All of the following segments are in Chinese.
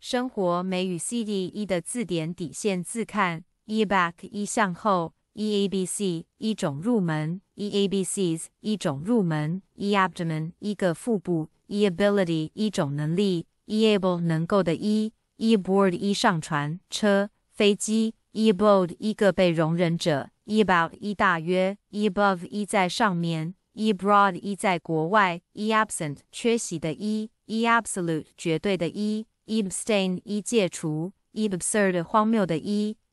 生活美语 CDE 的字典底线字看 Eback 一向后 EABC 一种入门 EABCs 一种入门 E abdomen 一个腹部 E ability 一种能力 E able 能够的 E eboard 一上传车飞机 E bold 一个被容忍者 E about 一大约 E above 一在上面 E abroad 一在国外 E absent 缺席的 E E absolute 绝对的 E abstain 一戒除，absurd 荒谬的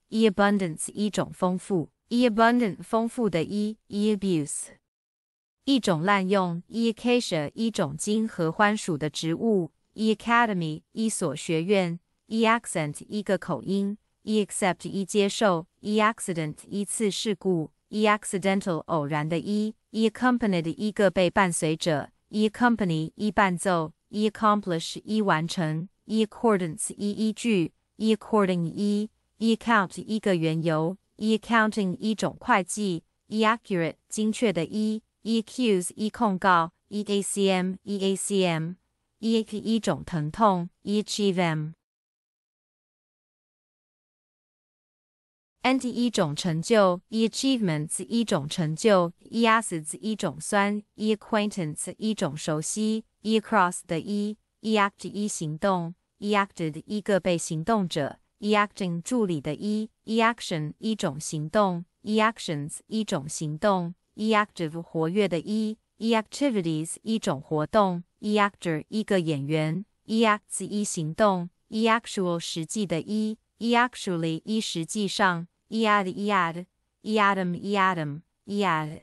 ，abundance 一，e 一种丰富，abundant 丰富的，abuse 一，e 一种滥用，acacia 一种金合欢属的植物，academy 一所学院，accent 一个口音，accept 一接受，accident 一次事故，accidental 偶然的一，e a c c o m p a n i e d 一个被伴随者，accompany 一伴奏，accomplish 一完成。依 accordance 依依据依 according 依依 count 依个缘由依 accounting 一种会计依 accurate accuse, 精确的依依 cues 依控告依 acm 依 acm 依一种疼痛依 achievem。and 一种成就，achievements 一种成就，acids 一种酸，acquaintance 一种熟悉，across 的 e e a c t 一行动，e acted 一个被行动者，e acting 助理的一 e action 一种行动，e actions 一种行动，e active 活跃的一 e activities 一种活动，e actor 一个演员，e act s 一行动，e actual 实际的一 e actually 一实际上一 ad 一 ad 一 atom atom e ad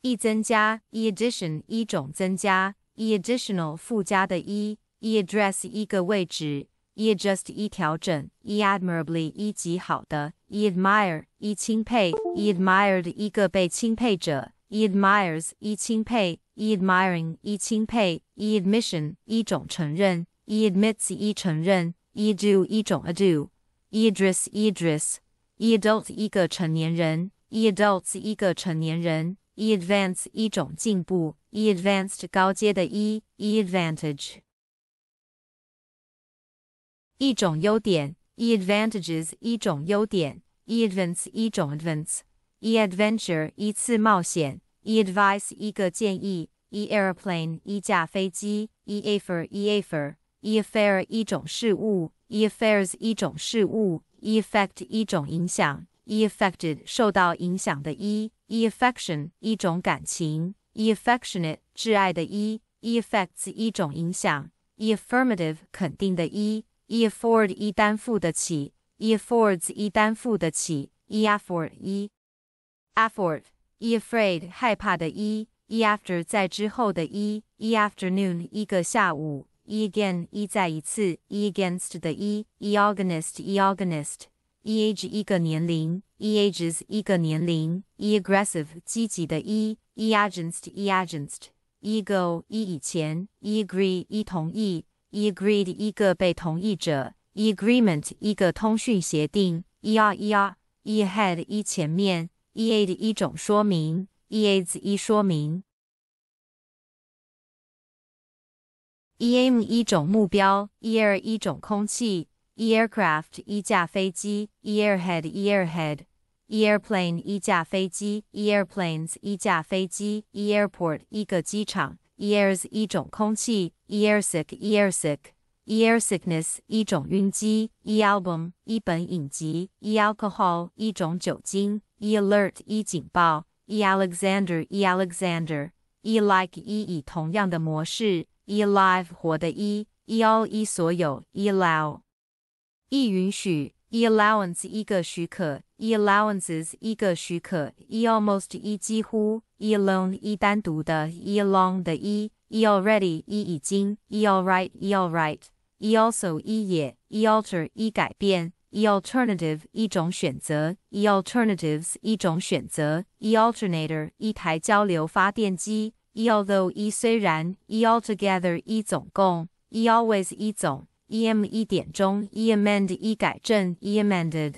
一增加，e addition 一种增加。e additional 附加的 e e address 一个位置 e adjust 一调整 e admirably 一极好的 e admire 一钦佩 e admired 一个被钦佩者 e admires 一钦佩 e admiring 一钦佩 e admission 一种承认 e admits 一承认 e do 一种 ado e address e address e adult 一个成年人 e adults 一个成年人 e advance 一种进步。e advanced 高阶的 e e advantage 一种优点 e advantages 一种优点 e advance 一种 advance e adventure 一次冒险 e advice 一个建议 e airplane 一架飞机 e affair e affair e affair 一种事物 e affairs 一种事物 e effect 一种影响 e affected 受到影响的 e e affection 一种感情。e affectionate 挚爱的 e e effects 一种影响 e affirmative 肯定的 e e afford 一担负得起 e affords 一担负得起 e afford 一 afford e afraid 害怕的 e e after 在之后的 e e afternoon 一个下午 e again 一再一次 e against 的 e e organist e organist e age 一个年龄 e ages 一个年龄 e aggressive 积极的 e，e-agency e-agency，e go e 以前，e-agree 一同意，e-agreed 一个被同意者，e-agreement 一个通讯协定，e-r e-r e-head 一前面，e-aid 一种说明，e-aids 一说明，e-aim 一种目标，e-air 一种空气，e-aircraft 一架飞机，e-airhead e-airhead。一 airplane 一架飞机，一 airplanes 一架飞机，一 airport 一个机场，一 air s 一种空气，一 airsick airsick，airsickness 一种晕机，一 album 一本影集，一 alcohol 一种酒精，一 alert 一警报，一 Alexander 一 Alexander，一 like 一以同样的模式，一 live 活的，一一 all 一所有，一 allow 一允许。e allowance E allowances E almost E alone E along 的 e，e already E alright 一 E also E alter E alternative 一种选择. E alternatives 一种选择. E alternator 一台交流发电机. E although E altogether E always 一总。e.m. 一点钟。e a m e n d d 一改正。e.amended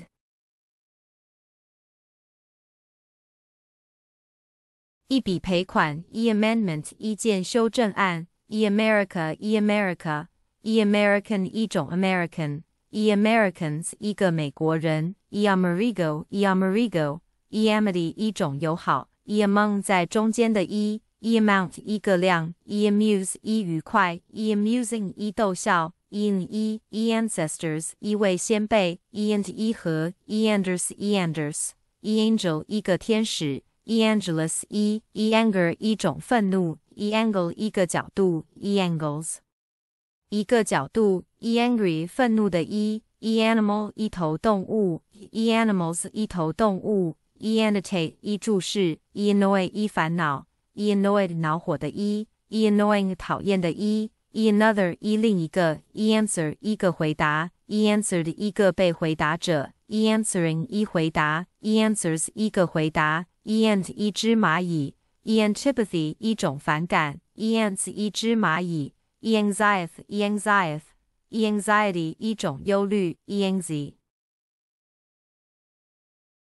一笔赔款。e.amendment 一件修正案。e.america e.america e.american 一种 American。e.americans 一个美国人。e.amerigo e.amerigo e.amity 一种友好。e.among 在中间的 e。e.amount 一个量。e.amuse 一愉快。e.amusing 一逗笑。e e e ancestors 一位先辈 e and e 和 e anders e anders e angel 一个天使 e angels u e e anger 一种愤怒 e angle 一个角度 e angles 一个角度 e angry 愤怒的 e e animal 一头动物 e animals 一头动物 e annotate 一注释 e annoy 一烦恼 e annoyed 恼火的 e e annoying 讨厌的 e Another 一另一个，Answer 一个回答，Answered 一个被回答者，Answering 一回答，Answers 一个回答，Ant 一只蚂蚁，Antipathy 一种反感，Ant 一只蚂蚁，Anxiety Anxiety 一种忧虑，Anxiety。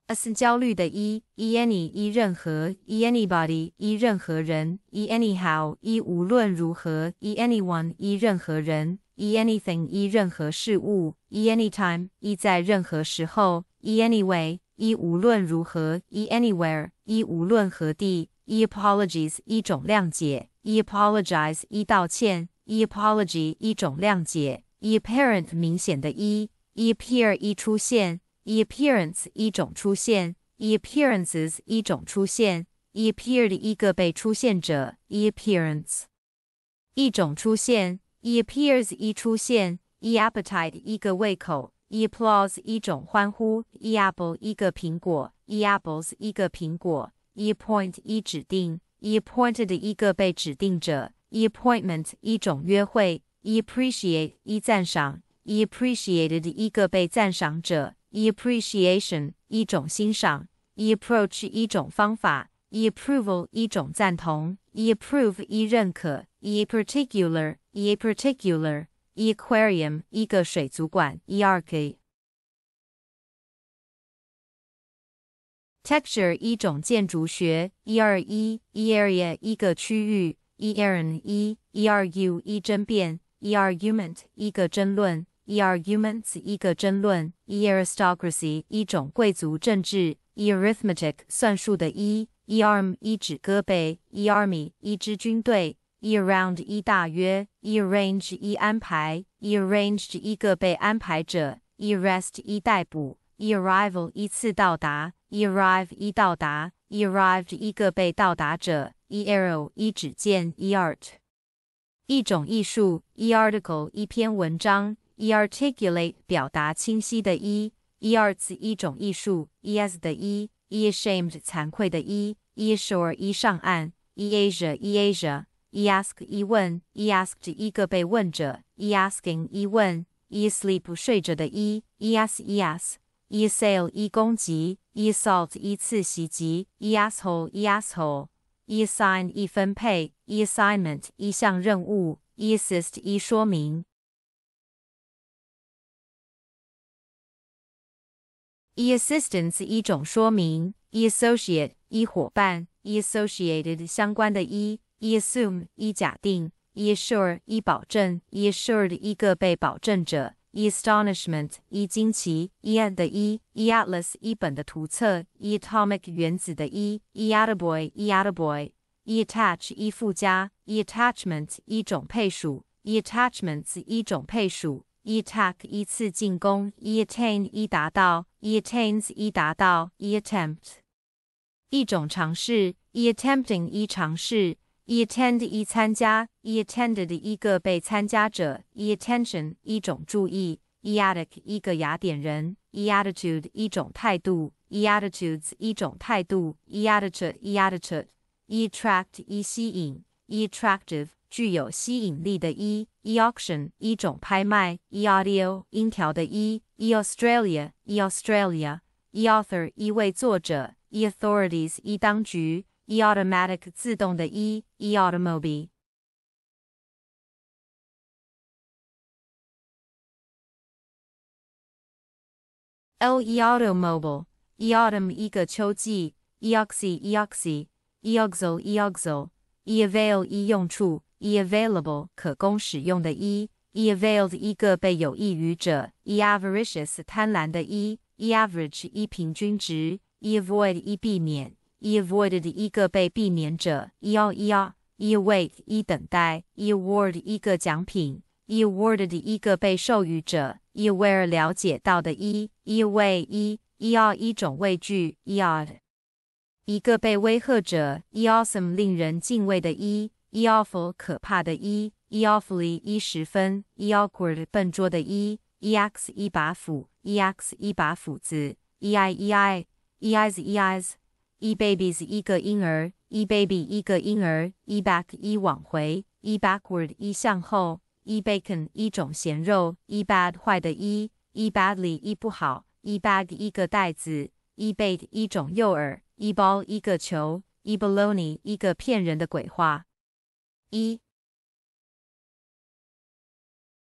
in 焦虑的，一，e any，一任何，e anybody，一任何人，一 anyhow，一无论如何，一 anyone，一任何人，一 anything，一任何事物，一 anytime，一在任何时候，一 anyway，一无论如何，一 anywhere，一无论何地，一 apologies，一种谅解，一 apologize，一道歉，一 apology，一种谅解，一 apparent，明显的，一 appear，一出现。E appearance 一种出现，appearances 一种出现，appeared 一个被出现者，appearance 一种出现，appears 一出现，appetite 一个胃口，applause 一种欢呼，apple 一个苹果，apples 一个苹果，appoint 一指定，appointed 一个被指定者，appointment 一种约会，appreciate 一赞赏，appreciated 一个被赞赏者。e appreciation 一种欣赏，e approach 一种方法，e approval 一种赞同，e approve 一认可，e particular e particular 一个水族馆，e r k texture 一种建筑学，e r e e area 一个区域，e a r n e e r u e 争辩，e rument 一个争论。er humans 一个争论 e aristocracy 一种贵族政治，erithmetic 算术的 e e arm 一指胳膊 e army 一支军队 e a round 一大约，erange 一安排，eranged r 一个被安排者，errest 一逮捕 e arrival 一次到达，arrive 一到达，arrived 一个被到达者，arrow 一见，箭，art 一种艺术，article 一篇文章。e-articulate 表达清晰的 e，e-art 一种艺术，e-s 的 e，e-ashamed 惭愧的 e，e-ashore 一上岸，e-asia e asia，e-ask 一问，e-asked 一个被问者，e-asking 一问，e-sleep 睡着的 e，e-as e-as，e-sail 一攻击，e-ault 一次袭击，e-asshole e-asshole，e-assign 一分配，e-assignment 一项任务，e-assist 一说明。e-assistance 一种说明，e-associate 一伙伴，e-associated 相关的，e-assume 一假定，e-assure 一保证，e-assured 一个被保证者，eastonishment 一惊奇，e 的 e e a t l a s 一本的图册，e-atomic 原子的 e e a r a b o y e a r a b o y e a t t a c h 一附加，e-attachment 一种配属，e-attachments 一种配属。Attack，一次进攻。a t t a i n 一达到。Attains，一达到。Attempt，一种尝试。Attempting，一尝试。a t t e n d 一参加。Attended，一个被参加者。Attention，一种注意。Attic，一个雅典人。Attitude，一种态度。Attitudes，一种态度。Attitude，attitude。Attract，一吸引。Attractive。具有吸引力的。一 e auction 一种拍卖。e audio 音条的。一 e Australia e Australia e author 一位作者。e authorities 一当局。e automatic 自动的。一 e automobile。e autumn 一个秋季。e oxy e oxy e oxal e oxal e avail 一用处。e available 可供使用的 e e availed 一个被有益于者 e avaricious 贪婪的 e e average 一平均值 e avoid 一避免 e avoided 一个被避免者 e o e o e awake 一等待 e award 一个奖品 e awarded 一个被授予者 e aware 了解到的 e e way e l o 一种畏惧 e o d d 一个被威吓者 e awesome 令人敬畏的 e e awful 可怕的 e e awfully e 十分 e awkward 笨拙的 e e x 一把斧 e x 一把斧子 e i e i e eyes e eyes e babies 一个婴儿 e baby 一个婴儿 e back 一往回 e backward 一向后 e bacon 一种咸肉 e bad 坏的 e e badly e 不好 e bag 一个袋子 e bait 一种诱饵 e ball 一个球 e baloney 一个骗人的鬼话一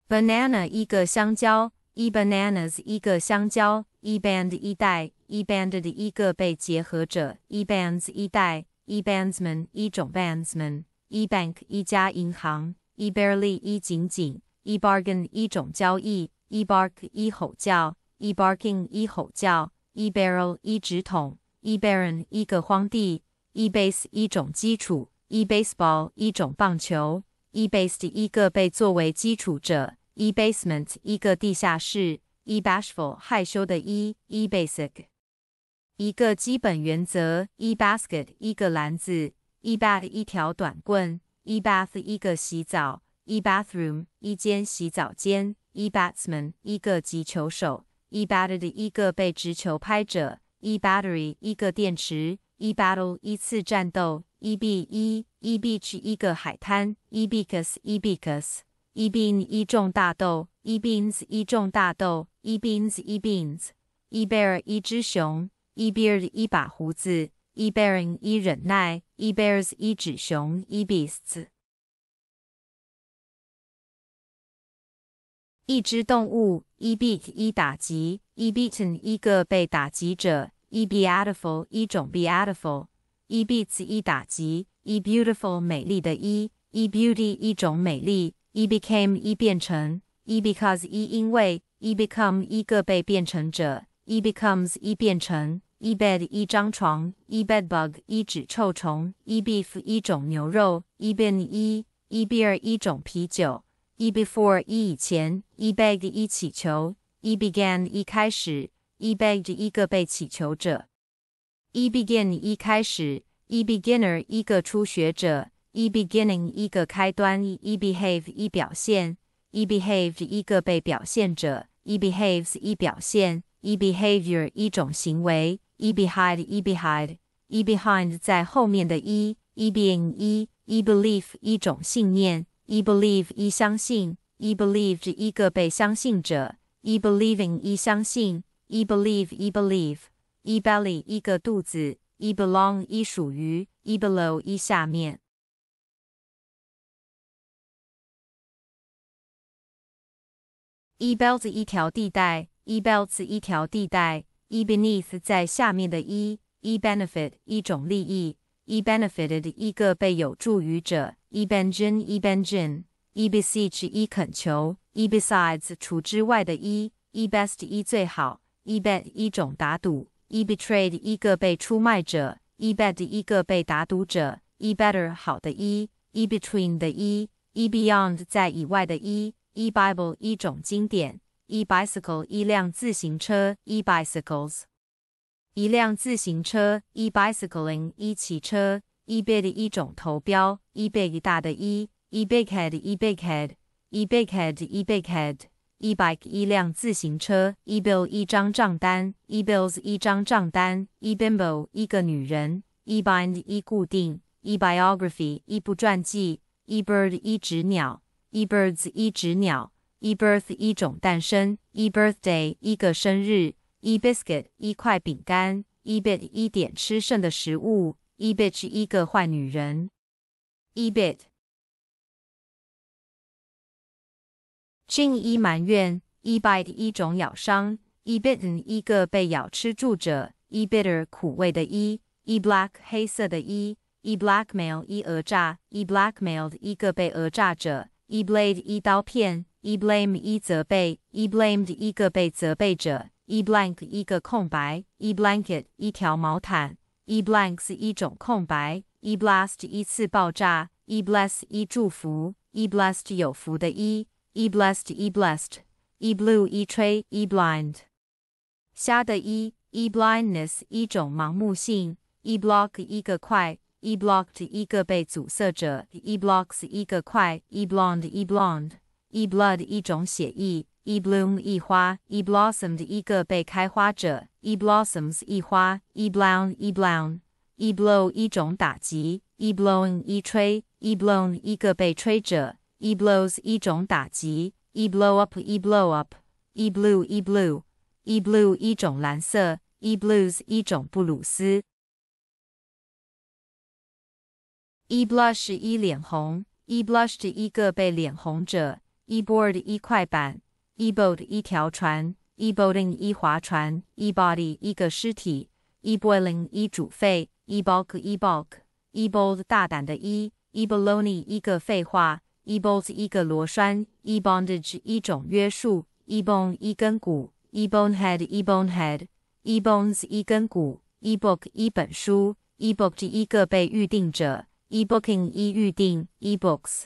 banana 一个香蕉，一 bananas 一个香蕉，一 band 一代一 band 的一个被结合者，一 bands 一代一 bandsman 一种 bandsman，一 bank 一家银行，一 barely 一仅仅，一 bargain 一种交易，一 bark 一吼叫，一 barking 一吼叫，一 barrel 一纸筒，一 barren 一个荒地，一 base 一种基础。e baseball 一种棒球。e based 一个被作为基础者。e basement 一个地下室。e bashful 害羞的。e e basic 一个基本原则。e basket 一个篮子。e bat 一条短棍。e bath 一个洗澡。e bathroom 一间洗澡间。e batsman 一个击球手。e batter 一个被直球拍者。e battery 一个电池。e battle 一次战斗。ib 一 ib 一个海滩，ibes i b u s i b i n 一种大豆，ibins 一种大豆，ibins ibins，ibear 一只熊，ibear 一把胡子，ibearing 一忍耐，ibears 一指熊，ibists 一只动物，ibeat 一打击 i b i a t e n 一个被打击者，ibeaautiful 一种 beautiful。一 beats 一打击，一 beautiful 美丽的，一一 beauty 一种美丽，一 became 一变成，一 because 一因为，一 become 一个被变成者，一 becomes 一变成，一 bed 一张床，一 bed bug 一指臭虫，一 beef 一种牛肉，一 been 一，一 beer 一种啤酒，一 before 一以前，一 beg 一乞求，一 began 一开始，一 beg 一个被乞求者。一 begin 一开始一 beginner 一个初学者一 beginning 一个开端一 behave 一表现一 behaved 一个被表现者一 behaves 一表现一 b e h a v i o r 一种行为一 behind 一 behind 一 behind 在后面的一，e being e e believe 一种信念一 believe 一相信一 believed 一个被相信者一 believing 一相信一 believe 一 believe。e belly 一个肚子，e belong 一属于，e below 一下面，e belt 一条地带，e belt 一条地带，e beneath 在下面的一，e benefit 一种利益，e benefited 一个被有助于者，e b e n j i n e b e n j i n e beseech 一恳求，e besides 除之外的一，e best 一最好，e bet 一种打赌。e betrayed 一个被出卖者，e bet 一个被打赌者，e better 好的 e，e between 的 e，e beyond 在以外的 e，e bible 一种经典，e bicycle 一辆自行车，e bicycles 一辆自行车，e bicycling 一骑车，e bid 一种投标，e big 大的 e，e big head e big head e big head e big head e-bike 一辆自行车，e-bill 一张账单，e-bills 一张账单，e-bimbo 一个女人，e-bind 一固定，e-biography 一部传记，e-bird 一只鸟，e-birds 一只鸟，e-birth 一种诞生，e-birthday 一个生日，e-biscuit 一块饼干，e-bit 一点吃剩的食物，e-bitch 一个坏女人，e-bit。一埋怨，一 bite 一种咬伤，一 bitten 一个被咬吃住者，一 bitter 苦味的，一，e black 黑色的，一，e blackmail 一讹诈，一 blackmailed 一个被讹诈者，一 blade 一刀片，一 blame 一责备，一 blamed 一个被责备者，一 blank 一个空白，一 blanket 一条毛毯，一 blank 一种空白，一 blast 一次爆炸，一 bless 一祝福，一 blessed 有福的，一。E blessed, e blessed, e b l u e e tray e blind, 瞎的 e, e blindness 一种盲目性 e block, 一个块 e blocked 一个被阻塞者 e blocks 一个块 e blonde, e blonde, e blood 一种血 e bloom 一花 e blossomed 一个被开花者 e blossoms 一花 e b l o w n e b l o w n e blow 一种打击 e blowing 一吹 e blown 一个被吹者。e blows 一种打击，e blow up e blow up，e blue e blue，e blue 一种蓝色，e blues 一种布鲁斯，e blush 一脸红，e blushed 一个被脸红者，e board 一块板，e boat 一条船，e boating 一划船，e body 一个尸体，e boiling 一煮沸，e b u o k e b u o k e bold 大胆的，e e baloney 一个废话。e-bolt 一个螺栓，e-bondage 一种约束，e-bone 一根骨，e-bonehead e-bonehead，e-bones 一根骨，e-book 一本书 e b o o k e 一个被预定者，e-booking 一预定，e-books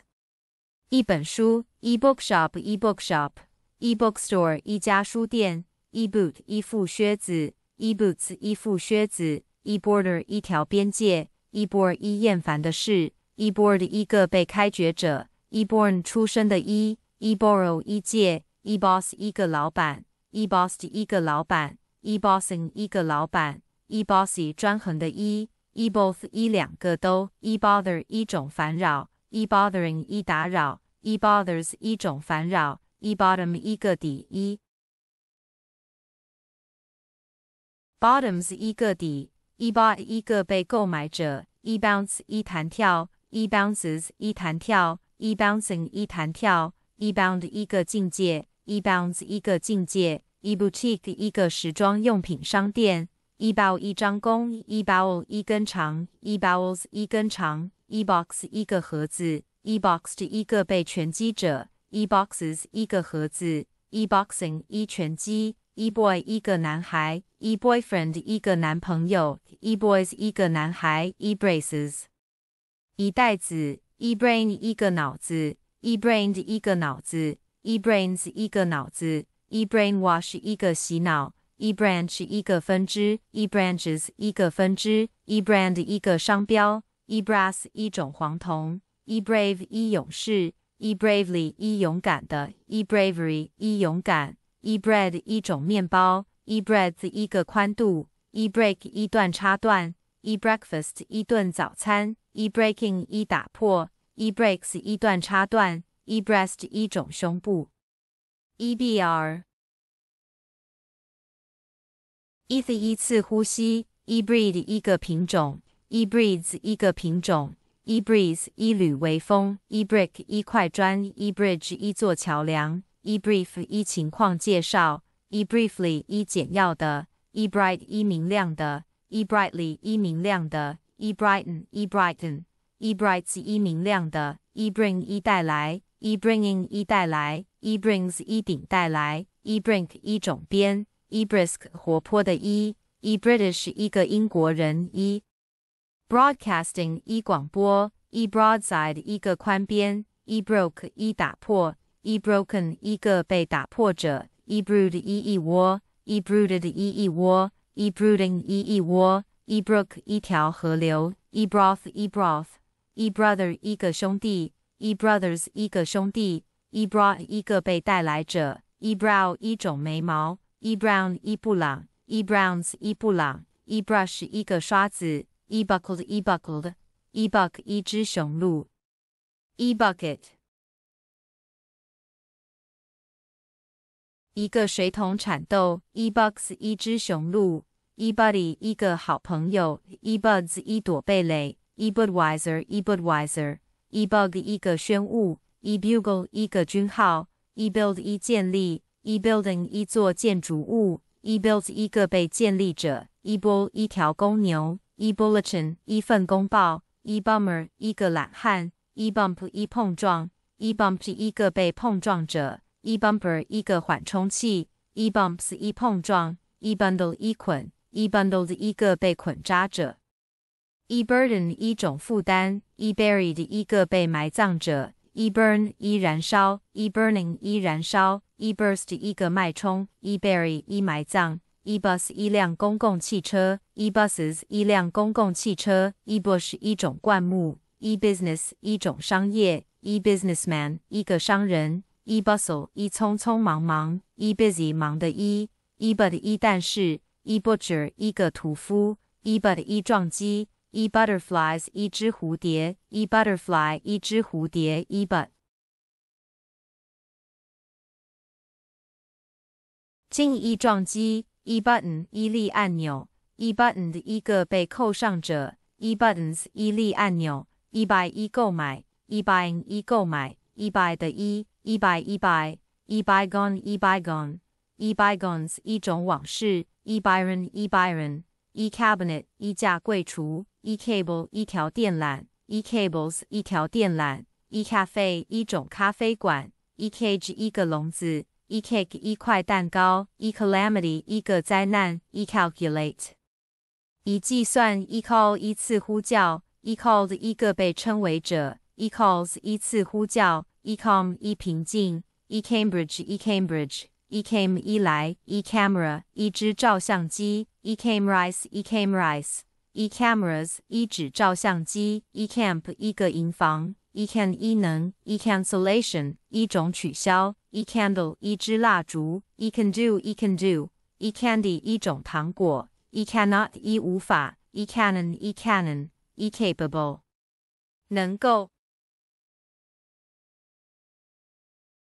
一本书，e-bookshop e-bookshop，e-bookstore 一家书店，e-boot 一副靴子，e-boots 一副靴子，e-border 一条边界，e-board 一厌烦的事，e-boarder 一个被开掘者。E-born 出生的，e e b o r r o w 一届 e b o s s 一个老板，e-bossed 一个老板，e-bossing 一个老板，e-bossy 专横的，e e b o t h 一两个都，e-bother 一种烦扰，e-bothering 一打扰，e-bothers 一种烦扰，e-bottom 一个底，e b o t t o m s 一个底，e-buy 一个被购买者，e-bounce 一弹跳，e-bounces 一弹跳。e-bouncing 一弹跳，e-bound 一个境界，e-bounce 一个境界，e-boutique 一个时装用品商店，e-bow 一张弓，e-bowl 一根长，e-bowls 一根长，e-box 一个盒子，e-boxed 一个被拳击者，e-boxes 一个盒子，e-boxing 一拳击，e-boy 一个男孩，e-boyfriend 一个男朋友，e-boys 一个男孩，e-braces 一袋子。e-brain 一个脑子 e b r a i n 一个脑子，e-brains 一个脑子，e-brainwash 一个洗脑，e-branch 一个分支，e-branches 一个分支，e-brand 一个商标，e-brass 一种黄铜，e-brave 一勇士，e-bravely 一勇敢的，e-bravery 一勇敢，e-bread 一种面包，e-breadth 一个宽度，e-break 一段插段，e-breakfast 一顿早餐。e b r e a k i n g 一打破 e b r e a k s 一段插段 e b r e a s t 一种胸部；e-br，e-th，一次呼吸 e b r e e d 一个品种 e b r e e d s 一个品种 e b r e e z e 一缕微风 e b r i c k 一块砖 e b r i d g e 一座桥梁 e b r i e f 一情况介绍 e b r i e f l y 一简要的 e b r i g h t 一明亮的 e b r i g h t l y 一明亮的。E brighten, E brighten, E brights, E 明亮的。E bring, E 带来。E bringing, E 带来。E brings, E 顶带来。E brink, e 种边。E brisk, 活泼的。E E British, 一个英国人。E broadcasting, e 广播。E broadside, 一个宽边。E broke, 一打破。E broken, 一个被打破者。E brood, 一窝。E brooded, 一窝。E brooding, 一窝。E brook 一条河流。E broth, E broth, E brother 一个兄弟。E brothers 一个兄弟。E bro 一个被带来者。E brow 一种眉毛。E brown 一布朗。E Browns 一布朗。E brush 一个刷子。E buckled, E buckled, E buck 一只雄鹿。E bucket 一个水桶铲豆。E b k x 一只雄鹿。ebuddy 一个好朋友 e b u d s 一朵蓓蕾，ebudwiser e ebudwiser，ebug e 一个宣物 e b u g l e 一个军号，ebuild 一建立，ebuilding 一座建筑物，ebuilt 一个被建立者，ebull 一条公牛，ebulletin 一份公报，ebummer 一个懒汉，ebump 一碰撞 e b u m p 一个被碰撞者，ebumper 一个缓冲器，ebumps 一碰撞，ebundle 一捆。e bundled 一个被捆扎着 e burden 一种负担，e buried 一个被埋葬者，e burn 一燃烧，e burning 一燃烧，e burst 一个脉冲，e bury 一埋葬，e bus 一辆公共汽车，e buses 一辆公共汽车，e bush 一种灌木，e business 一种商业，e businessman 一个商人，e bustle 一匆匆忙忙，e busy 忙的，e e but 一但是。一 butcher 一个屠夫。一 but 一撞击。一 butterflies 一只蝴蝶。一 butterfly 一只蝴蝶。一 but 进一撞击。一 button 一粒按钮。一 buttoned 一个被扣上者。一 buttons 一粒按钮。一 buy 一购买。一 buying 一购买。一 buy 的一，一 buy 一 buy 一 buy gone 一 buy gone 一 buy g o n e s 一种往事。e Byron e Byron e cabinet e 架柜橱 e cable 一条电缆 e cables 一条电缆 e cafe 一种咖啡馆 e cage 一个笼子 e cake 一块蛋糕 e calamity 一个灾难 e calculate 一计算 e call 一次呼叫 e called 一个被称为者 e calls 一次呼叫 e calm 一平静 e Cambridge e Cambridge E came 一来，E camera 一只照相机，E cameras E cameras E cameras 一指照相机，E camp 一个营房，E can E 能，E cancellation 一种取消，E candle 一支蜡烛，E can do E can do E candy 一种糖果，E cannot E 无法，E cannon E cannon E capable 能够。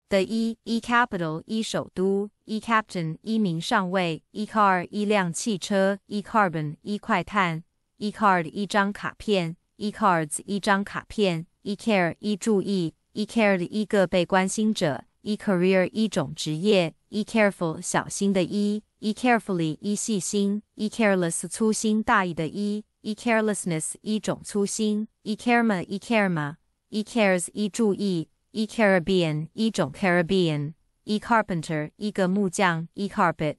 t 一 e capital 一首都 e captain 一名上尉 e car 一辆汽车 e carbon 一块碳 e card 一张卡片 e cards 一张卡片 e care 一注意 e cared 一个被关心者 e career 一种职业 e careful 小心的 e e carefully 一细心 e careless 粗心大意的 e e carelessness 一种粗心 e carema e carema e cares 一注意。e Caribbean 一种 Caribbean e carpenter 一个木匠 e carpet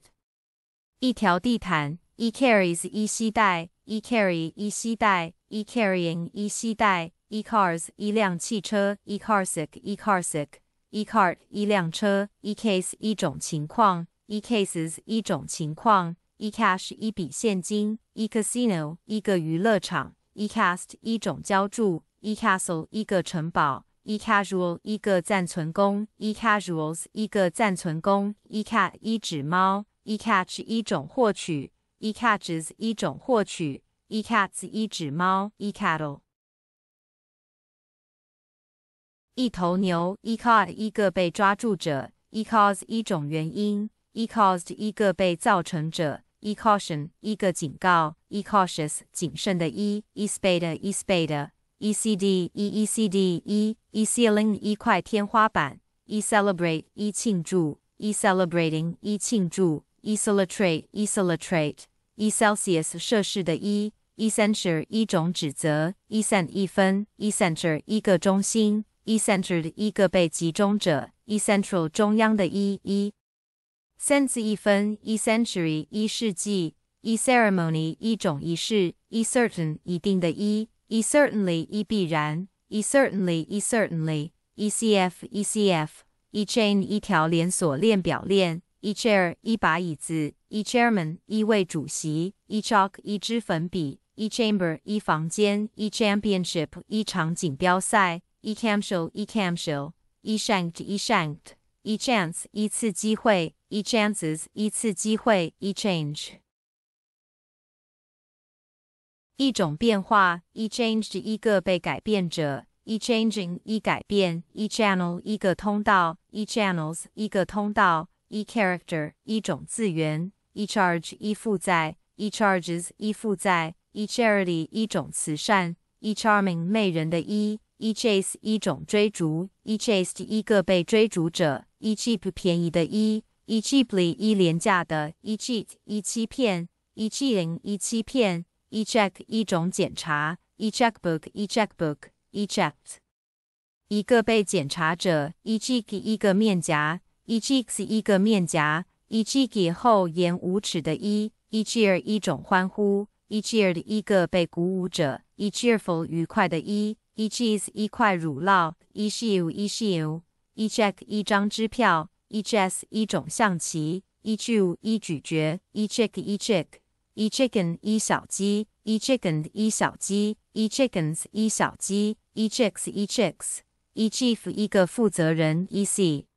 一条地毯 e carries 一膝带 e carry Dai, e carrying Dai, e cars 一辆汽车 e carsick e carsick e cart Chu, e case 一种情况 e cases 一种情况 e cash 一笔现金 e casino 一个娱乐场 e cast 一种浇筑 e castle 一个城堡 e casual 一个暂存工，e casuals 一个暂存工，e cat 一只猫，e catch 一种获取，e catches 一种获取，e cats 一只猫，e cattle 一头牛，e caught 一个被抓住者，e cause 一种原因，e caused 一个被造成者，e caution 一个警告，e cautious 谨慎的，e e spade e spade e c d e e c d e e ceiling 一块天花板 e celebrate e 庆祝 e celebrating e 庆祝 e celebrate e celebrate e celsius 摄氏的 e e c e n t e r e 一种指责 e cent 一分 e center 一个中心 e c e n t e r e d 一个被集中者 e central 中央的 e e cents 一分 e century 一世纪 e ceremony 一种仪式 e certain 一定的 e e certainly e e certainly e certainly e cf e cf e chain 一条连锁链表链，e chair 一把椅子，e chairman 一位主席，e chalk e chamber e championship 一场锦标赛，e camshow 一 camshow e shanked 一 shanked e chance 一次机会，e chances e change。一种变化，一 changed 一个被改变者，一 changing 一改变，一 channel 一个通道，一 channels 一个通道，一 character 一种资源，一 charge 一负在，一 charges 一负在，一 charity 一种慈善，一 charming 媚人的，一 chase 一种追逐，一 chased 一个被追逐者，一 cheap 便宜的，一 cheaply 一廉价的，一 cheat 一欺骗，一 cheating 一欺骗。eject 一种检查，eject book eject book eject 一个被检查者，eject 一个面颊，ejects 一个面颊，eject 后颜无耻的 e e j e e t 一种欢呼，ejected 一个被鼓舞者 e j e e r f u l 愉快的 e，eject 一块乳酪，eject e i e c t eject 一张支票 e j e s s 一种象棋 e h e 一咀嚼 e h e c k e h e c k 一 chicken 一小鸡，一 chicken 一小鸡，一 chickens 一小鸡，一 chicks 一 chicks，一 chief 一个负责人，一 c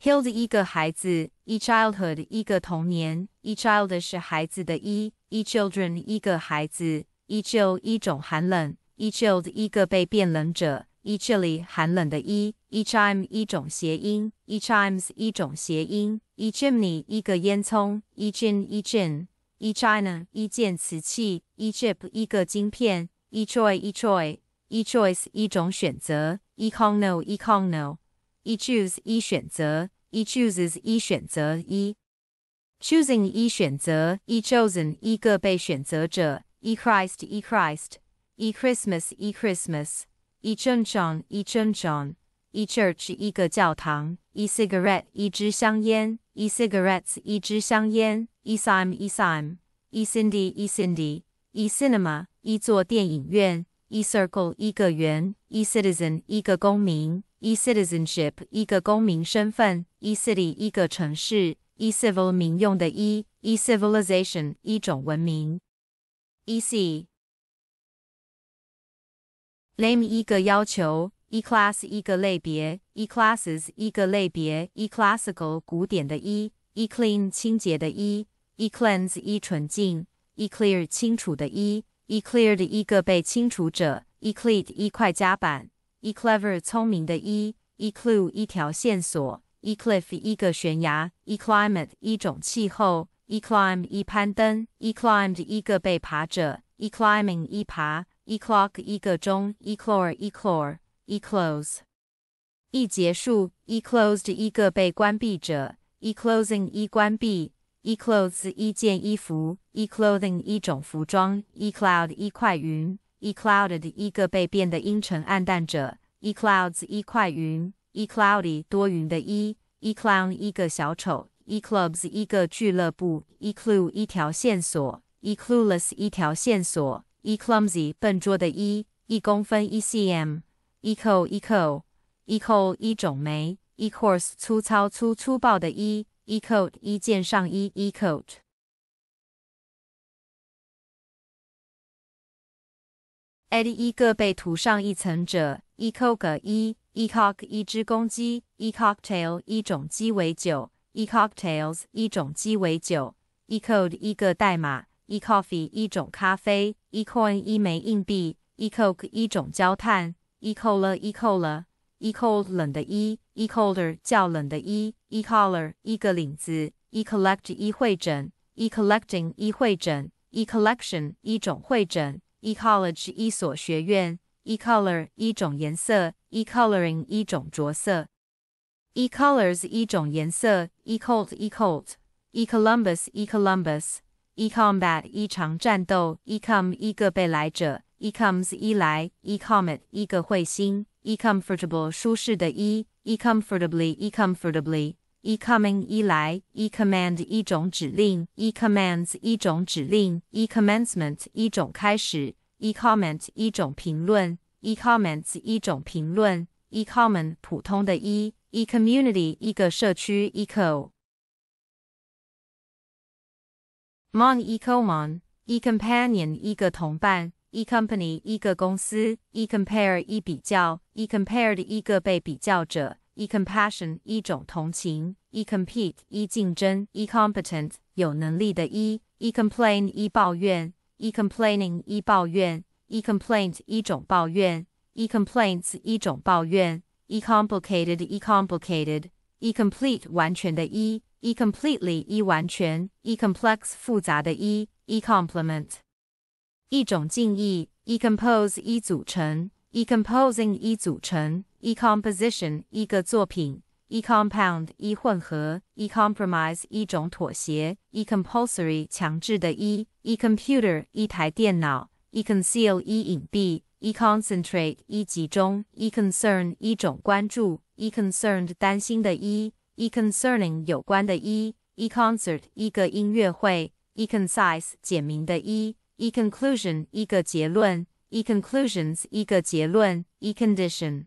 h i l d 一个孩子，一 childhood 一个童年，一 child 是孩子的，一，一 children 一个孩子，一 chill 一种寒冷，一 chilled 一个被变冷者。E 这里寒冷的 E，Each I'm 一种谐音，Each I'ms 一种谐音，E chimney 一个烟囱，E h i n E h i n e china 一件瓷器，E chip 一个晶片，E joy E joy，E choice 一种选择，Econo Econo，E choose 一选择，E chooses 一选择，E choosing 一选择，E chosen 一个被选择者，E Christ E Christ，E Christmas E Christmas。一正 h 一正章一 church 一个教堂一 cigarette 一支香烟一 cigarettes 一支香烟一 sim 一 sim 一 cindy 一 cindy 一 cinema 一座电影院一 circle 一个圆一 citizen 一个公民一 citizenship 一个公民身份一 city 一个城市一 civil 民用的，一一 civilization 一种文明一 c Name 一个要求，E-class 一个类别，E-classes 一个类别，E-classical 古典的，E-E-clean 清洁的，E-E-cleanse 一纯净，E-clear 清楚的，E-E- cleared 一个被清除者，E-clad 一块夹板，E-clever 聪明的，E-E-clue 一条线索，E-cliff 一个悬崖，E-climate 一种气候，E-climb 一攀登，E-climbed 一个被爬者，E-climbing 一爬。e clock 一个钟，e c l o r e e c l o r e e close，一结束，e closed 一个被关闭者，e closing 一关闭，e clothes 一件衣服，e clothing 一种服装，e cloud 一块云，e clouded 一个被变得阴沉暗淡者，e clouds 一块云，e cloudy 多云的，e 一 clown 一个小丑，e clubs 一个俱乐部，e clue 一条线索，e clueless 一条线索。E-clumsy，笨拙的。E，一公分。ECM，ECO，ECO，ECO，一种酶。E-course，粗糙粗粗暴的。E，ECO，一件上衣。ECO ート。E，一个被涂上一层者。ECOKE，一。e c o c k 一只公鸡。ECO c k t a i l 一种鸡尾酒。ECO cocktails，一种鸡尾酒。ECODE，一个代码。e coffee 一种咖啡，e coin 一枚硬币，e coke 一种焦炭，e cola e cola，e cold 冷的 e，e colder 较冷的 e，e collar 一个领子，e collect 一会诊，e collecting 一会诊，e collection 一种会诊，e college 一所学院，e color 一种颜色，e coloring 一种着色，e colors 一种颜色，e cold e cold，e Columbus e Columbus。e-combat 一场战斗，e-com 一个被来者，e-comes 一来，e-comet 一个彗星，e-comfortable 舒适的 e comfortably e-comfortably e-coming 一来，e-command 一种指令，e-commands 一种指令，e-commencement 一种开始，e-comment 一种评论，e-comments 一种评论，e-common 普通的 e，e-community 一个社区，eco。Mon 一 e-companion, 一 companion e company e compare e compared e compassion e compete e competent e complain e complaining e complaint e complaints e complicated 一 complicated e complete 完全的一 e completely 一完全 e complex 复杂的 e e complement 一种敬意 e compose 一组成 e composing 一组成 e composition 一个作品 e compound 一混合 e compromise 一种妥协 e compulsory 强制的 e e computer 一台电脑 e conceal 一隐蔽 e concentrate 一集中 e concern 一种关注 e concerned 担心的 e e concerning 有关的 e e concert 一个音乐会 e concise 简明的 e e conclusion 一个结论 e conclusions 一个结论 e condition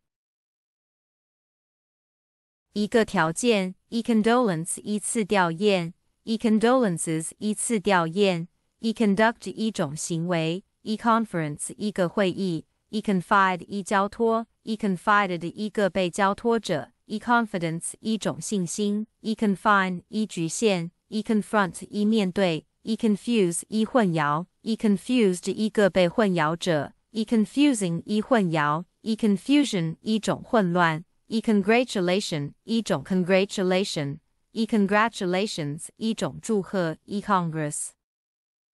一个条件 e condolence 一次吊唁 e condolences 一次吊唁 e conduct 一种行为 e conference 一个会议 e confide 一交托 e confided 一个被交托者 e-confidence 一种信心，e-confine 一局限，e-confront 一面对，e-confuse 一混淆，e-confused 一个被混淆者，e-confusing 一混淆，e-confusion 一种混乱，e-congratulation 一种 congratulation，e-congratulations 一种祝贺，e-congress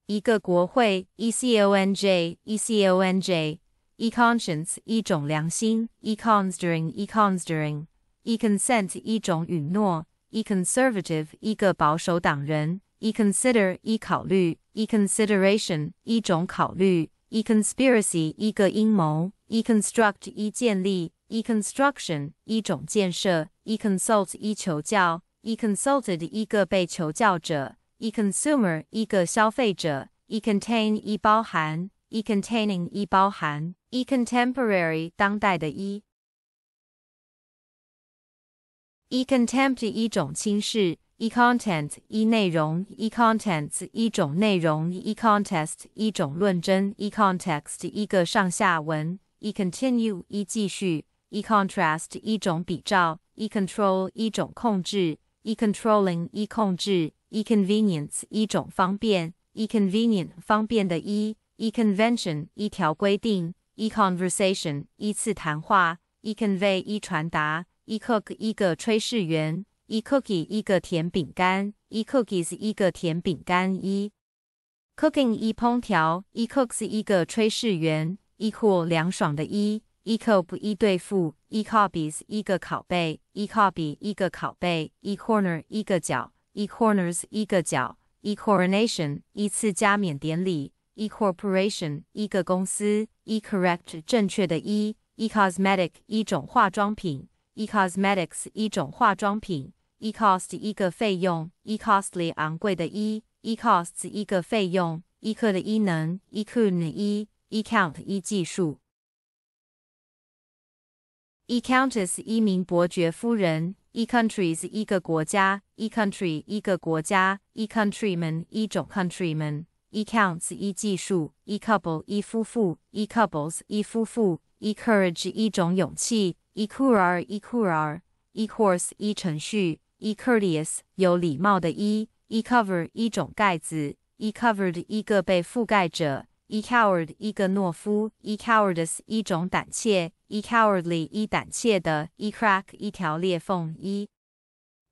一个国会，e-conj e-conj。E-conscience conscience cons during cons during e-consent 一种允诺，e-conservative 一个保守党人，e-consider 一考虑，e-consideration 一种考虑，e-conspiracy 一个阴谋，e-construct 一建立，e-construction 一种建设，e-consult 一求教，e-consulted 一个被求教者，e-consumer 一个消费者，e-contain 一包含，e-containing 一包含，e-contemporary 当代的一。e-contempt 一种轻视，e-content 一内容，e-contents 一种内容，e-contest 一种论争，e-context 一个上下文，e-continue 一继续，e-contrast 一种比照，e-control 一种控制，e-controlling 一控制，e-convenience 一种方便，e-convenient 方便的一 e c o n v e n t i o n 一条规定，e-conversation 一次谈话，e-convey 一传达。一 c o o k 一个炊事员，一 cookie 一个甜饼干，一 cookies 一个甜饼干，一 cooking 一烹调，一 cook s 一个炊事员一 c o o l 凉爽的，一 e c o i p 一对付，e copies 一个拷贝，e copy 一个拷贝，一 corner 一个角，一 corners 一个角，一 coronation 一次加冕典礼，一 corporation 一个公司，e correct 正确的，一 e cosmetic 一种化妆品。e cosmetics 一种化妆品。e cost 一个费用。e costly 昂贵的。e e costs 一个费用。e 克的 e 能。e c o n e e e count e 技术 e countess 一名伯爵夫人。e countries 一个国家。e country 一个国家。e countrymen 一种 countrymen。e count e 技术 e couple 一夫妇。e couples 一夫妇。e courage 一种勇气。equal equal equals 一程序 e courteous 有礼貌的 e e cover 一种盖子 e covered 一个被覆盖者 e coward 一个懦夫 e cowardice 一种胆怯 e cowardly 一胆怯的 e crack 一条裂缝 e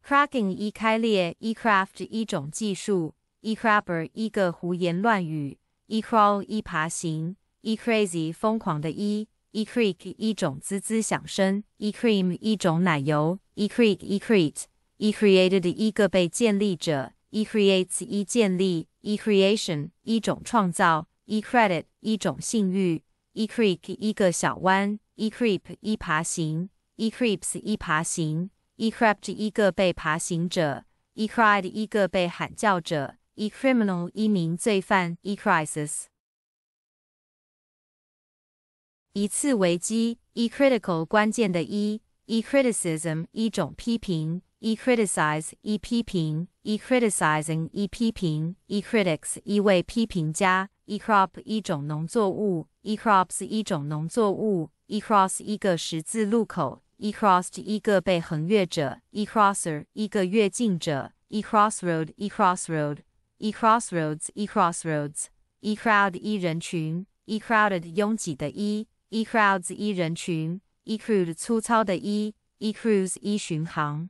cracking 一开裂 e craft 一种技术 e crapper 一个胡言乱语 e crawl 一爬行 e crazy 疯狂的 e Ecreak 一种滋滋响声。Ecream 一种奶油。Ecreak, ecrete, ecreated 一个被建立者。Ecreates 一建立。Ecreation 一种创造。Ecredit 一种信誉。e c r e e k 一个小弯。Ecreep 一爬行。Ecreeps 一爬行。Ecrept 一个被爬行者。Ecried 一个被喊叫者。Ecriminal 一名罪犯。Ecrisis。一次危机，e-critical 关键的，e-criticism 一种批评，e-criticize 一批评，e-criticizing 一批评，e-critics 一位批评家，e-crop 一种农作物，e-crops 一种农作物，e-cross 一个十字路口，e-crossed 一个被横越者，e-crosser 一个越境者，e-crossroad e-crossroad e-crossroads e-crossroads e-crowd 一人群，e-crowded 拥挤的。e e c r o w d s 一人群 e c r u d e 粗糙的 e，e-cruises 一巡航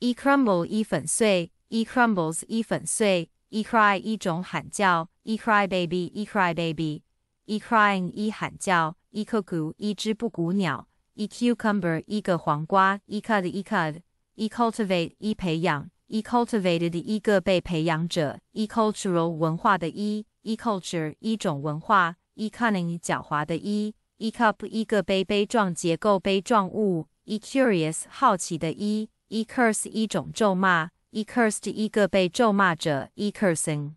，e-crumble 一粉碎，e-crumbles 一粉碎，e-cry 一种喊叫，e-cry baby e-cry baby，e-crying 一喊叫，e-cuckoo 一只布谷鸟，e-cucumber 一个黄瓜 e c u t e c u t e c u l t i v a t e 一培养，e-cultivated 的一个被培养者，e-cultural 文化的 e e c u l t u r e 一种文化，e-cunning 狡猾的。e。ecup 一个杯杯状结构杯状物，ecurious 好奇的，e，ecurse 一种咒骂，ecursed 一个被咒骂者，ecursing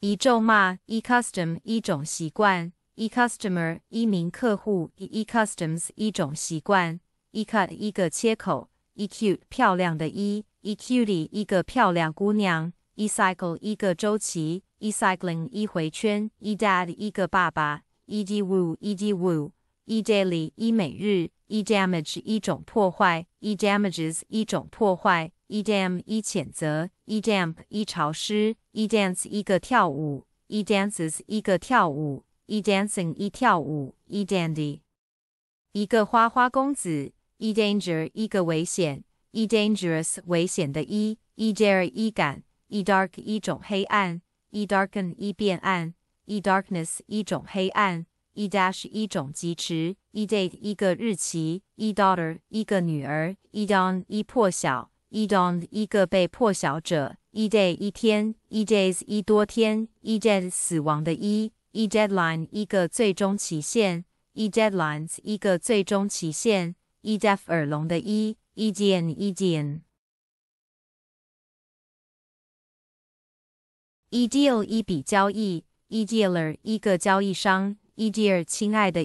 一咒骂，ecustom 一种习惯，ecustomer 一名客户，ecustoms 一种习惯，ecut 一个切口，ecute 漂亮的，e，ecutely 一个漂亮姑娘，ecycle 一个周期。E-cycling 一回圈，E-dad 一个爸爸 e d w u e d w u e d a i l y 一每日，E-damage 一种破坏，E-damages 一种破坏，E-dam 一谴责，E-damp 一潮湿，E-dance 一个跳舞，E-dances 一个跳舞，E-dancing 一跳舞，E-dandy 一个花花公子，E-danger 一个危险，E-dangerous 危险的 e e a r e 一敢，E-dark 一种黑暗。一 darken 一变暗，一 darkness 一种黑暗，一 dash 一种疾驰，一 date 一个日期，一 daughter 一个女儿，一 dawn 一破晓，一 d a w n d 一个被破晓者，一 day 一天，一 days 一多天，一 dead 死亡的，一，一 deadline 一个最终期限，一 deadlines 一个最终期限，一 deaf 耳聋的，一，一 ian 一 ian。deal 一笔交易，dealer 一个交易商，dear 亲爱的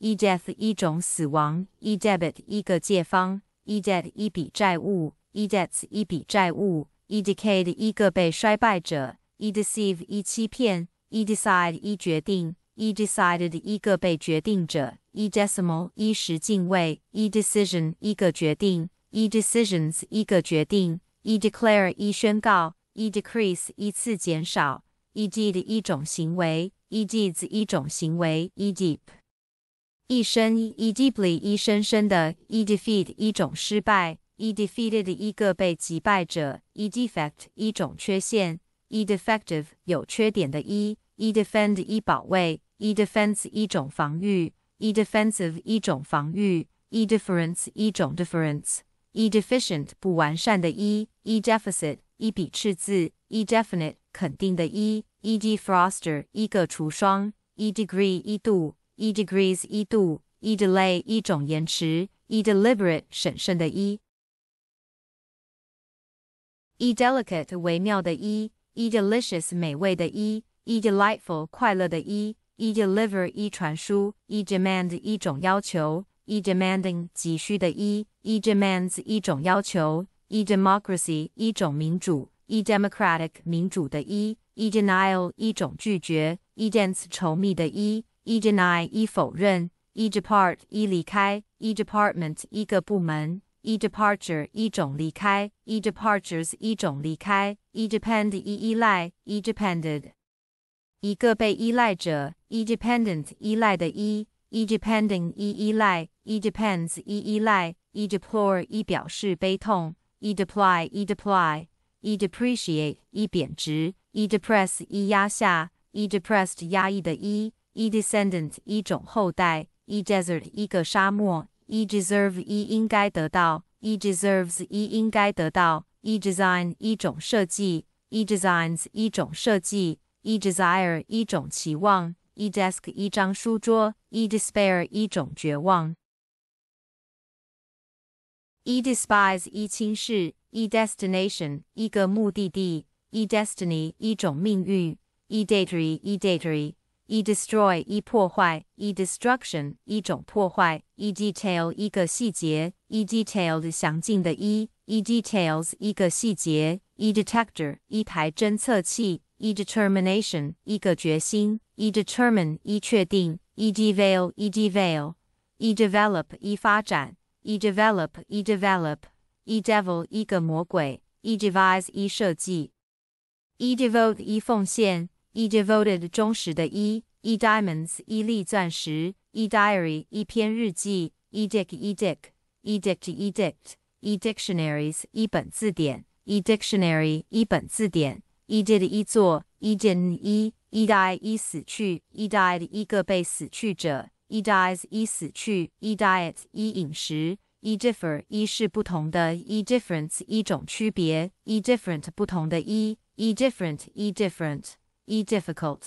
，death 一种死亡，debit 一个借方，debt 一笔债务，debt's 一笔债务 d e c a y e 一个被衰败者，deceive 一欺骗，decide 一决定，decided 一个被决定者，decimal 一十进位，decision 一个决定，decisions 一个决定，declare 一宣告。e decrease 依次减少，e did 一种行为，e dids 一种行为，e deep 一生 e deeply 一生生的，e defeat 一种失败，e defeated 一个被击败者，e defect 一种缺陷，e defective 有缺点的 e，e defend 一保卫，e defense 一种防御，e defensive 一种防御，e difference 一种 difference。e deficient 不完善的 e e deficit 一笔赤字 e definite 肯定的 e e defroster 一个除霜 e degree 一度 e degrees 一度 e delay 一种延迟 e deliberate 审慎的 e e delicate 维妙的 e e delicious 美味的 e e delightful 快乐的 e e deliver 一传输 e demand 一种要求 e demanding 急需的 e e demands 一种要求 e democracy 一种民主 e democratic 民主的 e e denial 一种拒绝 e dense 稠密的 e e deny 一否认 e depart 一离开 e department 一个部门 e departure 一种离开 e departures 一种离开 e depend 一依赖 e depended 一个被依赖者 e dependent 依赖的 e e depending 一依赖 e depends 一依赖，e deplore 一表示悲痛，e deploy E. Deploy. E. depreciate 一贬值，e depress 一压下，e depressed E. descendant 一种后代，e desert 一个沙漠，e deserve 一应该得到，e deserves 一应该得到，e design 一种设计，e designs 一种设计，e desire 一种期望，e desk 一张书桌，e despair 一种绝望。e despise 一轻视 e destination 一个目的地 e destiny 一种命运 e datary E datary e destroy 一破坏 e destruction 一种破坏 e detail 一个细节 e detailed 详尽的 e e details 一个细节 e detector 一台侦测器 e determination 一个决心 e determine 一确定 e deveil E deveil e develop 一发展 e-develop e-develop e-devil e 个魔鬼 e-devise e 设计 e-devote e 奉献 e-devoted 忠实的 e e-diamonds 一粒钻石 e-diary 一篇日记 e-dick e-dick e-dict e-dict e-dictionaries 一本字典 e-dictionary 一本字典 e did e 做 e d i n d e d i e e 死去 e-died 一个被死去者 e dies 一死去，e diet 一饮食，e differ 一是不同的，e difference 一种区别，e different 不同的，e e different e different e difficult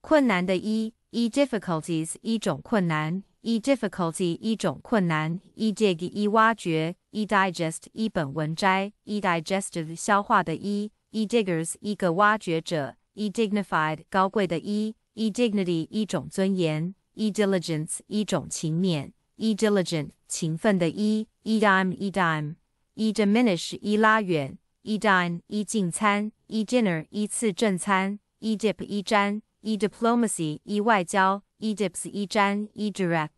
困难的，e e difficulties 一种困难，e difficulty 一种困难，e dig 一挖掘，e digest 一本文摘，e d i g e s t i v e 消化的，e diggers 一个挖掘者，e dignified 高贵的，e e dignity 一种尊严，e diligence 一种勤勉，e diligent 勤奋的 e，e dime e dime，e diminish 一拉远，e dine 一进餐，e dinner 一次正餐，e dip 一沾，e diplomacy 一外交，e dips 一沾，e direct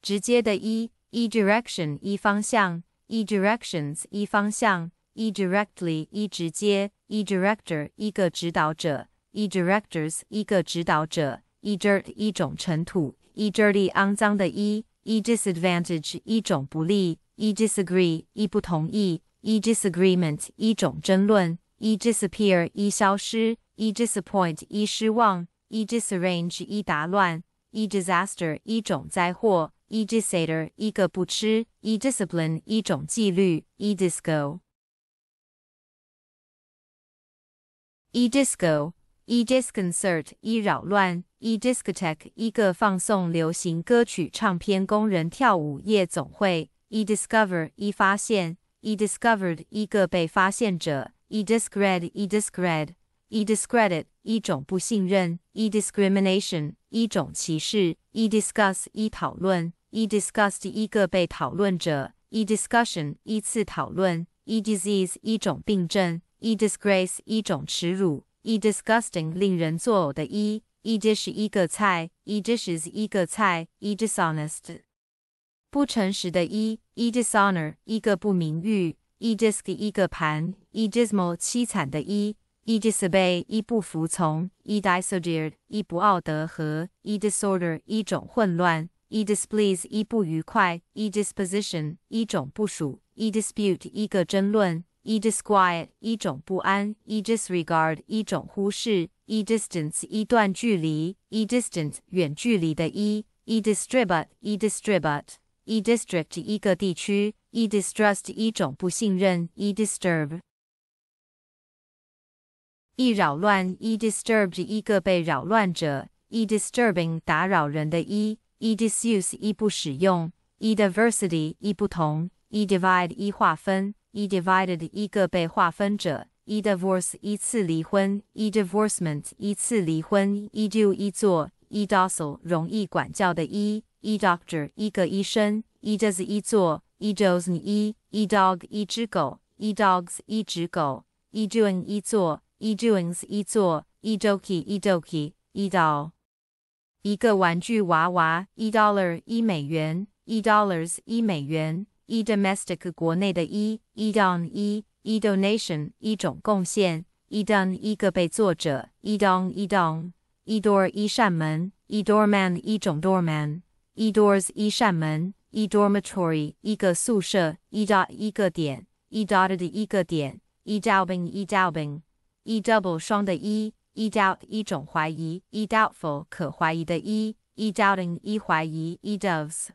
直接的 e，e d i r e c t i o n 一方向，e directions 一方向，e directly 一直接，e director 一个指导者。e directors 一个指导者，一 dirt 一种尘土，一 dirty e disadvantage e disagree 一不同意，一 disagreement 一种争论，一 disappear 一消失，一 disappoint e disarrange e disaster 一种灾祸。一 disorder e discipline disco, e disco e d i s c o n c e r t e 扰乱。e d i s c o t e e 个放送流行歌曲唱片。工人跳舞夜总会。e-discover, e 发现。e-discovered, 一个被发现者。e-discredit, e-discredit, e d i s c r e d i t 一种不信任。e-discrimination, 一种歧视。e-discuss, e 讨论。e-discussed, 一个被讨论者。e-discussion, 一次讨论。e-disease, 一种病症。e-disgrace, 一种耻辱。e disgusting，令人作呕的 e；e d i s h 一个菜；e dishes 一个菜；e dishonest，不诚实的 e；e dishonor 一个不名誉；e dish 一个盘；e dismal 凄惨的 e；e disobey 一不服从；e d i s o g r e d 一不奥德和；e disorder 一种混乱；e d i s p l e a s e 一不愉快；e disposition 一种部署；e dispute 一个争论。e-disquiet 一种不安，e-disregard 一种忽视，e-distance 一段距离，e-distance 远距离的 e，e-distribute e-distribute e-district 一个地区，e-distrust 一种不信任，e-disturb 一扰乱，e-disturbed 一个被扰乱者，e-disturbing 打扰人的 e，e-disuse 一不使用，e-diversity 一不同，e-divide 一划分。e divided 一个被划分者。e divorce 一次离婚。e divorcement 一次离婚。e do 一座。e docile 容易管教的。e e doctor 一个医生。e does 一座。e doesn't e e dog 一只狗。e dogs 一只狗。e doing 一座。e doing's 一座。e d o k i y e d o k e o l l 一个玩具娃娃。e dollar 一美元。e dollars 一美元。e domestic 国内的 e e don e e donation 一种贡献 e done 一个被作者 e don e don e door 一扇门 e doorman 一种 doorman e doors 一扇门 e dormitory 一个宿舍 e dot 一个点 e dotted 一个点 e doubing t e doubing e double 双的 e e doubt 一种怀疑 e doubtful 可怀疑的 e e doubting 一怀疑 e doves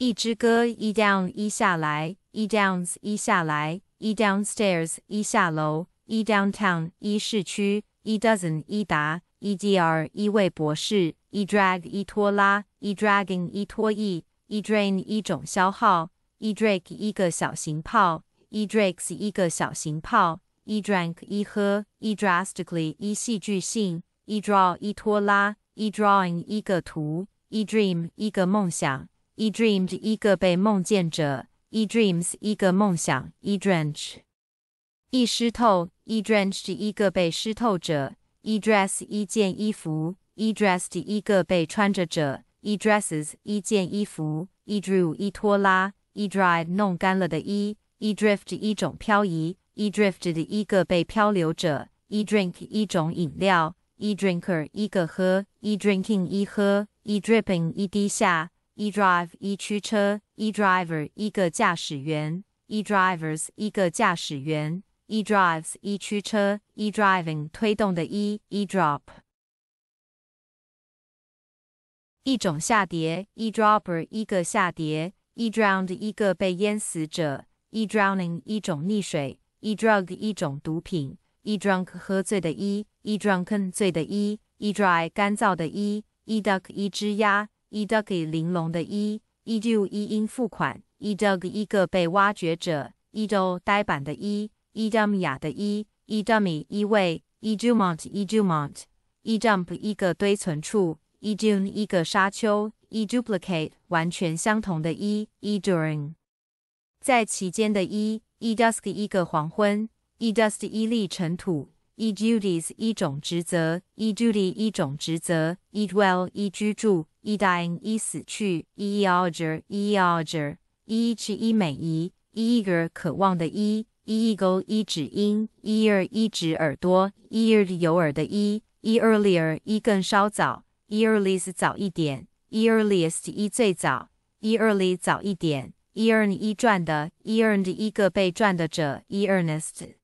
一支歌。一 d o w n 一下来。一 d o w n s 一一下来，d o w n s t a i r s 一下楼。一 d o w n t o w n 一市区。一 d o z e n 一达。一 dr，一位博士。一 d r a g 一拖拉。一 d r a g g i n g 一拖曳。一 drain，一种消耗。一 Drake，一个小型炮。一 Drake's，一个小型炮。一 d r a n k 一喝。一 d r a s t i c a l l y 一戏剧性。一 d r a w 一拖拉。一 drawing，一个图。一 dream，一个梦想。e dreamed 一个被梦见者。e dreams 一个梦想。e d r e n c h e 一湿透。e drenched 一个被湿透者。e dress 一件衣服。e dressed 一个被穿着者。e dresses 一件衣服。e drew 一拖拉。e dried 弄干了的衣。e drift 一种漂移。e drifted 一个被漂流者。e drink 一种饮料。e drinker 一个喝。e drinking 一喝。e dripping 一滴下。e-drive 一驱车，e-driver 一个驾驶员，e-drivers 一个驾驶员，e-drives 一驱车，e-driving 推动的 e，e-drop 一种下跌，e-dropper 一个下跌，e-drowned 一个被淹死者，e-drowning 一种溺水，e-drug 一种毒品，e-drunk 喝醉的 e，e-drunken 醉的 e，e-dry 干燥的 e，e-duck 一只鸭。d u g l y 玲珑的一，一 d o 一应付款 d u g 一个被挖掘者一 d d 呆板的一，一 d u m y 的一，一 d u m y 一位 d u m e n t d u m e n t 一 j u m p 一个堆存处一 d u n e 一个沙丘 d u p l i c a t e 完全相同的 e d u r i n g 在其间的一，一 dusk 一个黄昏一 dust 一粒尘土。E duties 一种职责，E duty 一种职责，E dwell 一居住，E dying 一死去，E e l g e r e e l g e r e each 一每一，Eager 渴望的 E，Eagle 一指音 e a r 一指耳朵，Eared 有耳的 E，Earlier 一更稍早，Earliest 早一点，Earliest 一最早，Early 早一点，Earn 一赚的，Earned 一个被赚的者，Earnest。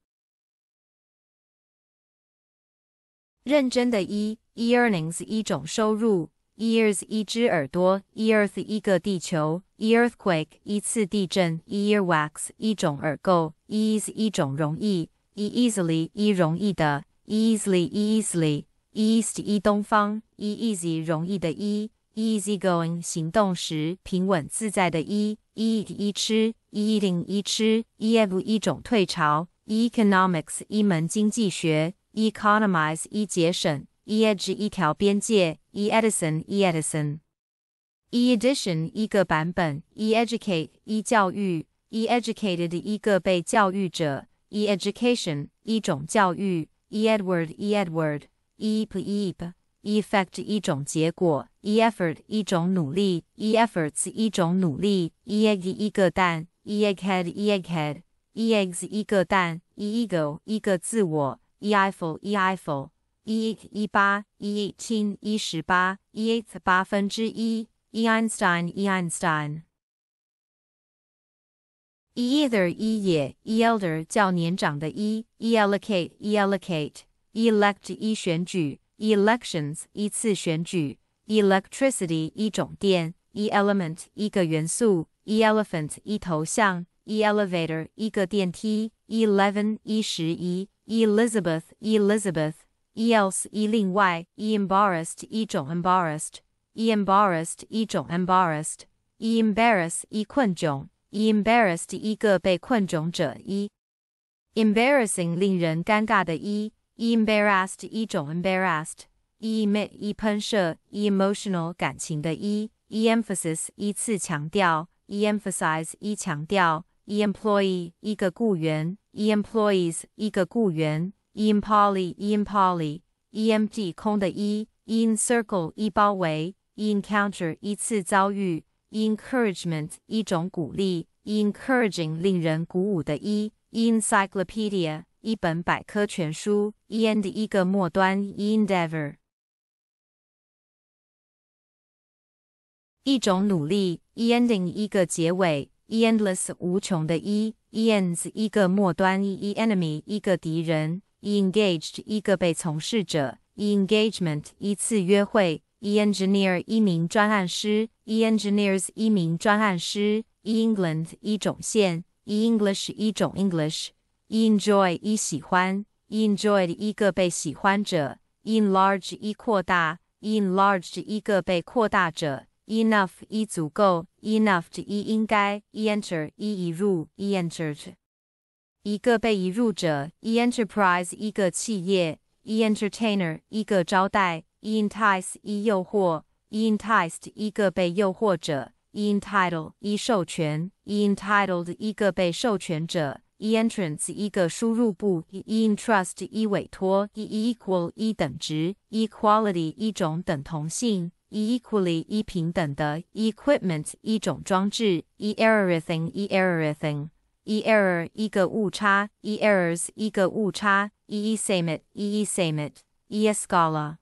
认真的 e earnings 一种收入，ears 一只耳朵，earth 一个地球，earthquake 一次地震，earwax 一种耳垢，ease 一种容易，easily 一容易的，easily easily easily 一东方 e a s y 容易的，e easygoing 行动时平稳自在的，e eat 一吃，eating 一吃 e a e 一种退潮，economics 一门经济学。economize e 节省，e edge 一条边界，e Edison e Edison，e edition 一个版本，e educate e 教育，e educated 一个被教育者，e education 一种教育，e Edward e Edward，eep eep，effect 一种结果，e effort 一种努力，e efforts 一种努力，e egg 一个蛋，e egghead e egghead，e egg 一个蛋，ego 一个自我。Eiffel, 一 if e eight, e eighteen e eighth e Einstein e 一 Einstein。一 either e elder e allocate e allocate e elect 一选举一 elections 一次选举 electricity e element 一个元素一 elephant 一头象一 elevator 一个电梯一 eleven 一十一。Elizabeth, Elizabeth, else 一另外 e embarrassed 一种 embarrassed, e embarrassed 一种 embarrassed, e embarrass 一困窘 e embarrassed 一个被困窘者一 embarrassing 令人尴尬的一 e embarrassed 一种 embarrassed, e emit 一喷射 e emotional 感情的一 e emphasis 一次强调 e emphasize 一强调。employee 一个雇员，employees 一个雇员，一 employee employee，empty 空的，一 encircle 一包围，encounter 一次遭遇，encouragement 一种鼓励，encouraging 令人鼓舞的，一 encyclopedia 一本百科全书，一 e n d 一个末端，e n d e a v o r 一种努力，ending 一个结尾。e endless 无穷的 e ends 一个末端 e enemy 一个敌人 e engaged 一个被从事者 e engagement 一次约会 e engineer 一名专案师 e engineers 一名专案师 e England 一种县 e English 一种 English e enjoy 一喜欢 e enjoyed 一个被喜欢者 e enlarge 一扩大 e enlarged 一个被扩大者 Enough 一足够 e n o u g h 一应该 e n t e r 一移入，entered 一个被移入者，enterprise 一个企业，entertainer 一个招待，entice 一诱惑，enticed 一个被诱惑者，entitle 一授权，entitled 一个被授权者，entrance 一个输入部，entrust 一委托，equal 一等值，equality 一种等同性。e equally 一平等的 equipment 一种装置 e everything 一 everything 一 error 一个误差 e errors 一个误差 e e same it e same it e escalator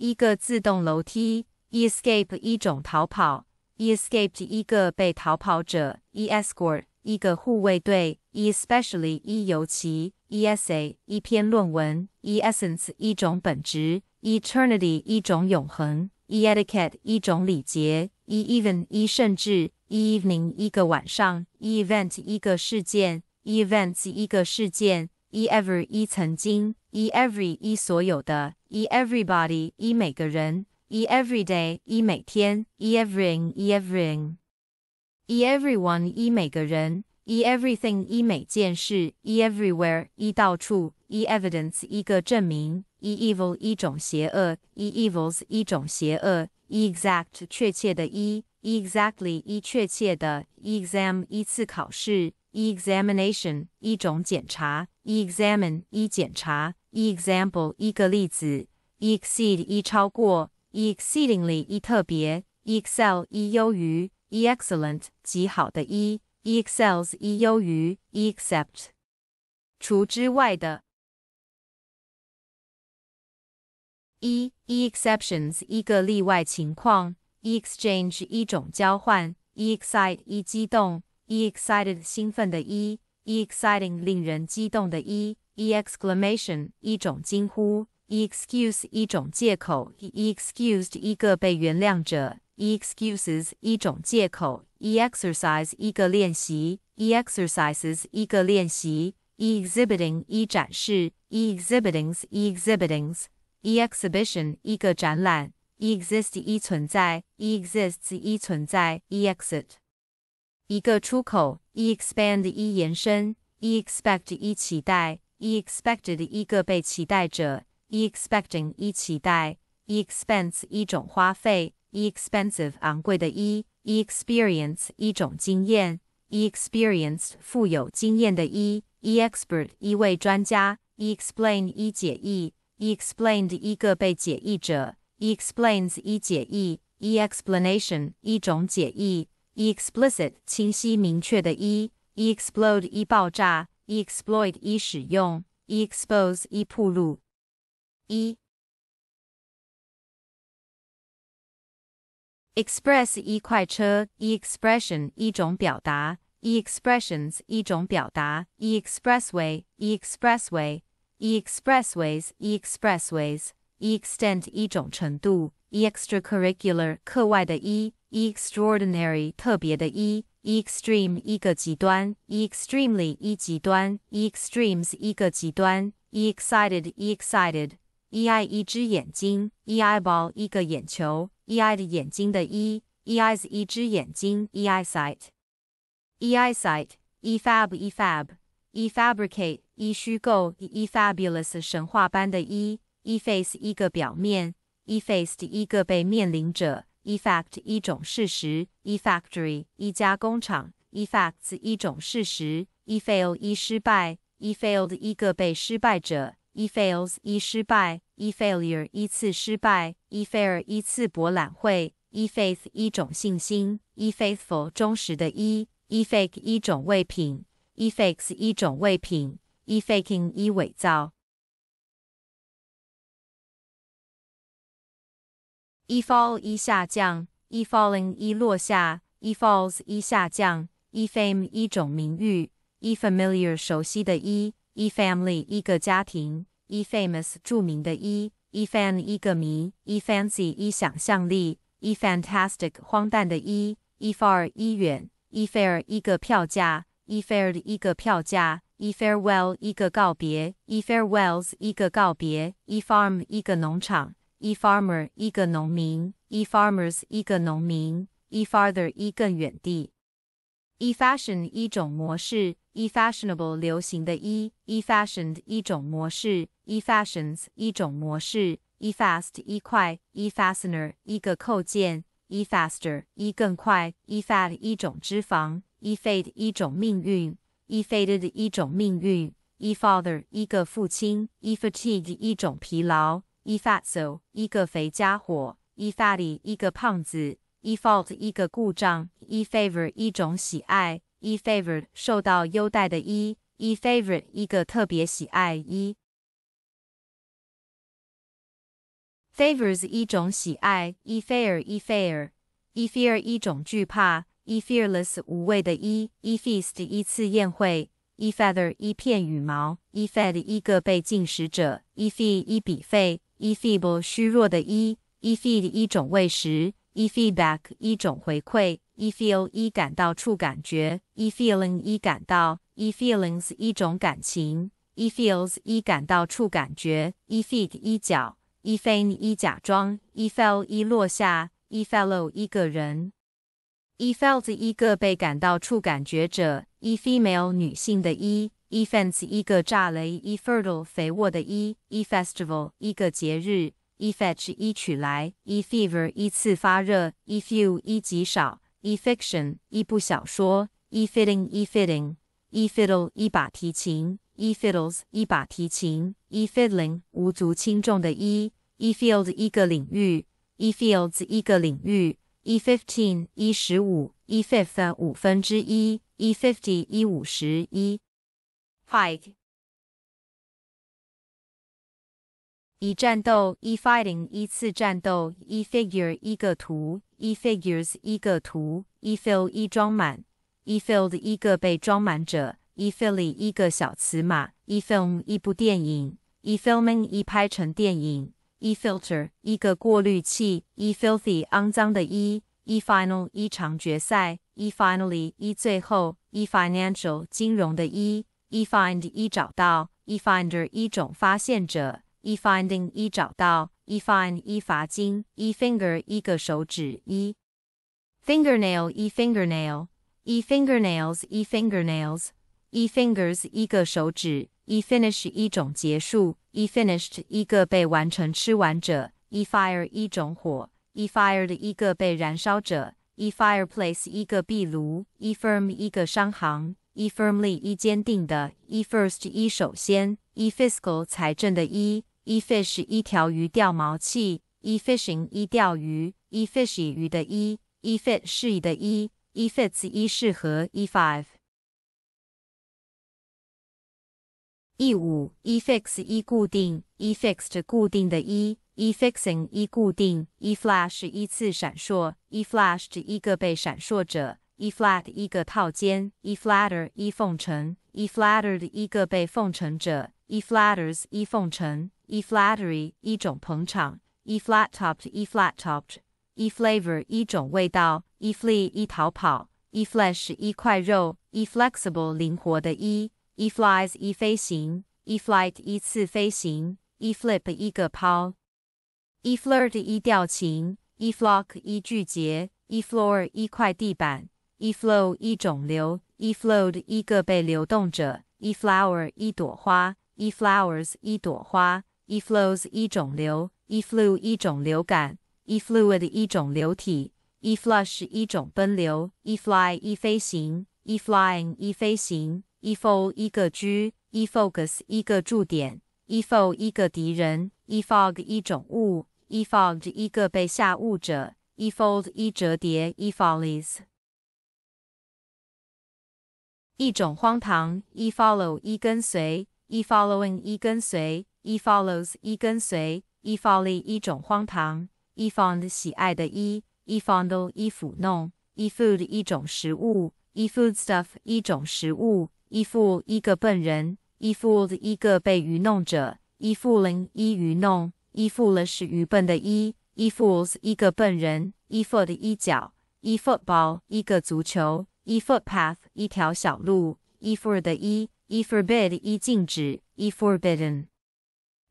一个自动楼梯 e escape 一种逃跑 e escaped 一个被逃跑者 e escort 一个护卫队 e especially 一尤其 E.S.A. 一篇论文。E. essence 一种本质。Eternity 一种永恒。E. etiquette 一种礼节。E. even 一甚至。E. evening 一个晚上。E. event 一个事件。Events 一个事件。E. ever 一曾经。E. every 一所有的。E. everybody 一每个人。E. everyday 一每天。E. everying e everying。E. everyone 一每个人。e everything E E everywhere E evidence E evil 一种邪恶. E evils 一种邪恶. E exact 确切的. E exactly E exam 一次考试. E examination 一种检查. E examine E example 一个例子. E exceed E exceedingly 一特别，e excel E excellent 极好的.极好的一。e excels 一优于 e except 除之外的 e e exceptions 一个例外情况 e exchange 一种交换 e excite 一激动 e excited 兴奋的 e e exciting 令人激动的 e e exclamation 一种惊呼 e excuse 一种借口 e excused 一个被原谅者 e excuses 一种借口，e exercise 一个练习，e exercises E exhibiting 一展示，e exhibitings 一 exhibitings，e exhibition 一个展览，e exist 一存在，e exists 一存在，e exit 一个出口，e expand 一延伸，e expect 一期待，e expected 一个被期待者，e expecting 一期待，e expense 一种花费。expensive 昂贵的 e experience 一种经验 e experienced 富有经验的 e e expert 一位专家 e explain 一解译 e explained 一个被解译者 e explains 一解译 e explanation 一种解译 e explicit 清晰明确的 e e explode 一爆炸 e exploit 一使用 e expose 一暴露 e Express 一快车，Expression 一种表达，Expressions 一种表达，Expressway expressway，Expressways 一 expressways，Extend 一种程度，Extracurricular 课外的，e e x t r a o r d i n a r y 特别的，e。e x t r e m e 一个极端，Extremely 一极端，Extremes 一个极端，Excited excited，Eye 一只眼睛，Eyeball 一个眼球。e i 的眼睛的 e e eyes 一只眼睛 e eyesight e eyesight e fab e fab e fabricate e 虚构 e fabulous 神话般的 e e face 一个表面 e faced 一个被面临者 e fact 一种事实 e factory 一家工厂 e facts 一种事实 e fail 一失败 e failed 一个被失败者一 fails 一失败，一 failure 一次失败，一 fair 一次博览会，一 faith 一种信心，一 faithful 忠实的，一 e fake 一种味品，一 f e s 一种味品，一 faking 一伪造，一 fall 一下降，一 falling 一落下，一 falls 一下降，一 fame 一种名誉，一 familiar 熟悉的，一。e family 一个家庭，e famous 著名的，e e fan 一个迷，e fancy 一想象力，e fantastic 荒诞的，e e far 一远，e fare 一个票价，e fared 一个票价，e farewell 一个告别，e farewells 一个告别，e farm 一个农场，e farmer 一个农民，e farmers 一个农民，e farther 一更远地，e fashion 一种模式。e-fashionable 流行的 e e f a s h i o n e d 一种模式，e-fashions 一种模式，e-fast 一块 e f a s t e n e r 一个扣件，e-faster 一更快，e-fat 一种脂肪，e-fade 一种命运，e-faded 一种命运，e-father 一个父亲，e-fatigue 一种疲劳，e-fatso 一个肥家伙，e-faty 一个胖子，e-fault 一个故障，e-favor 一种喜爱。e-favored 受到优待的 e，e-favorite 一个特别喜爱 e，favors 一种喜爱 e-fear e-fear e-fear 一种惧怕 e f e a r l e s s 无畏的 e，e-feast 一次宴会 e-feather 一片羽毛 e-fed 一个被进食者 e-fee 一笔费 e-feable 虚弱的 e，e-feed 一种喂食 e-feedback 一种回馈。e f e e l 一感到触感觉，e feeling 一感到，e feelings 一种感情，e feels 一感到触感觉，e feet 一脚，e feign 一假装，e fell 一落下，e fellow 一个人，e felt 一个被感到触感觉者，e female 女性的 e，e fence 一个炸雷，e fertile 肥沃的 e，e festival 一个节日，e fetch 一取来，e fever 一次发热，e few 一极少。e fiction 一部小说。e f i t t i n g e f i t t i n g e fiddle 一把提琴。e fiddles 一把提琴。e fiddling 无足轻重的 e。e field 一个领域。e fields 一个领域。e fifteen e 十五。e fifth 五分之一。e fifty e 五十一。f i k e 一战斗，一 fighting，一次战斗；一 figure，一个图；一 figures，一个图；一 fill，一装满；一 filled，一个被装满者；一 filly，一个小雌马；一 film，一部电影；一 filming，一拍成电影；一 filter，一个过滤器；一 filthy，肮脏的；一一 final，一场决赛；一 finally，一最后；一 financial，金融的；一一 find，一找到；一 finder，一种发现者。E finding 一找到，一 find 一罚金，一 finger 一个手指，一 fingernail E fingernail E fingernails E fingernails E fingers 一个手指，一 finish 一种结束，一 finished 一个被完成吃完者，一 fire 一种火，一 fire 的一个被燃烧者。e fireplace 一个壁炉，e firm 一个商行，e firmly 一坚定的，e first 一首先，e fiscal 财政的，e e fish 一条鱼，钓毛器。e fishing 一钓鱼。e fish 鱼的 e。e fit 是以的 e。e fits 一适合。e five 一五。e fix 一固定。e fixed 固定的 e。e fixing 一固定。e flash 一次闪烁。e flashed 一个被闪烁者。e flat 一个套间。e flatter 一奉承。e flattered 一个被奉承者。e flatters 一奉承。E flattery 一种捧场，E flat topped E flat topped E flavor 一种味道，E flee 一逃跑，E flesh 一块肉，E flexible 灵活的 E E flies 一飞行，E flight 一次飞行，E flip 一个抛，E flirt 一调情，E flock 一拒绝，E floor 一块地板，E flow 一种流，E flowed 一个被流动者，E flower 一朵花，E flowers 一朵花。e-flows 一种流，e-flu 一种流感，e-fluid 一种流体，e-flush 一种奔流，e-fly 一飞行，e-flying 一飞行 e f o c 一个居 e f o c u s 一个驻点 e f o l 一个敌人，e-fog 一种雾，e-fogged 一个被吓雾者，e-fold 一折叠 e f o l l i e s 一种荒唐，e-follow 一跟随，e-following 一跟随。e follows e 跟随 e folly 一种荒唐 e fond 喜爱的 e e fondle e 抚弄 e food 一种食物 e foodstuff 一种食物 e fool 一个笨人 e fooled 一个被愚弄者 e fooling 一愚弄 e fools 一个笨人 e foot 一脚 e football 一个足球 e footpath 一条小路 e f o o 的 e e forbid 一禁止 e forbidden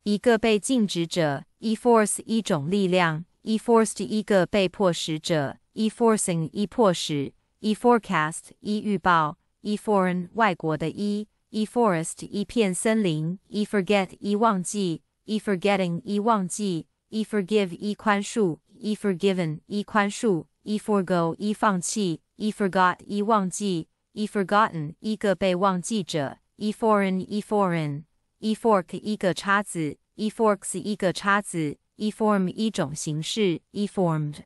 一个被禁止者，e force 一种力量，e forced 一个被迫使者，e forcing 一迫使，e forecast 一预报，e foreign 外国的，e e forest 一片森林，e forget 一忘记，e forgetting 一忘记，e forgive 一宽恕，e forgiven 一宽恕，e forego 一放弃，e forgot 一忘记，e forgotten 一个被忘记者，e foreign e foreign。e fork 一个叉子，e forks 一个叉子，e form 一种形式，e formed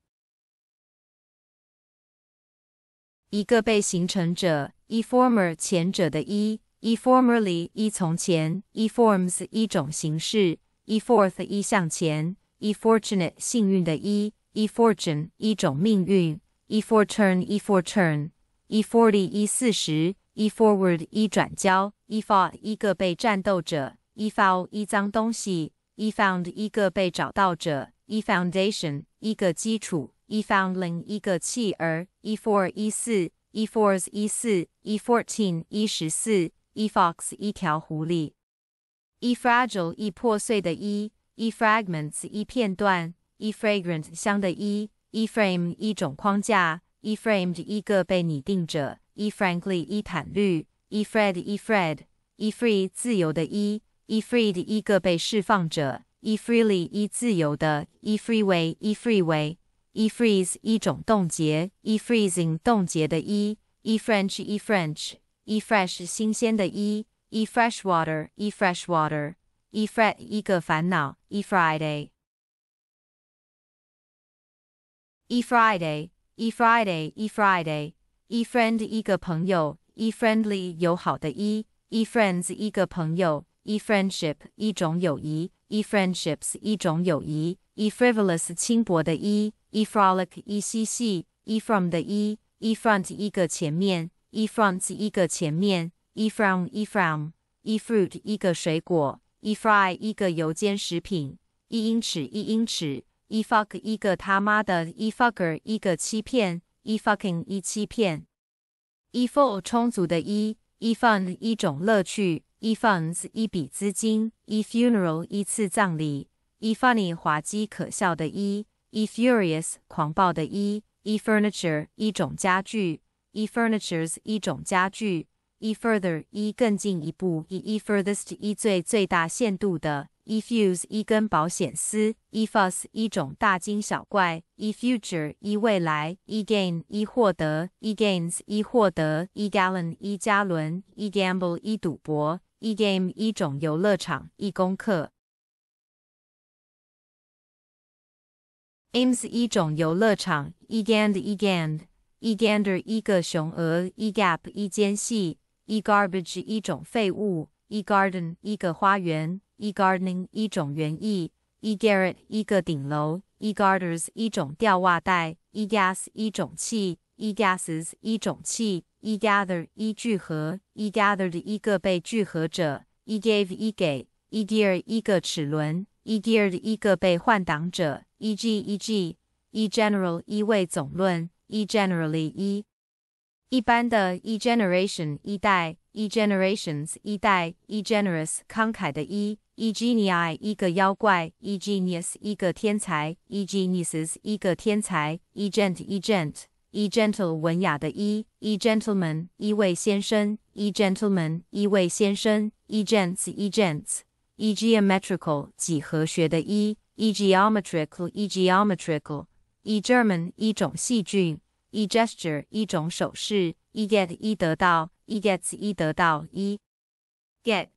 一个被形成者，e former 前者的 e，e formerly 一从前，e forms 一种形式，e forth 一向前，e fortunate 幸运的 e，e fortune 一种命运，e fortune fortune，e forty 一四十。e forward 一转交，e fought 一个被战斗者，e foul 一脏东西，e found 一个被找到者，e foundation 一个基础，e founding 一个弃儿 e four 一四，e four's 一四，e fourteen 一十四，e fox 一条狐狸，e fragile 一破碎的，一，e fragments 一片段，e fragrance 香的，一，e frame 一种框架，e framed 一个被拟定者。e frankly e 坦率 e fred e fred e free 自由的 e e freed 一个被释放者 e freely e 自由的 e free w a y e free w a y e freeze 一种冻结 e freezing 冻结的 e e french e french e fresh 新鲜的 e e fresh water e fresh water e fret 一个烦恼 e friday e friday e friday e friday e friend 一个朋友，e friendly 友好的，e e friends 一个朋友，e friendship 一种友谊，e friendships 一种友谊，e frivolous 轻薄的，e e frolic 一嬉戏，e from 的一，e front 一个前面，e front 一个前面，e from e from，e fruit 一个水果，e fry 一个油煎食品，一英尺一英尺，e fuck 一个他妈的，e fucker 一个欺骗。e-fucking 一欺骗，e-full 充足的 e，e-fun 一种乐趣，e-funds 一笔资金，e-funeral 一次葬礼，e-funny 滑稽可笑的 e，e-furious 狂暴的 e，e-furniture 一种家具，e-furniture's 一种家具。e further e 更进一步，e e furthest e 最最大限度的，e fuse 一根保险丝，e fuss 一种大惊小怪，e future e 未来，e gain e 获得，e gains e 获得，e gallon e 加仑，e gamble e 赌博，e game 一种游乐场，e 功课，aims 一种游乐场，e gander e gander e gander 一个雄鹅，e gap 一间隙。e-garbage 一种废物，e-garden 一个花园，e-gardening 一种园艺，e-garret 一个顶楼，e-garters 一种吊袜带，e-gas 一种气，e-gases 一种气，e-gather 一聚合，e-gathered 一个被聚合者，e-gave 一给，e-gear 一个齿轮，e-gear d 一个被换挡者，e-g. e-g. e-general 一位总论，e- generally 一。一般的 e generation 一代，e generations 一代，e generous 慷慨的 e，e g e n i i 一个妖怪，e genius 一个天才，e geniuses 一个天才，e gent e gent e gentle 文雅的 e，e gentleman 一位先生，e gentleman 一位先生，e gents e gents e geometrical 几何学的 e，e geometrical e geometrical e g e r m a n 一种细菌。一 gesture 一种手势，一 get 一得到，一 gets 一得到，一 get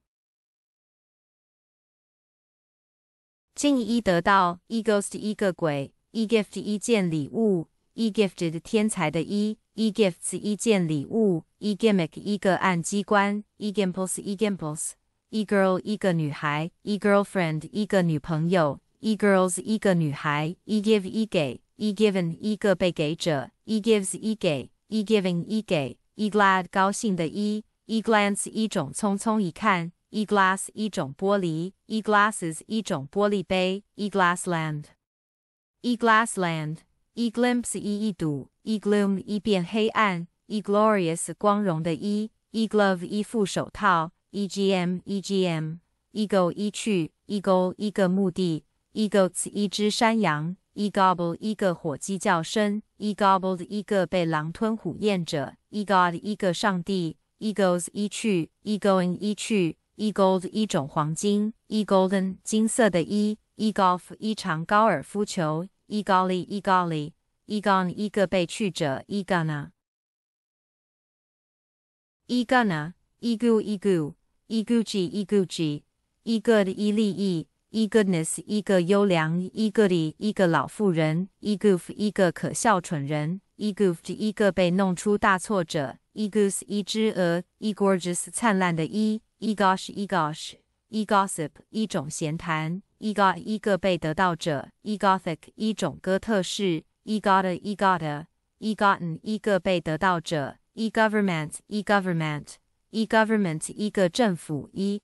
进一得到，一 g o o s t 一个鬼，一 gift 一件礼物，一 gifted 天才的，一 egifts 一件礼物，一 gimmick 一个按机关，一 g i m p l e s 一 g i m p l e s 一 girl 一个女孩，一 girlfriend 一个女朋友，一 girls 一个女孩，一 give 一给。e given 一个被给者. E gives 一给.一给，e giving E glad 高兴的 E, e glance 一种匆匆一看. E glass 一种玻璃. E glasses 一种玻璃杯. E glassland, E glassland, E glimpse 一一睹. E gloom 一变黑暗. E glorious 光荣的 E, e glove 一副手套.一副手套，e gm e gm，e go 一去，e go 一个目的，e goats 一只山羊。E g o b b l e 一个火鸡叫声，E gobbled 一个被狼吞虎咽者，E god 一个上帝，E gos 一去，E going 一去，E gold 一种黄金，E golden 金色的 E，E golf 一场高尔夫球，E golly，E golly，E gone 一个被去者，E gonna，E gonna，E goo，E goo，E gooji，E gooji，E good，E lily。一 goodness，一个优良；一个里，一个老妇人；一 g o o f 一个可笑蠢人；一 g o o o l 一个被弄出大错者；一 goose，一只鹅；一 gorgeous，灿烂的；一；一 gosh，一 gosh；一 gossip，一种闲谈；一 got 一个被得到者；一 gothic，一种哥特式；一 A，E 一 o t 一 e gotten，一个被得到者；一 government，一 government；一 government，一个政府；一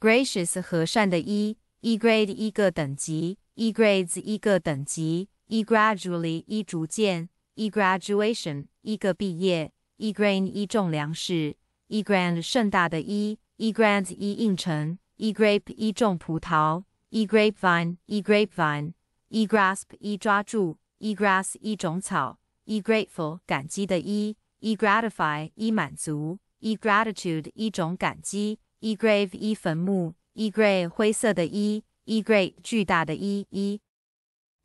；gracious，和善的；一。e-grade 一个等级，e-grades 一个等级，e-gradually 一逐渐，e-graduation 一个毕业，e-grain 一种粮食，e-grand 盛大的一 e g r a n t 一应承，e-grape 一种葡萄，e-grapevine e-grapevine，e-grasp 一抓住，e-grass 一种草，e-grateful 感激的，e- gratify 一满足，e-gratitude 一种感激，e-grave 一坟墓。e grey 灰色的 e e great 巨大的 e e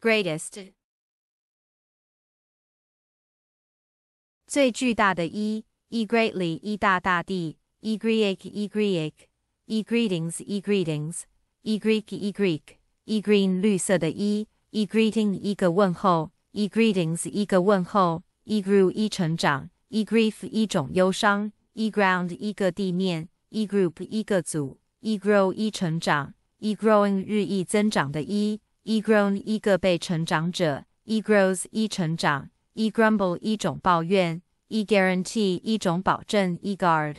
greatest 最巨大的 e e greatly 一大大地 e greek e greek e greetings e greetings e greek e greek e green 绿色的 e e greeting 一个问候 e greetings 一个问候 e grew 一成长 e grief 一种忧伤 e ground 一个地面 e group 一个组 e grow 一成长，e growing 日益增长的；e egrown 一个被成长者；e grows 一成长；e gumble r 一种抱怨；e guarantee 一种保证；e guard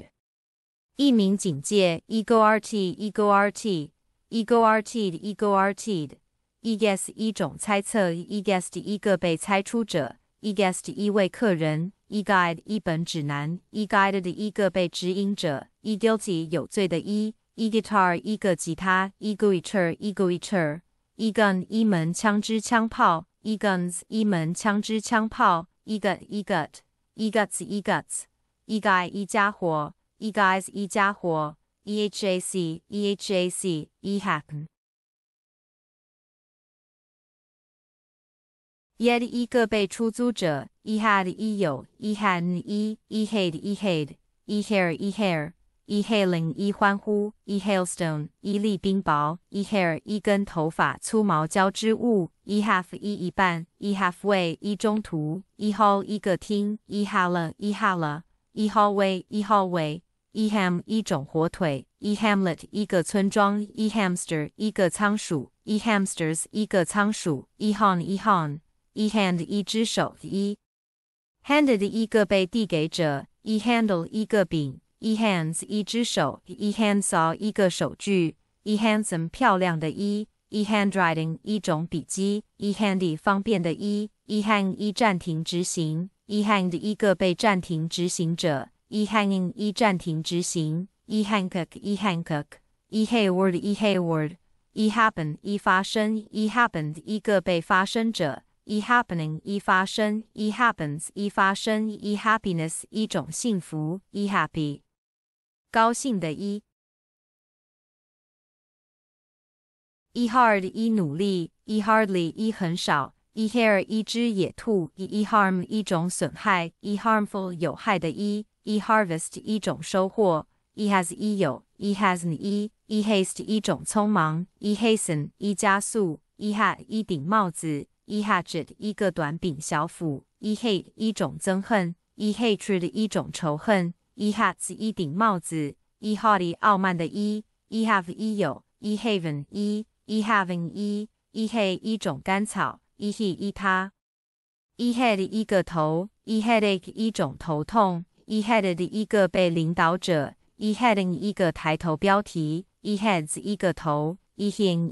一名警戒；e gort e gort e gorted gorted；guess 一种猜测；e guest 一个被猜出者；e guest 一位客人；e guide 一本指南；e guided 的一个被指引者；e guilty 有罪的；e E guitar, 一个吉他。E guitar, E guitar。E guns, 一门枪支枪炮。E guns, 一门枪支枪炮。E gut, E gut, E guts, E guts。E guy, 一家伙。E guys, 一家伙。E hac, E hac, E happen。Yet, 一个被出租者。E had, 一有。E hadn't, 一。E had, E had。E hair, E hair。一 hailing 一欢呼，一 hailstone 一粒冰雹，一 hair 一根头发，粗毛交织物，一 half 一一半，一 halfway 一中途，一 hall 一个厅，一 halle 一 halle，一 hallway 一 hallway，一 ham 一种火腿，一 hamlet 一个村庄，一 hamster 一个仓鼠，一 hamster's 一个仓鼠，一 hon 一 hon，一 hand 一只手，一 handed 一个被递给者，一 handle 一个饼。一 hands 一只手，一 handsaw 一个手锯，一 handsome 漂亮的一，一 handwriting 一种笔记，一 handy 方便的一，一 hang 一暂停执行，一 hanged 一个被暂停执行者，一 hanging 一暂停执行，一 hancock 一 hancock，一 hayward 一 hayward，一 happen 一发生，一 happened 一个被发生者。e happening 一发生，e happens 一发生，e happiness E happy。高兴的，一，一 hard 一努力，一 hardly 一很少，一 hare 一只野兔，一 harm 一种损害，一 harmful 有害的，一，一 harvest 一种收获，一 has 一有，一 hasn't 一，一 haste 一种匆忙，一 hasten 一加速，一 hat 一顶帽子，一 hatchet 一个短柄小斧，一 hate 一种憎恨，一 hatred 一种仇恨。E hat's 一顶帽子。E haughty 傲慢的。E e have 一有。E haven 一。E having 一。E hay 一种甘草。E he 一他。E head 一个头。E headache 一种头痛。E headed 一个被领导者。E heading 一个抬头标题。E heads 一个头。E heal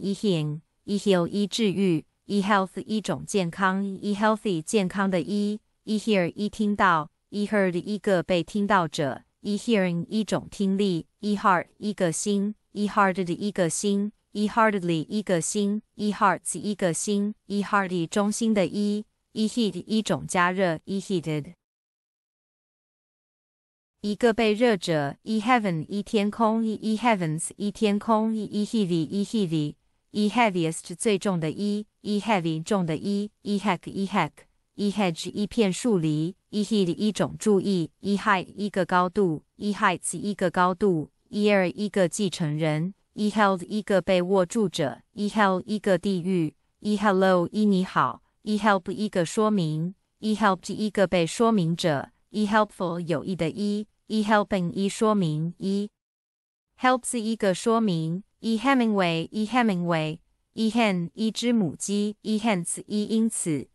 一 heal 一治愈。E health 一种健康。E healthy 健康的。E e hear 一听到。e heard 一个被听到者，e hearing 一种听力，e heart 一个心，e hearted 一个心，e heartedly 一个心，e hearts 一个心，e h e a r t y 中心的 e，e heated 一种加热，e heated 一个被热者，e heaven 一天空，e e heavens 一天空，e e heavy e heavy e heaviest 最重的 e，e heavy 重的 e，e h e c k e h e c k e hedge 一片树篱，e heed 一种注意，e high 一个高度，e heights 一个高度，e a i r 一个继承人，e held 一个被握住者，e held 一个地狱，e hello 一你好，e help 一个说明，e helped 一个被说明者，e helpful 有益的，e e helping 一说明，e helps 一个说明，e Hemingway e Hemingway，e hen 一只母鸡，e hence 一因此。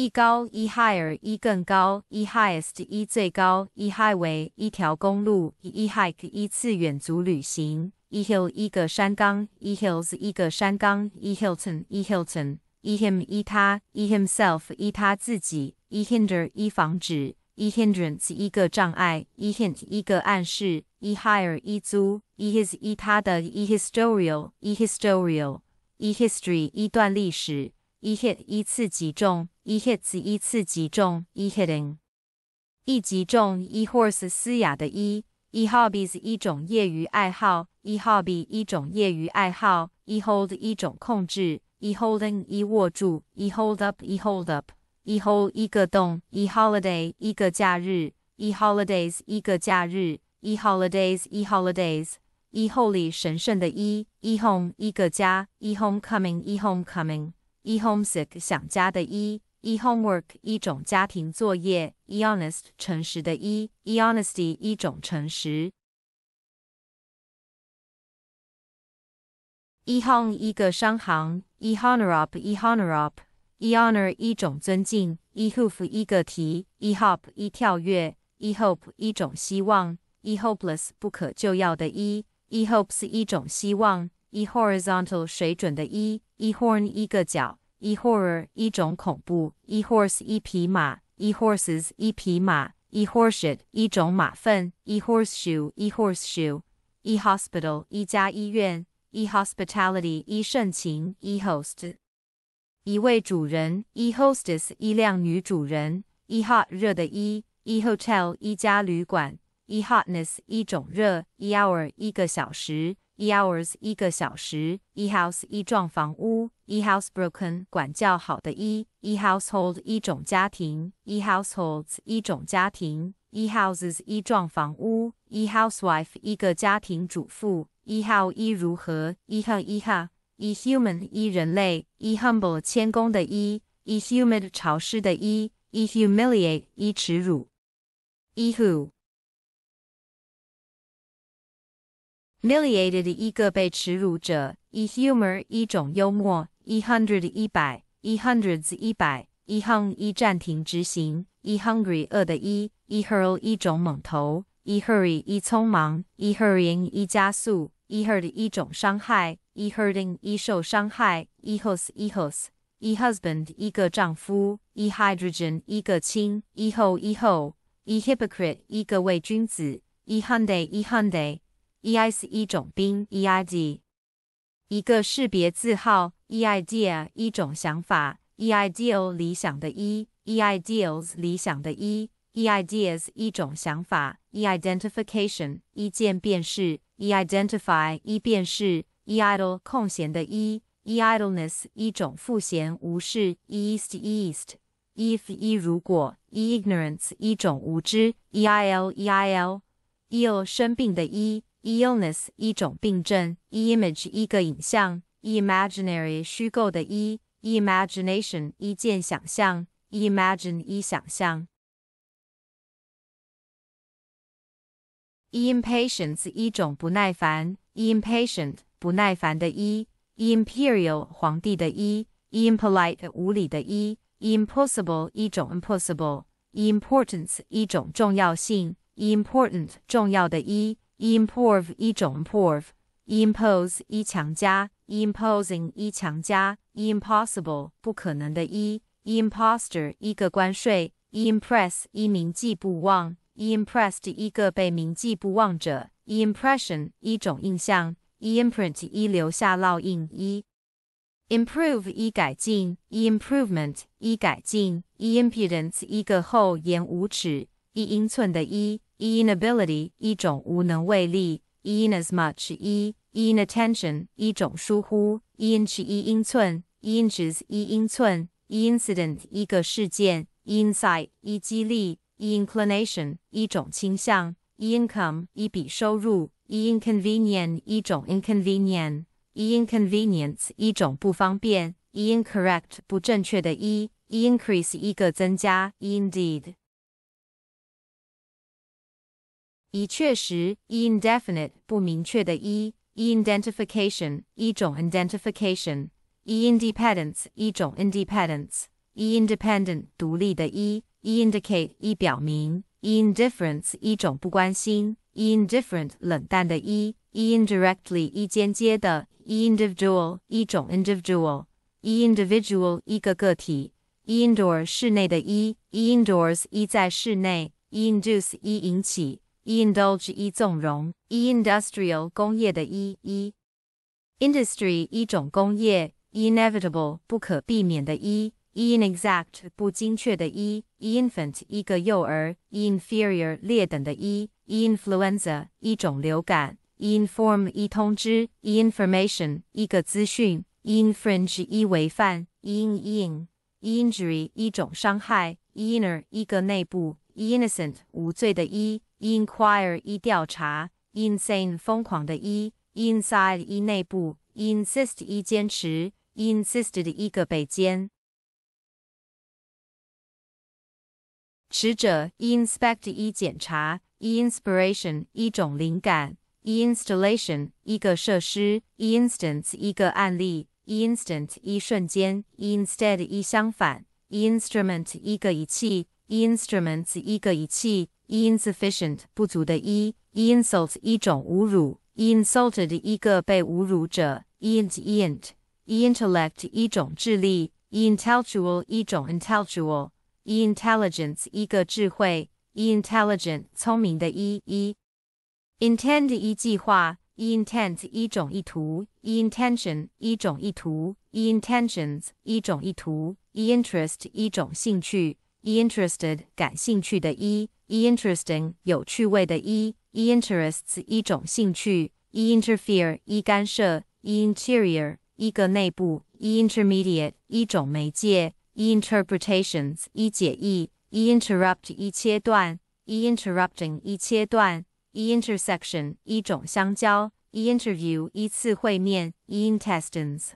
一高一 higher 一更高一 highest 一最高一 h i g h w a y 一条公路一 hike 一次远足旅行一 hill 一个山岗一 hills 一个山岗一 Hilton 一 Hilton 一 him 一他一 himself 一他自己一 hinder 一防止一 hindrance 一个障碍一 hint 一个暗示一 hire 一租一 his 一他的一 h i s t o r i a l 一 h i s t o r i a l 一 history 一段历史。一 hit 一次击中，一 hit 一次击中，一 hitting 一击中。一 horse 嘶哑的，一一 hobby 是一种业余爱好，一 hobby 一种业余爱好，一 hold 一种控制，一 holding 一握住，一 hold up 一 hold up 一 h o l d 一个洞，一 holiday 一个假日，一 holidays 一个假日，一 holidays 一 holidays 一 holy 神圣的，一一 home 一个家，一 homecoming 一 homecoming。e homesick 想家的 e e homework 一种家庭作业 e honest 诚实的 e e honesty 一种诚实 e home 一个商行 e honor up e honor up e honor 一种尊敬 e h o o f 一个题 e hop 一跳跃 e hope 一种希望 e hopeless 不可救药的 e e hopes 一种希望 e horizontal 水准的 e 一 horn 一个角，一 horror 一种恐怖，一 horse 一匹马，一 horses 一匹马，一 h o r s e s h i t 一种马粪，一 horseshoe 一 horseshoe，一 hospital 一家医院，一 hospitality 一盛情，一 host 一位主人，一 hostess 一辆女主人，一 hot 热的，一，一 hotel 一家旅馆，一 hotness 一种热，一 hour 一个小时。e hours 一个小时，e house 一幢房屋，e housebroken 管教好的一，e household 一种家庭，e households 一种家庭，e houses 一幢房屋，e housewife 一个家庭主妇，e how 一如何，e how 一 h e human 一人类，e humble 谦恭的，e humid 潮湿的，e humiliate 一耻辱，e who。Humiliated，一个被耻辱者。Humor，一种幽默。h u n d r e d 一百。Hundreds，一百。Hung，一暂停执行。Hungry，饿的。一。Hurl，一种猛头投。Hurry，一匆忙。Hurrying，一加速。Hurt，一种伤害。Hurting，一受伤害。Horse，一 horse。Husband，一个丈夫。Hydrogen，一个氢。Hoe，一 hoe。Hypocrite，一个伪君子。Hundred，一 h u n d a e e i c 一种兵 e i d 一个识别字号，eidea 一种想法，eideal 理想的 e，eideals 理想的 e，eideas 一种想法，eidentification 一键辨式，eidentify 一辨式，eidle 空闲的 e，eidleness 一种赋闲无事，east east if 一如果，eignorance 一种无知 e i l e i l e i l 生病的 e。Illness 一种病症。Image 一个影像。Imaginary 虚构的。Imagination 一见想象。Imagine 一想象。Impatience 一种不耐烦。Impatient 不耐烦的。Imperial 皇帝的。Impolite 无理的。Impossible 一种 impossible。Importance 一种重要性。Important 重要的。improve 一种 improve，impose 一强加，imposing 一强加，impossible 不可能的一，imposter 一个关税，impress 一铭记不忘，impressed 一个被铭记不忘者，impression 一种印象，imprint 一留下烙印一。improve 一改进，improvement 一改进，impudence 一个厚颜无耻，一英寸的一 Inability 一种无能为力。Inasmuch 一。Inattention 一种疏忽。Inch 一英寸。Inches 一英寸。Incident 一个事件。Insight 一激励。Inclination 一种倾向。Income 一笔收入。Inconvenient 一种不方便。Incorrect 不正确的。Increase 一个增加。Indeed。已确实 （indefinite） 不明确的 e identification 一种 identification e independence 一种 independence e independent 独立的 e e indicate 一表明 e indifference e indifferent 冷淡的 e e indirectly 一间接的 e individual 一种 individual e individual 一个个体 e indoor 室内的 e e indoors 一在室内 e induce 一引起 e-indulge e 纵容，e-industrial 工业的 e，e-industry 一种工业，inevitable 不可避免的 e，e-inexact 不精确的 e，e-infant 一个幼儿，e-inferior 劣等的 e，e-influenza 一种流感，e-inform 一通知，e-information 一个资讯，e-infringe 一违反，e-in e-injury 一种伤害，e-inner 一个内部，e-innocent 无罪的 e。Inquire 一调查，insane 疯狂的，一 inside 一内部，insist 一坚持，insisted 一个被坚持者，inspect 一检查，inspiration 一种灵感，installation 一个设施，instance 一个案例，instant 一瞬间，instead 一相反，instrument 一个仪器。instrument s 一个仪器，insufficient 不足的，insult 一种侮辱，insulted 一个被侮辱者 i n t e i e n t intellect 一种智力，intellectual 一种 intellectual，intelligence 一个智慧，intelligent 聪明的，intend 一计划，intent 一种意图，intention 一种意图，intentions 一种意图，interest 一种兴趣。e interested 感兴趣的 e e interesting 有趣味的 e e interests 一种兴趣 e interfere 一干涉 e interior 一个内部 e intermediate 一种媒介 e interpretations 一解译 e interrupt 一切断 e interrupting 一切断 e intersection 一种相交 e interview 一次会面 e intestines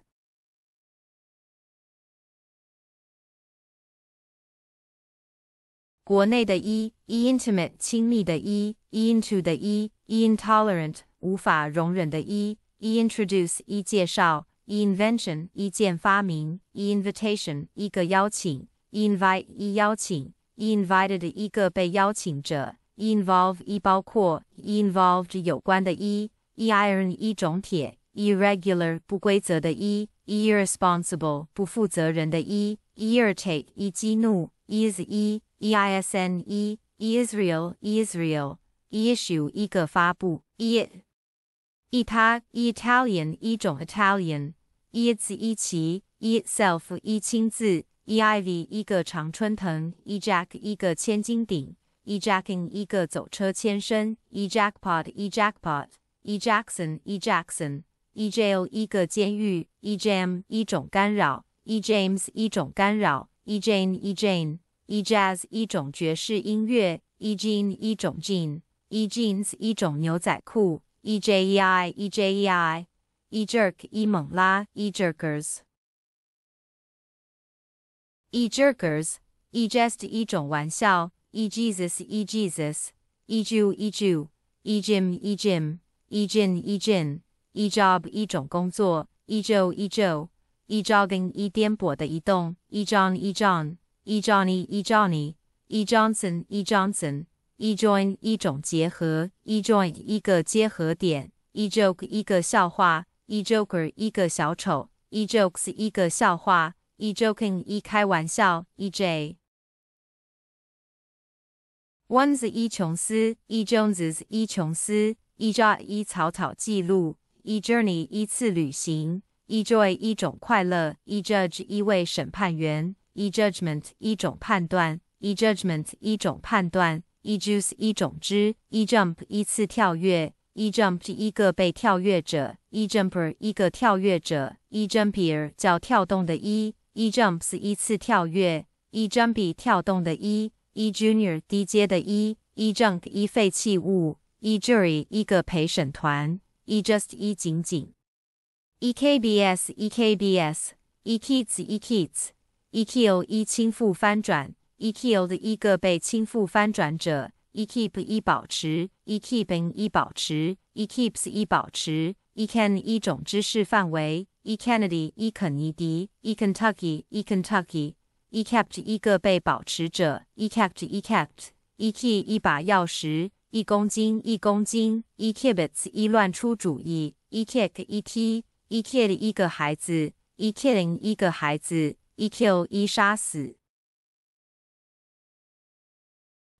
国内的 e intimate 亲密的 e into 的 e intolerant 无法容忍的 e introduce 一介绍 invention 一件发明 invitation 一个邀请 invite 一邀请 invited 一个被邀请者 involve 一包括 involved 有关的 e iron 一种铁 irregular 不规则的 e irresponsible 不负责任的 e irritate 一激怒 is e e i s n e Israel e Israel e issue 一个发布 e e ita e Italian 一种 Italian e itz 一起 e itself 一亲自 e iv 一个常春藤 e jack 一个千斤顶 e jacking 一个走车牵身 e jackpot e jackpot e Jackson e Jackson e jail 一个监狱 e jam 一种干扰 e James 一种干扰 e Jane e Jane E jazz 一种爵士音乐，E jean 一种 jean，E jeans 一种牛仔裤，E j e i E j e i，E jerk 一猛拉，E jerkers，E jerkers，E jest 一种玩笑，E Jesus E Jesus，E Jew E Jew，E Jim E Jim，E Jin E Jin，E job 一种工作，E Joe E Joe，E jogging 一颠簸的移动，E John E John。E Johnny E Johnny E Johnson E Johnson E join 一种结合 E join 一个结合点 E joke 一个笑话 E joker 一个小丑 E jokes 一个笑话 E joking 一开玩笑 E J One's E 琼斯 E Joneses E 琼斯 E jot E 草草记录 E journey 一次旅行 E joy 一种快乐 E judge 一位审判员。e-judgment 一种判断，e-judgment 一种判断，e-juice 一种汁，e-jump 一次跳跃，e-jump 一个被跳跃者，e-jumper 一个跳跃者，e-jumper 叫跳动的 e，e-jumps 一次跳跃，e-jumpy 跳动的 e，e-junior 低阶的 e，e-junk 一废弃物，e-jury 一个陪审团，e-just 一仅仅，e-k-b-s e-k-b-s e k i d s e k i d s e kill 一轻负翻转，e kill 的一个被轻负翻转者，e keep 一保持，e keeping 一保持，e keeps 一保持，e can 一种知识范围，e Kennedy 一肯尼迪，e Kentucky 一肯塔基，e kept 一个被保持者，e kept e kept，e key 一把钥匙，一公斤一公斤，e k i b b i t s 一乱出主意，e kick e t，e kid 一个孩子，e k i l l i n g 一个孩子。e kill 一杀死。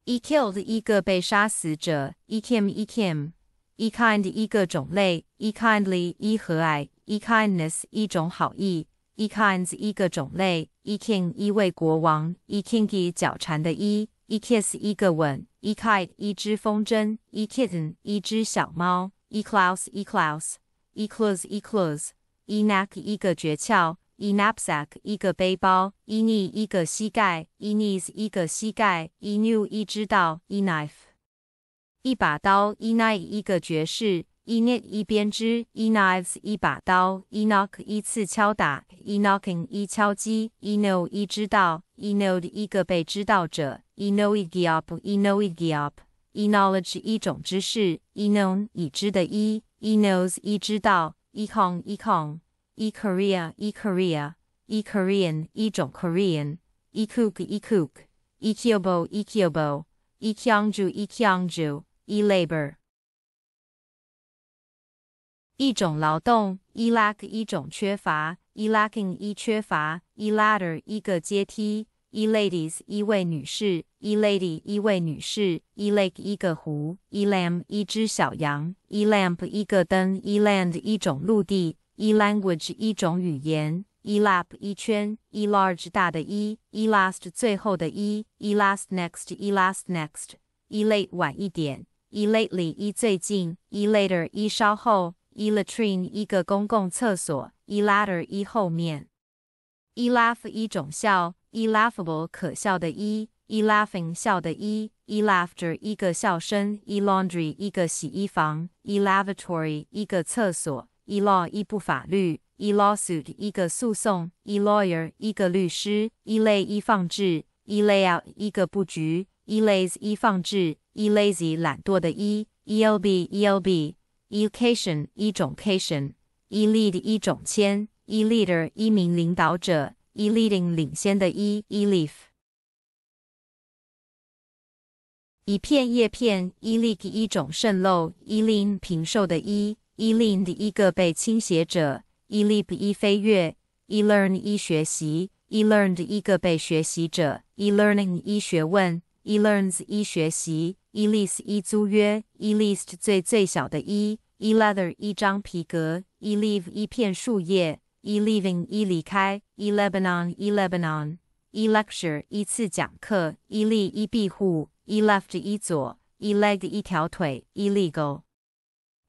e killed 一个被杀死者。e k e m e k i m e kind 一个种类。e kindly 一和蔼。e kindness 一种好意。e kinds 一个种类。e king 一位国王。e kingly 耍缠的。e kiss 一个吻。e kite 一只风筝。e kitten 一只小猫。e close e close e close e close e knack 一个诀窍。In a p s a k 一个背包。In knee，一个膝盖。In knees，一个膝盖。In knew，一知道。In knife，一把刀。In a，一个爵士。In knit，一编织。In knives，一把刀。In knock，一次敲打。In knocking，一敲击。In know，一知道。In know t h 一个被知道者。In know it g e up，In know it g e up。In knowledge，一种知识。In known，已知的。In knows，一知道。In k o n g i Kong。e Korea e Korea e Korean 一种 Korean e Cook e Cook k y o b o k y o b o k Yangju k Yangju e Labor 一种劳动 e Lack 一种缺乏 e Lacking 一缺乏 e Ladder 一个阶梯 e Ladies 一位女士 e Lady 一位女士 e Lake 一个湖 e Lamb 一只小羊 e Lamp 一个灯 e Land 一种陆地 e language 一种语言。e lap 一圈。e large 大的。e last 最后的。e last next e last next。e late 晚一点。e lately 一最近。e later 一稍后。e latrine 一个公共厕所。e l a t d e r 一后面。e laugh 一种笑。e laughable 可笑的。e laughing 笑的。e laughter 一个笑声。e laundry 一个洗衣房。e lavatory 一个厕所。一 law 一部法律，一 lawsuit 一个诉讼，一 lawyer 一个律师，一 lay 一放置，一 layout 一个布局，一 lays 一放置，一 lazy 懒惰的，一 elb elb，一 occasion 一种 occasion，一 lead 一种签，一 leader 一名领导者，一 leading 领先的，一 leaf 一片叶片，一 leak 一种渗漏，一 lean 平瘦的，一。E-lend，一个被倾斜者。e l e a p e 一飞跃。E-learn，一学习。E-learned，一个被学习者。E-learning，一学问。E-learns，一学习。E-lease，一租约。E-least，最最小的。E-leather，一张皮革。E-leave，一片树叶。E-leving，一离开。E-Lebanon，E-Lebanon。E-lecture，一次讲课。e l e 一庇护。E-left，一左。E-leg，一条腿。Illegal。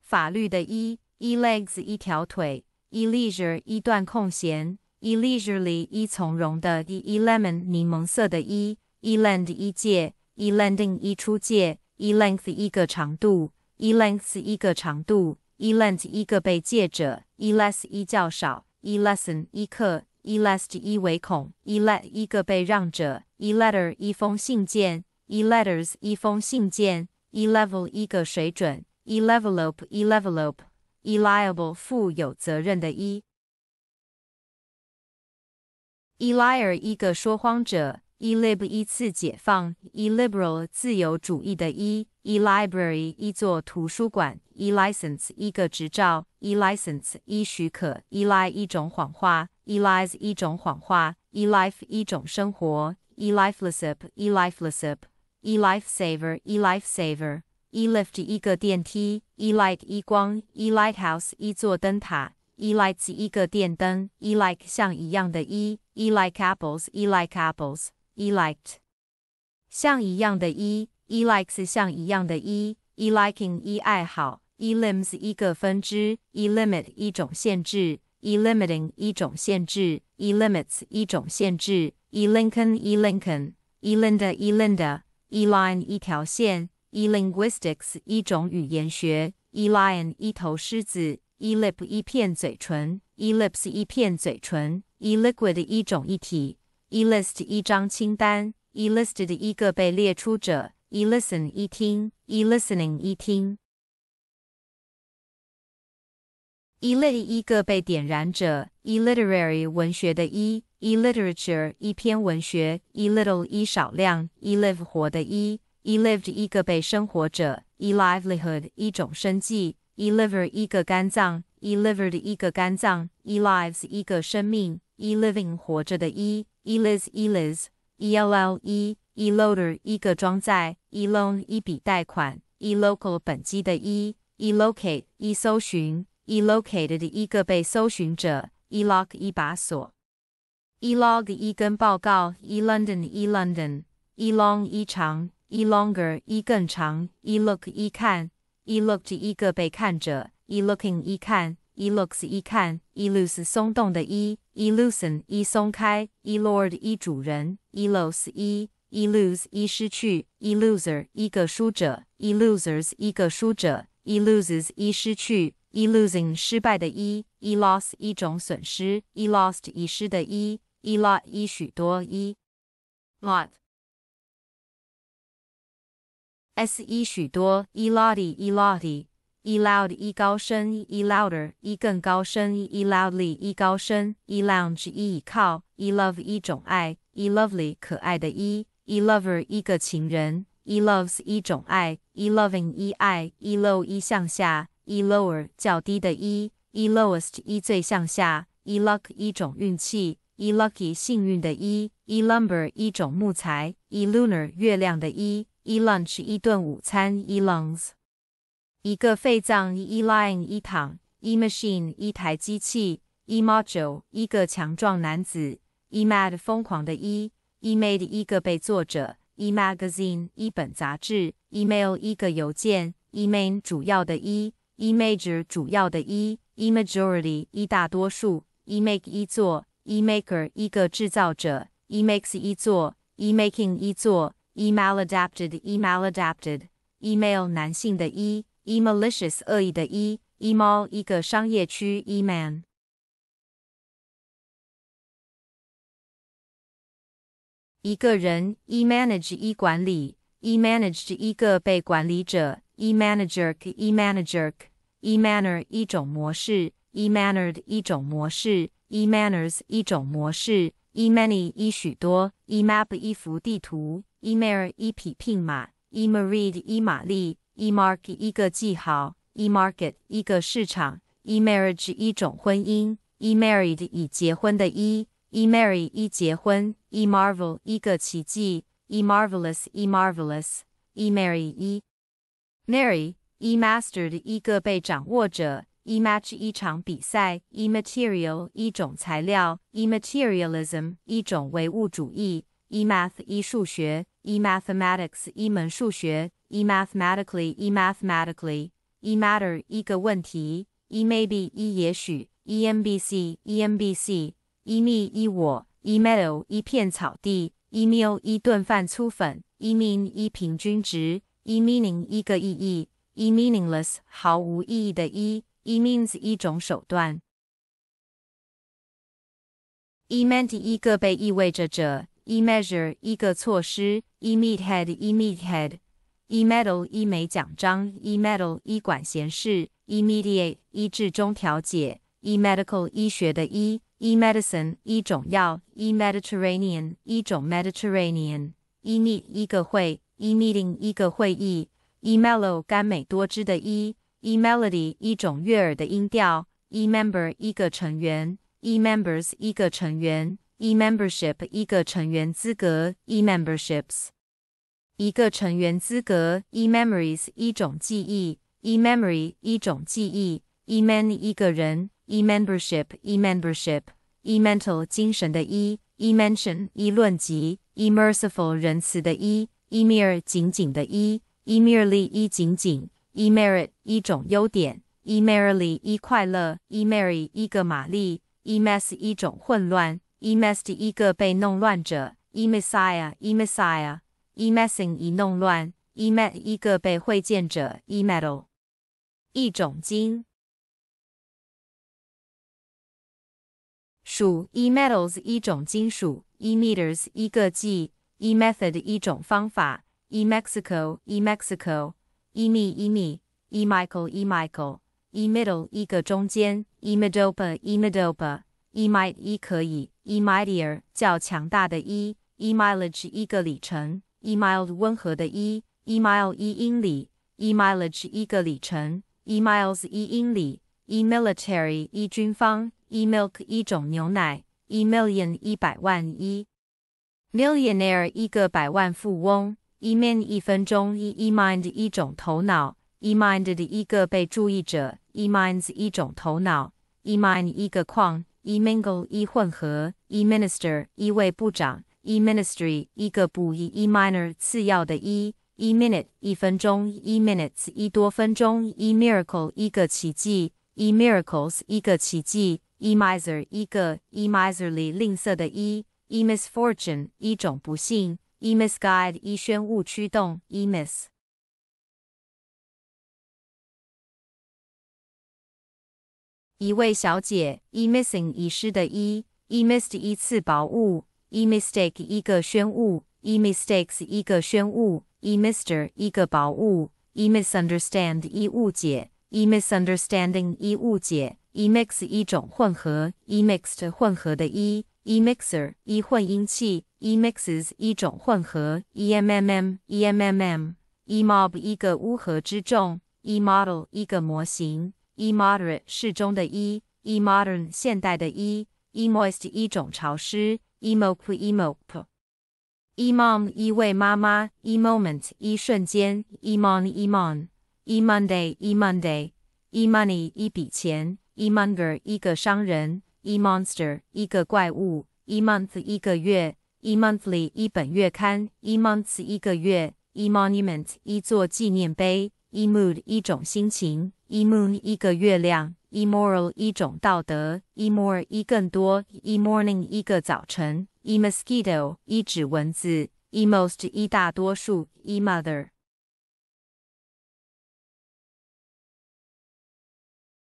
法律的一一 legs 一条腿，e leisure 一段空闲，e leisurely 一从容的，e lemon 柠檬色的，e i l e n d 一借 e l e n d i n g 一出界，e length 一个长度，e lengths 一个长度，e l e n d 一个被借者，e less 一较少，e lesson 一课，e lest 一唯恐，e let 一个被让者，e letter 一封信件，e letters 一封信件，e level 一个水准。Elevelope, elevelope, eliable 负有责任的一。Elier 一个说谎者，elib 一次解放，eliberal 自由主义的一，elibrary 一座图书馆，elicense 一个执照，elicense saver. 一种谎话，elies 一种谎话，elife 一种生活，elifelessip，elifelessip，elifesaver，elifesaver。E lift, 一个电梯。E light, 一光。E eLift 一个电梯，eLight 一光，eLighthouse 一座灯塔，eLights 一个电灯，eLike 像一样的 e，eLike apples，eLike apples，eLiked 像一样的 e，eLikes 像一样的 e，eLiking 一爱好，eLims 一个分支，eLimit 一种限制，eLimiting 一种限制，eLimits 一种限制，eLincoln E eLinda，eLine 一条线。Elinguistics 一种语言学。Elion 一头狮子。Elip 一片嘴唇。e l i p s 一片嘴唇。Eliquid 一种液体。Elist 一张清单。Elisted 一个被列出者。Elisten 一听。Elistening 一听。Elit 一个被点燃者。Eliterary 文学的。Eliterature 一篇文学。Elittle 一少量。Elive 活的。E-lived 一个被生活者，e-livelihood 一种生计，e-liver 一个肝脏，e-livered 一个肝脏，e-lives 一个生命，e-living 活着的，e-e-lives-e-l-l-e-e-loader 一个装载 e l o a n 一笔贷款，e-local 本机的，e-locate 一搜寻，e-located 一个被搜寻者，e-lock 一把锁，e-log 一根报告，e-london 一 l o n d o n e-long 一长。一 longer 一更长，一 look 一看，一 looked 一个被看者，一 looking 一看，一 looks 一看，一 loose 松动的一，一 loosen 一松开，一 lord 一主人，一 lose 一。一 lose 一失去，一 loser 一个输者，一 losers 一个输者，一 loses 一失去，一 losing 失败的一，一 loss 一种损失，一 lost 遗失的一，一 lot 一许多一 lot。se 许多，e l o u d i e l o u d i e loud e 高声，e louder e 更高声，e loudly e 高声，e lounge e 倚靠，e love 一种爱，e lovely 可爱的，e e lover 一个情人，e loves 一种爱，e loving 一爱，e low 一向下，e lower 较低的，e lowest 一最向下，e luck 一种运气，e lucky 幸运的，e e lumber 一种木材，e lunar 月亮的。一 lunch 一顿午餐，一 lung s 一个肺脏，一 lying 一躺，一 machine 一台机器，一 module 一个强壮男子，一 mad 疯狂的，一 emade 一个被作者，一 magazine 一本杂志，email 一个邮件，一 main 主要的，一 major 主要的，一 majority 一大多数，一 make 一做，一 maker 一个制造者，一 makes 一做，一 making 一做。Email adapted. e maladapted email 男性的 e e malicious 恶意的 e email 一个商业区 e man。一个人 e manage 一管理 managed 一个被管理者 manager e manager e manner 一种模式 e mannered 一种模式 manners 一种模式一 many 一许多，一 map 一幅地图，一 mare 一匹牝马，一 m a r e d 一马力，一 mark 一个记号，一 market 一个市场，一 marriage 一种婚姻，一 married 已结婚的，一一 marry 一结婚，一 marvel 一个奇迹，一 m a r v e l o u s 一 m a r v e l o u s 一 marry 一 marry，一 mastered 一个被掌握者。e-match 一场比赛，e-material 一种材料，e-materialism 一种唯物主义，e-math 一数学，e-mathematics 一门数学，e-mathematically e-mathematically e-matter 一个问题，e-maybe 一也许，e-mbc e-mbc e-me 一我，e-meadow 一片草地 e m e a l 一顿饭粗粉，e-mean 一平均值，e-meaning 一个意义，e-meaningless 毫无意义的。一 e means 一种手段。e meant 一个被意味着者。e measure 一个措施。e meet head e meet head。e medal 一枚奖章。e m e d a l 一管闲事。emediate 一治中调解。e medical 医学的 e。e medicine 一种药。e Mediterranean 一种 Mediterranean。e meet 一个会。e meeting 一个会议。e mellow 甘美多汁的 e。e-melody 一种悦耳的音调。e-member 一个成员。e-members 一个成员。e-membership 一个成员资格。e-memberships 一个成员资格。e-memories 一种记忆。e-memory 一种记忆。e-man 一个人。e-membership e-membership e-mental 精神的。e-mention e 一论及。e-merciful 仁慈的。e e m e r e 紧仅仅的。e-merely 一仅仅。e m e r i e 一种优点，emirily 一快乐，emery 一个玛丽 e m e s s 一种混乱 e m e s s e d 一个被弄乱者，emissiah emissiah e m e s s i n g 一弄乱，emet 一个被会见者，emetal 一种金，属 emetals 一种金属，emeters 一个计，emethod 一种方法，emexico emexico e me e me e Michael e Michael e middle 一个中间 e Midopa e Midopa e might 一可以 e mightier 较强大的 e e mileage 一个里程 e mild 温和的 e e mile 一英里 e mileage 一个里程 e miles 一英里 e military 一军方 e milk 一种牛奶 e million 一百万 e millionaire 一个百万富翁 e m i n 一分钟 e e m i n d 一种头脑 e m i n d 的一个被注意者，e-minds 一种头脑 e m i n d 一个框 e m i n g l e 一混合，e-minister 一位部长，e-ministry 一个部，e-minor 次要的，e-minute 一分钟，e-minutes 一多分钟，e-miracle 一个奇迹，e-miracles 一个奇迹，e-miser 一个，e-miserly 吝啬的，e-misfortune 一种不幸。emiss guide 一宣物驱动。emiss 一位小姐。emissing 遗失的 e。e m i s s e d 一次宝物。emistake 一个宣物。emistakes 一个宣物。emister 一个宝物。e m i s u n d e r s t a n d 一误解。e m i s u n d e r s t a n d i n g 一误解。emix 一种混合。emixed 混合的 e。e-mixer e 混音器，e-mixes 一种混合，e-m-m-m e-m-m-m e-mob 一个乌合之众，e-model 一个模型，e-moderate 适中的 e，e-modern 现代的 e，e-moist 一种潮湿，e-mope e-mope，e-mom 一位妈妈，e-moment 一瞬间，e-mon e-mon，e-Monday e-Monday，e-money 一笔钱 e m o n g e r 一个商人。e monster 一个怪物，e month 一个月，e monthly 一本月刊，e months 一个月，e monument 一座纪念碑，e mood 一种心情，e moon 一个月亮，e moral 一种道德，e more 一更多，e morning 一个早晨，e mosquito 一指蚊子，e most 一大多数，e mother。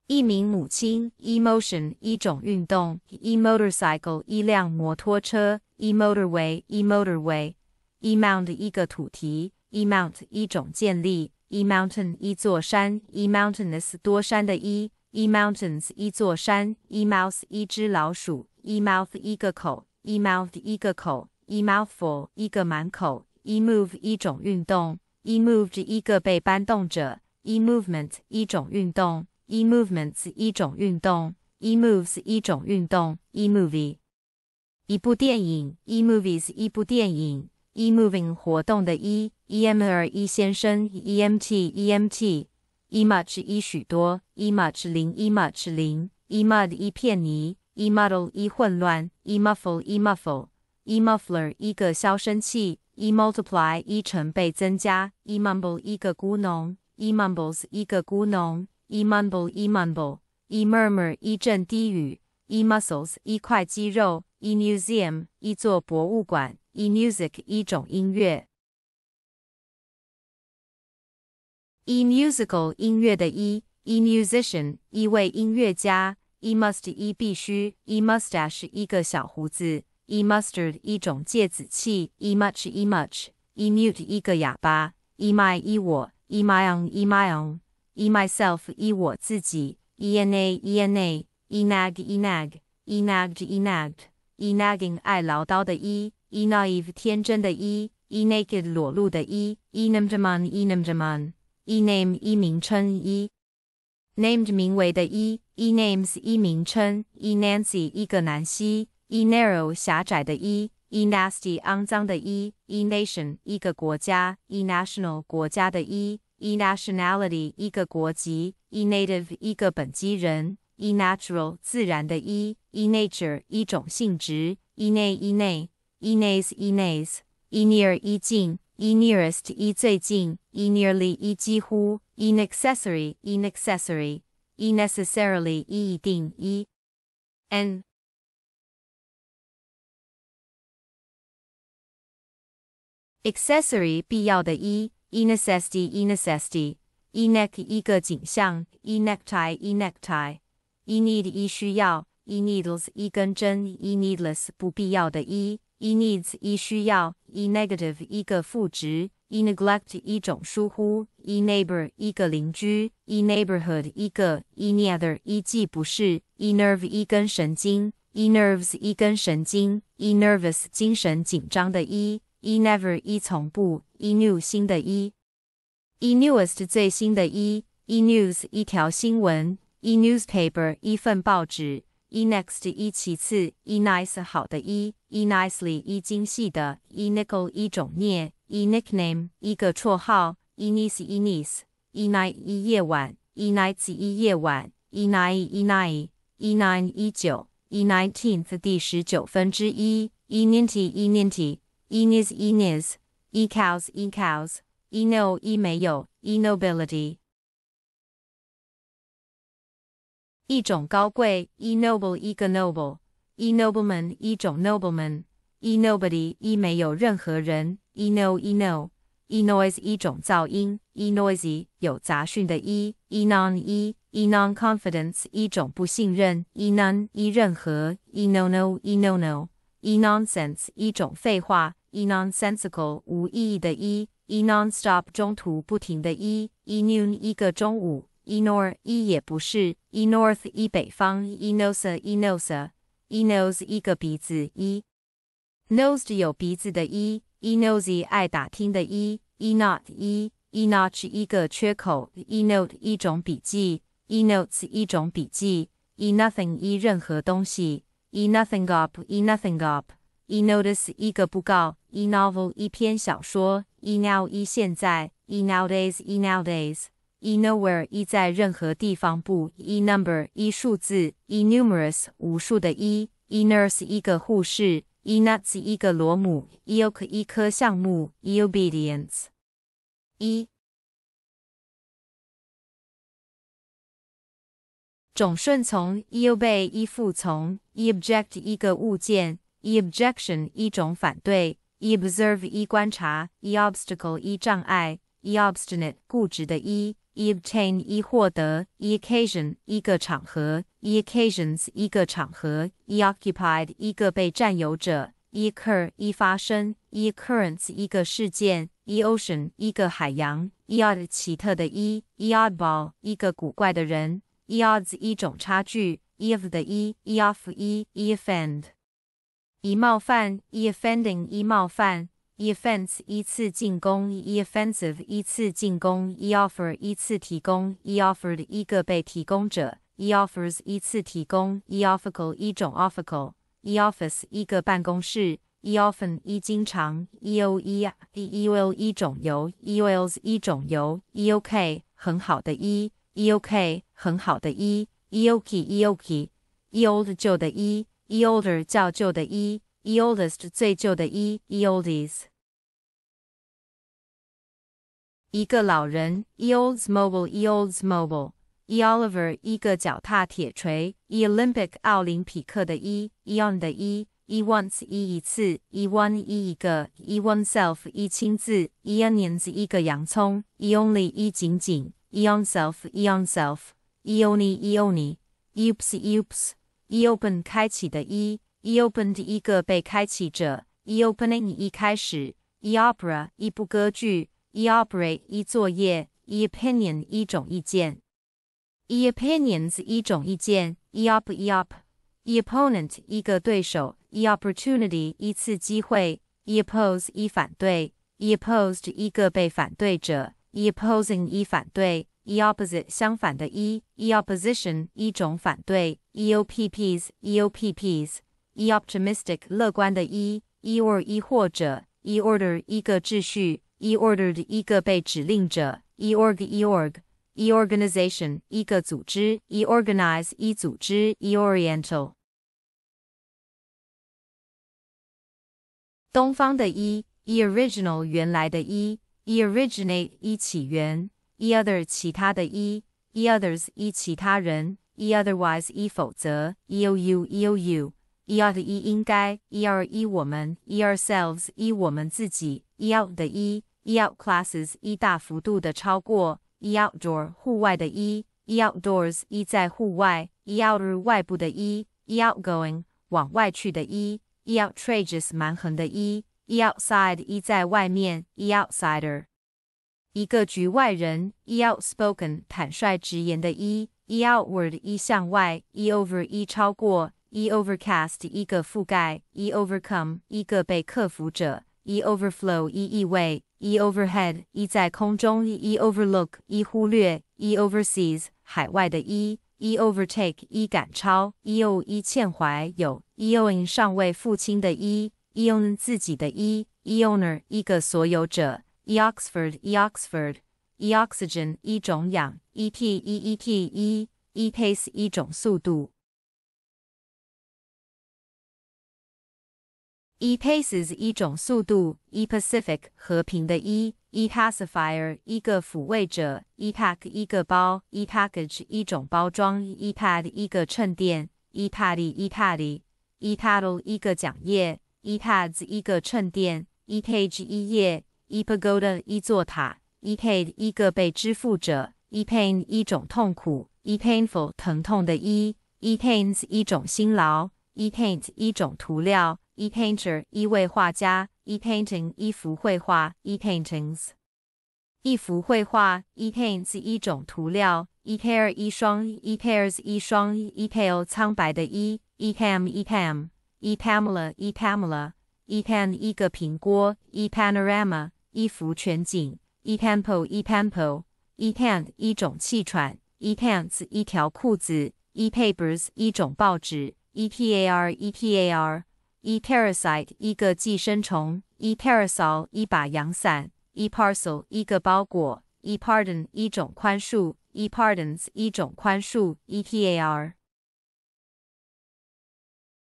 一名母亲。emotion 一种运动。motorcycle 一辆摩托车。motorway 一 motorway。mount 一个土堤。mount 一种建立。mountain 一座山。mountainous 多山的。e mountains 一座山。mouse 一只老鼠。mouth 一个口。m o u t h 一个口。mouthful 一个满口。move 一种运动。moved 一个被搬动者。movement 一种运动。e movements 一种运动，e moves 一种运动，e movie 一部电影，e movies 一部电影，e moving 活动的 e，e m r e 先生，e m t e m t，e much e 许多，e much 零 e much 零，e mud 一片泥，e muddle e 混乱，e muffle e muffle，e muffler 一个消声器，e multiply 一成倍增加，e mumble 一个咕哝，e mumbles 一个咕哝。Eumble, eumble, e murmur, 一阵低语。E muscles, 一块肌肉。E museum, 一座博物馆。E music, 一种音乐。E musical, 音乐的。E musician, 一位音乐家。E must, 一必须。E mustache, 一个小胡子。E mustard, 一种芥子气。E much, e much。E mute, 一个哑巴。E my, 一我。E m y o n e m y o n e myself e 我自己 ena ena enag enag enaged enaged enagging 爱唠叨的 e enaive 天真的 e enaked 裸露的 e enamdaman enamdaman ename 一名称 e named 名为的 e enames 一名称 enancy 一个南希 enarrow 狭窄的 e enasty 肮脏的 e enation 一个国家 enational 国家的 e e nationality 一个国籍，e native 一个本籍人，e natural 自然的，e e nature 一种性质，一内一内，e nays e nays，e near 一近，e nearest 一最近，e nearly 一几乎，e n e c e s s a r y e n e c e s s a r y e necessarily 一一定一 n accessory 必要的。一 e-necessity e-necessity e-neck 一个颈项 e-necktie e-necktie e-need 一需要 e-needles 一根针 e-needless 不必要的 e e-needs 一需要 e-negative 一个负值 e-neglect e neighbor e neighborhood e neither e nerve e nerves e nervous 精神紧张的 e。e never e 从不 e new 新的 e e newest 最新的 e e news 一条新闻 e newspaper 一份报纸 e next e 其次 e nice 好的 e e nicely 一精细的 e nickel 一种镍 e nickname 一个绰号 e nice e nice e night 一夜晚 e night's 一夜晚 e night e night e nine 一九 e nineteenth 第十九分之一 e ninety e ninety E noise, E n i s e E cows, E cows, E no, E 没有 E nobility。一种高贵 E noble, E noble, E nobleman, 一种 nobleman, E nobody, E 没有任何人 E no, E no, E noise, 一种噪音 E noisy, 有杂讯的 E, E non, E, E non confidence, 一种不信任 E non, E 任何 E no no, E no no。e nonsense 一种废话。e nonsensical 无意义的 e。e nonstop 中途不停的 e。e noon 一个中午。e nor 一也不是。e north 一北方。e n o s e e n o s e e nose 一个鼻子。e nosed 有鼻子的 e。e nosy 爱打听的 e。e n o t c 一 e notch 一个缺口。e note 一种笔记。e notes 一种笔记。e nothing 一任何东西。e nothing up，e nothing up，e notice 一个布告，e novel 一篇小说，e now 一现在，e nowadays e nowadays，e nowhere 一在任何地方不，e number 一数字，e numerous 无数的，一 nurse 一个护士，e nut 一个螺母，e yoke 一科项目，e obedience 一。种顺从，依 obey 依服从，依 object 一个物件，依 objection 一种反对，依 observe 一观察，依 obstacle 一障碍，依 obstinate 固执的依，依 obtain 一获得，依 occasion 一个场合，依 occasions 一个场合，依 occupied 一个被占有者，依 occur 一发生，依 occurrence 一个事件，依 ocean 一个海洋，依 odd 奇特的依，依 oddball 一个古怪的人。e odds 一种差距。e of 的 e。e off 一 e offend，一冒犯。e offending 一冒犯。e offense 一次进攻。e offensive 一次进攻。e offer 一次提供。e offered 一个被提供者。e offers 一次提供。e official 一种 official。e office 一个办公室。e often 一经常。e o e e o l 一种油。e oils 一种油。e o k 很好的 e e o k。很好的一 e o k y e o k k y e o l d 旧的，e eolder 较旧的，e eoldest 最旧的，e e o l d e s 一个老人，eolds mobile eolds mobile，eoliver 一个脚踏铁锤 e o l y m p i c 奥林匹克的一 eon 的一 eonce 一一次，e one 一一个，e oneself 一亲自，e onion s 一个洋葱，e only 一仅仅，e oneself y oneself。Eony Eony, u o p s Oops, Eopen 开启的 E, Eopened 一个被开启者 Eopening 一开始 Eopera 一部歌剧 Eoperate 一作业 Eopinion 一种意见 Eopinions 一种意见 Eop Eop, Eopponent 一个对手 Eopportunity 一次机会 Eoppose 一反对 Eopposed 一个被反对者 Eopposing 一反对。e-opposite 相反的 e，e-opposition 一种反对 e o p p s e o p p s e o p t i m i s t i c 乐观的 e，e-or 一或者 e-order 一个秩序 e-ordered 一个被指令者 e-org e-org e-organization 一个组织 e-organize 一组织 e-oriental 东方的 e，e-original 原来的 e，e-originate 一起源。e other 其他的 e e others 一其他人 e otherwise 一否则 e o u e o u e out 一应该 e r 一我们 e ourselves 一我们自己 e out 的 e e out classes 一大幅度的超过 e outdoor 户外的 e e outdoors 一在户外 e outer 外部的 e e outgoing 往外去的 e e outrageous 蛮横的 e e outside 一在外面 e outsider。一个局外人，e outspoken 坦率直言的，e e outward 一向外，e over 一超过，e overcast 一个覆盖，e overcome 一个被克服者，e overflow 一意位，e overhead 一在空中，e overlook 一忽略，e overseas 海外的，e e overtake 一赶超，e o 一欠怀有 e owing 尚未付清的，e e own 自己的，e owner 一个所有者。e Oxford e Oxford e Oxygen 一种氧 e T e e T e e Pace 一种速度 e Paces 一种速度 e Pacific 和平的 e e Pacifier 一个抚慰者 e Pack 一个包 e Package 一种包装 e Pad 一个衬垫 e p a d t y e p a d t y e Padle 一个桨叶 e p a d s 一个衬垫 e Page 一页一 p g o d a 一座塔。一 p a i d 一个被支付者。一 p a i n 一种痛苦。一 p a i n f u l 疼痛的。e 一 p a i n s 一种辛劳。一 p a i n t 一种涂料。一 p a i n t e r 一位画家。一 p a i n t i n g 一幅绘画。一 p a i n t i n g s 一幅绘画。一 p a i n t s 一种涂料。一 p a i r 一双。一 p a i r s 一双。一 p a l e 苍白的。Eepam 一 p a m 一 Pamela 一 Pamela。Epan 一个苹果。一 p a n o r a m a 一幅全景。一 p a m p l e 一 p a m p l e 一 pant，一种气喘。一 pants，一条裤子。一 papers，一种报纸。一 p a r，一 p a r。一 parasite，一个寄生虫。一 parasol，一把阳伞。一 parcel，一个包裹。一 pardon，一种宽恕。一 pardons，一种宽恕。一 p a r。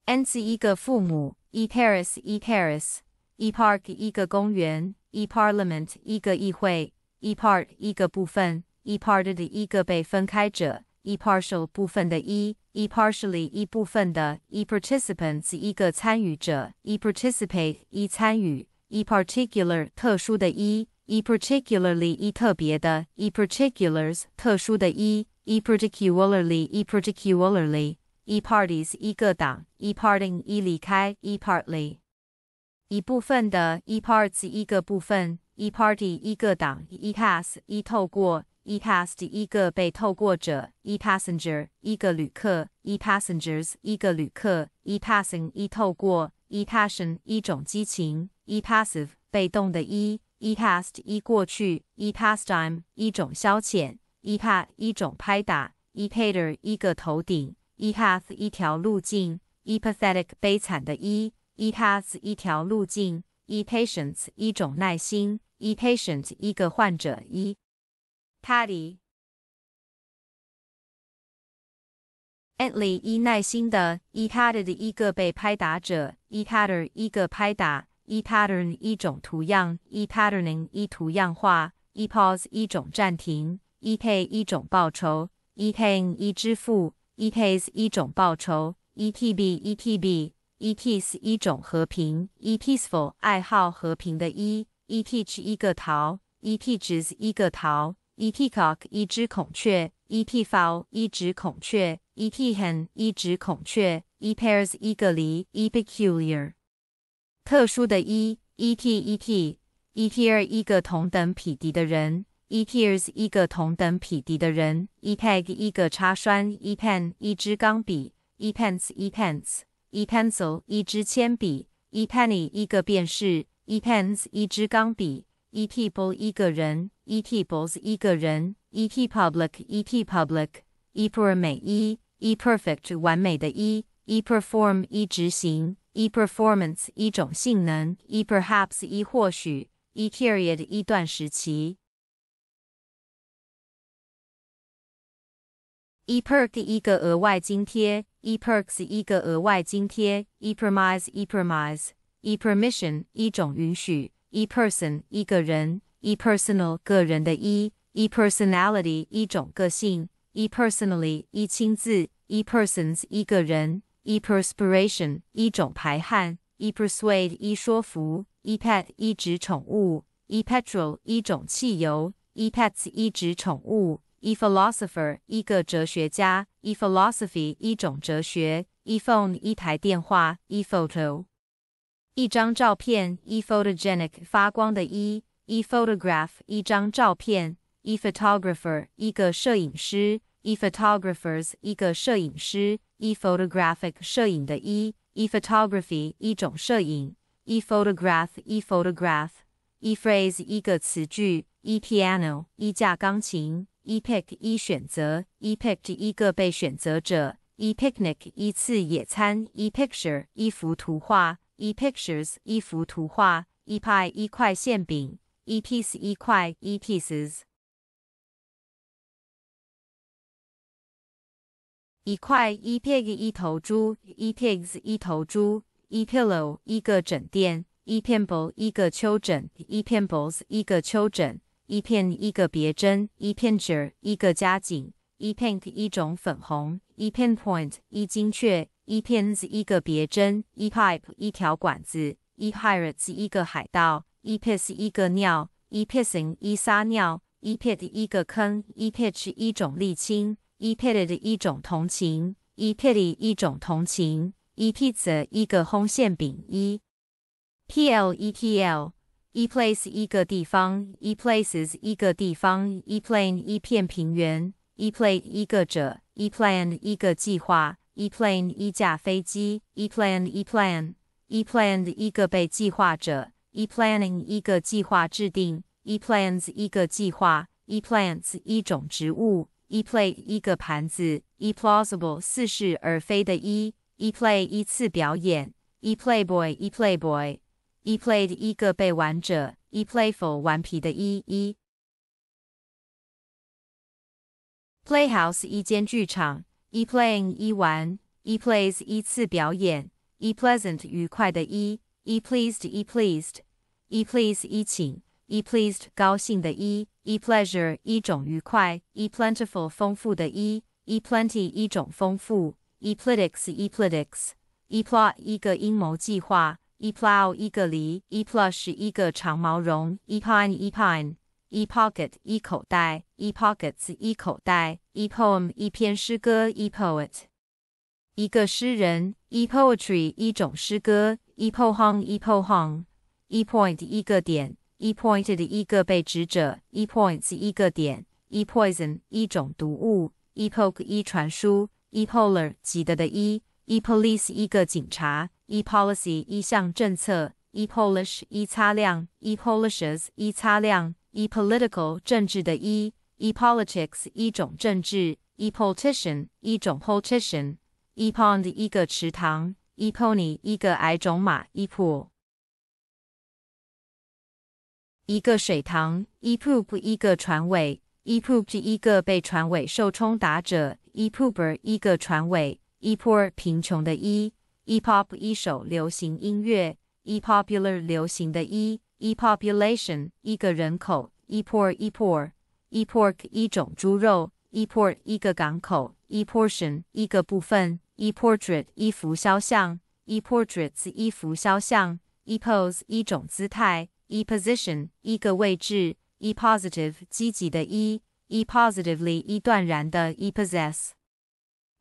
n 字一个父母。一 Paris，一 Paris。一 park，一个公园。一 parliament 一个议会，一 part 一个部分，一 parted 一个被分开者，一 partial 部分的，一 partially 一部分的，一 participants 一个参与者，一 participate 一参与，一 particular 特殊的，一一 particularly 一特别的，一 particulars 特殊的，一一 particularly 一 particularly 一 parties 一个党，一 parting 一离开，一 partly。一部分的，一 part，s 一个部分；一 party，一个党；一 pass，一透过；一 p a s s 一个被透过者；一 passenger，一个旅客；一 passengers，一个旅客；一 passing，一透过；一 passion，一种激情；一 passive，被动的；一，一 past，一过去；一 pastime，一种消遣；一 pat，一种拍打；一 pater，一个头顶；一 path，一条路径；e pathetic，悲惨的；一。E p a s 一条路径。E patience 一种耐心。E patient 一个患者。一 party, e n t l y 一耐心的。E patter 的一个被拍打者。E patter 一个拍打。E pattern 一种图样。E patterning 一图样化。E pause 一种暂停。E pay 一种报酬。E paying 一支付。E pays 一种报酬。E T B E T B E p e a s e 一种和平。E peaceful 爱好和平的。E peach 一个桃。E peaches 一个桃。E peacock 一只孔雀。E peafowl 一只孔雀。E pehen 一只孔雀。E pears 一个梨。E peculiar 特殊的。E e t e t e t 二一个同等匹敌的人。E tears 一个同等匹敌的人。E peg 一个插栓。E pen 一支钢笔。E pants e pants 一支铅笔，一 penny 一个便士，一 pens 一支钢笔，一 people 一个人，一 peoples 一个人，一 public 一 public，一 per 每一，e perfect 完美的，一 perform 一执行，一 performance 一种性能，一 perhaps 一或许，一 period 一段时期，一 per 第一个额外津贴。一 perk s 一个额外津贴。一 promise，一 promise。一 permission，一种允许。一 person，一个人。一 personal，个人的。一 personality，一种个性。一 personally，一亲自。一 persons，一个人。一 perspiration，一种排汗。一 persuade，一说服。一 pet，一指宠物。一 petrol，一种汽油。一 pets，一指宠物。一 philosopher，一个哲学家；一 philosophy，一种哲学；一 phone，一台电话；一 photo，一张照片；一 photogenic，发光的；一一 photograph，一张照片；一 photographer，一个摄影师；一 photographers，一个摄影师；一 photographic，摄影的；一一 photography，一种摄影；一 photograph，一 photograph；一 phrase，一个词句；一 piano，一架钢琴。Epic 一选择，Epic k 一个被选择者。Epic n i c 一次野餐。E picture 一幅图画。E pictures 一幅图画。E pie 一块馅饼。E piece 一块。E pieces 一块。E pig 一头猪。E pigs 一头猪。E pillow 一个枕垫。E pimple 一个丘疹。E pimples 一个丘疹。一片一个别针，一片纸一个加紧，一 pink 一种粉红，一片 point 一精确，一片子一个别针，一 pipe 一条管子，一 pirate s 一个海盗，一 piss 一个尿，一 pissing 一撒尿，一 pit 一个坑，一 pitch 一种沥青，一 pity 一种同情，一 pity 一种同情，一 pizza 一个红馅饼，一 p l e t l。e place 一个地方，e places 一个地方，e p l a n n 一片平原，e play 一个者，e plan 一个计划，e plane 一架飞机，e p l a n 一 e plan e planned 一个被计划者，e planning 一个计划制定，e plans 一个计划，e plants 一种植物，e plate 一个盘子，e plausible 似是而非的 e，e play 一次表演，e playboy e playboy。e played 一个被玩者，e playful 顽皮的一一。Playhouse 一间剧场，e playing 一玩，e plays 一次表演，e pleasant 愉快的.愉快的一，e pleased 一 pleased，e please 一请，e pleased 高兴的.高兴的一，e pleasure 一种愉快，e plentiful 丰富的.丰富的一，e plenty 一种丰富，e politics 一 politics，e plot 一个阴谋计划。e plow 一个犁，e plush 一个长毛绒，e pine e pine，e pocket 一口袋，e pockets 一口袋，e poem 一篇诗歌，e poet 一个诗人，e poetry 一种诗歌，e po Hong e po Hong，e point 一个点，e pointed 一个被指者，e points 一个点，e poison 一种毒物，e poke 一传输，e polar 极得的 e，e police 一个警察。一 policy 一项政策，一 polish 一擦亮，一 polishes 一擦亮，一 political 政治的，一，一 politics 一种政治，一 politician 一种 politician，一 pond 一个池塘，一 pony 一个矮种马，一 pool 一个水塘，一 poop 一个船尾，一 poop 一个被船尾受冲打者，一 pooper 一个船尾，一 poor 贫穷的，一。e-pop 一首流行音乐，e-popular 流行的 e，e-population 一个人口，e-poor e-poor，e-pork 一种猪肉，e-port 一个港口，e-portion 一个部分，e-portrait 一幅肖像，e-portraits 一幅肖像，e-pose 一种姿态，e-position 一个位置，e-positive 积极的 e，e-positively 一断然的 e-possess。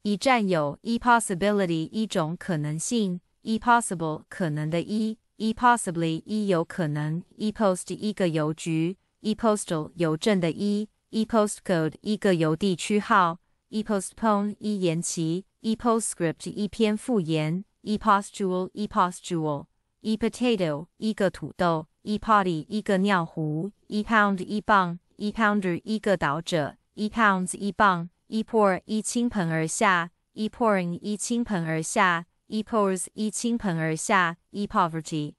一占有一 possibility 一种可能性，一 possible 可能的，一 e possibly 一有可能，一 post 一个邮局，一 postal 邮政的，一 e postcode 一个邮地区号，一 postpone 一延期，一 postscript 一篇附言，一 postual，一 postual，一 potato 一个土豆，一 potty 一个尿壶，一 pound 一磅，一 pounder 一个倒者，一 pounds 一磅。一 p o r 一倾盆而下一 pouring 一倾盆而下一 pours 一倾盆而下一 poverty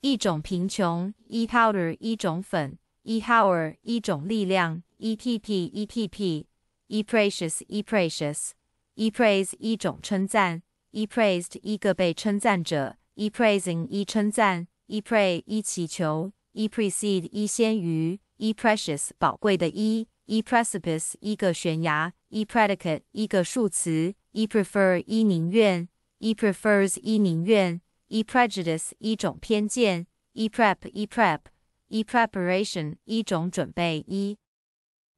一种贫穷一 powder 一种粉一 power 一种力量一 P P 一 P p 一 precious 一 p r e c i o u s 一 praise 一种称赞一 praised 一个被称赞者一 praising 一称赞一 pray 一祈求。e precede 一先于 e precious 宝贵的 e precipice 一个悬崖 e predicate 一个数词 e prefer 一宁愿 e prefers 一宁愿 e prejudice 一种偏见 e prep e prep e preparation 一种准备 e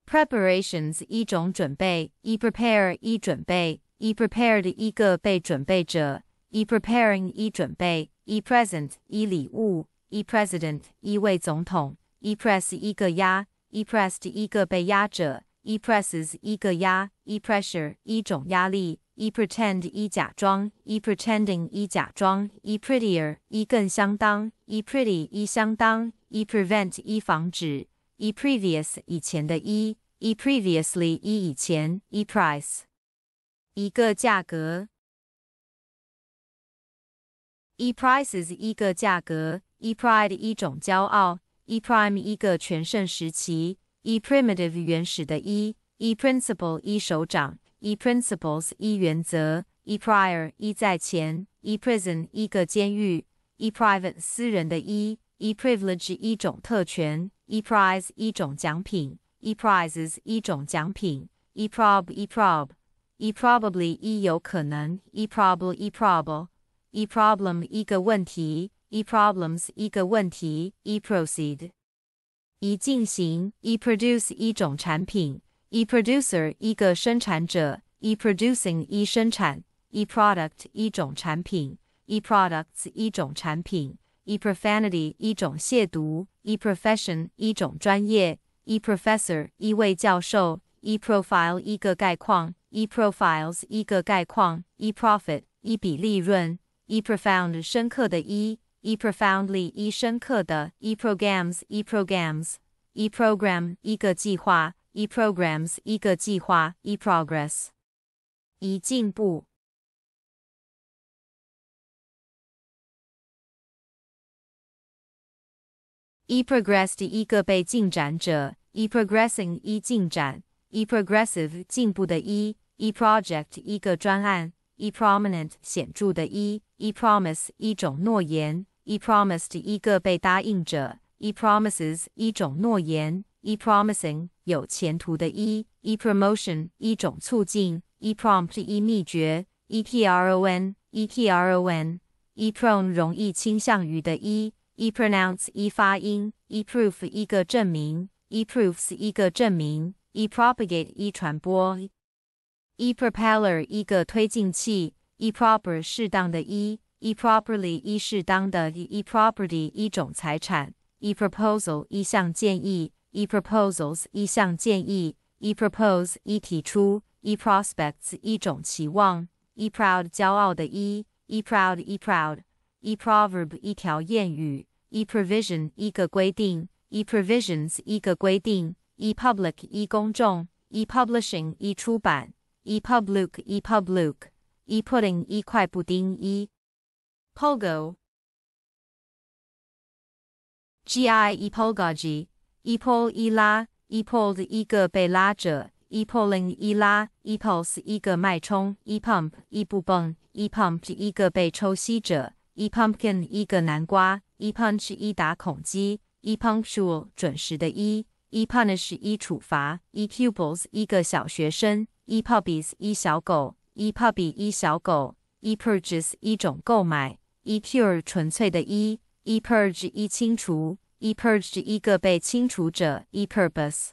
preparations 一种准备 e prepare 一准备 e prepared 一个被准备者 e preparing 一准备 e present 一礼物一 president 一位总统，一 press 一个压，一 pressed 一个被压着，一 presses 一个压，一 pressure 一种压力，一 pretend 一假装，一 pretending 一假装，一 prettier 一更相当，一 pretty 一相当，一 prevent 一防止，一 previous 以前的，一，一 previously 一以前，一 price 一个价格，一 prices 一个价格。E pride 一种骄傲，E prime 一个全盛时期，E primitive 原始的 E，E principle 一手掌，E principles 一原则，E prior 一在前，E prison 一个监狱，E private 私人的 E，E privilege 一种特权，E prize 一种奖品，E prizes 一种奖品，E prob E prob。e probably 一有可能，e probable e probable，e problem 一个问题 e problems 一个问题 e proceed 一进行 e produce 一种产品 e producer 一个生产者 e producing 一生产 e product 一种产品 e products 一种产品 e profanity 一种亵渎 e profession 一种专业 e professor 一位教授 e profile 一个概况 e profiles 一个概况 e profit 一笔利润 e profound 深刻的 e 一 profoundly 一深刻的，一 programs 一 programs 一 program 一个计划，一 programs 一个计划，一 progress 一进步，一 progress 第一个被进展者，一 progressing 一进展，一 progressive 进步的，一，一 project 一个专案，一 prominent 显著的，一，一 promise 一种诺言。e promised 一个被答应者。e promises 一种诺言。e promising 有前途的。e promotion 一种促进。e prompt 一秘诀。e t r o n e t r o n e prone 容易倾向于的。e pronounce 一发音。e proof 一个证明。e proves 一个证明。e propagate 一传播。e propeller 一个推进器。e proper 适当的。e e properly 一适当的 e property 一种财产 e proposal 一项建议 e proposals 一项建议 e propose 一提出 e prospects 一种期望 e proud 骄傲的 e e proud e proud e proverb 一条谚语 e provision 一个规定 e provisions 一个规定 e public 一公众 e publishing 一出版 e public e public e pudding e p o go. Gi 一 p o l go gi 一 p o l l 一拉一 p o l d 一个被拉着一 p o l l i n g 一拉一 pulse 一个脉冲一 pump 一泵泵一 pump 一个被抽吸着一 pumpkin 一个南瓜一 punch 一打孔机一 punctual 准时的 ㄧ 一 punish 一处罚一 pupils 一个小学生一 puppies 一小狗一 puppy 一小狗一 purchase 一种购买。Epure，纯粹的。e e p u r g e 一清除。Epurge，一个被清除者。Epurpose，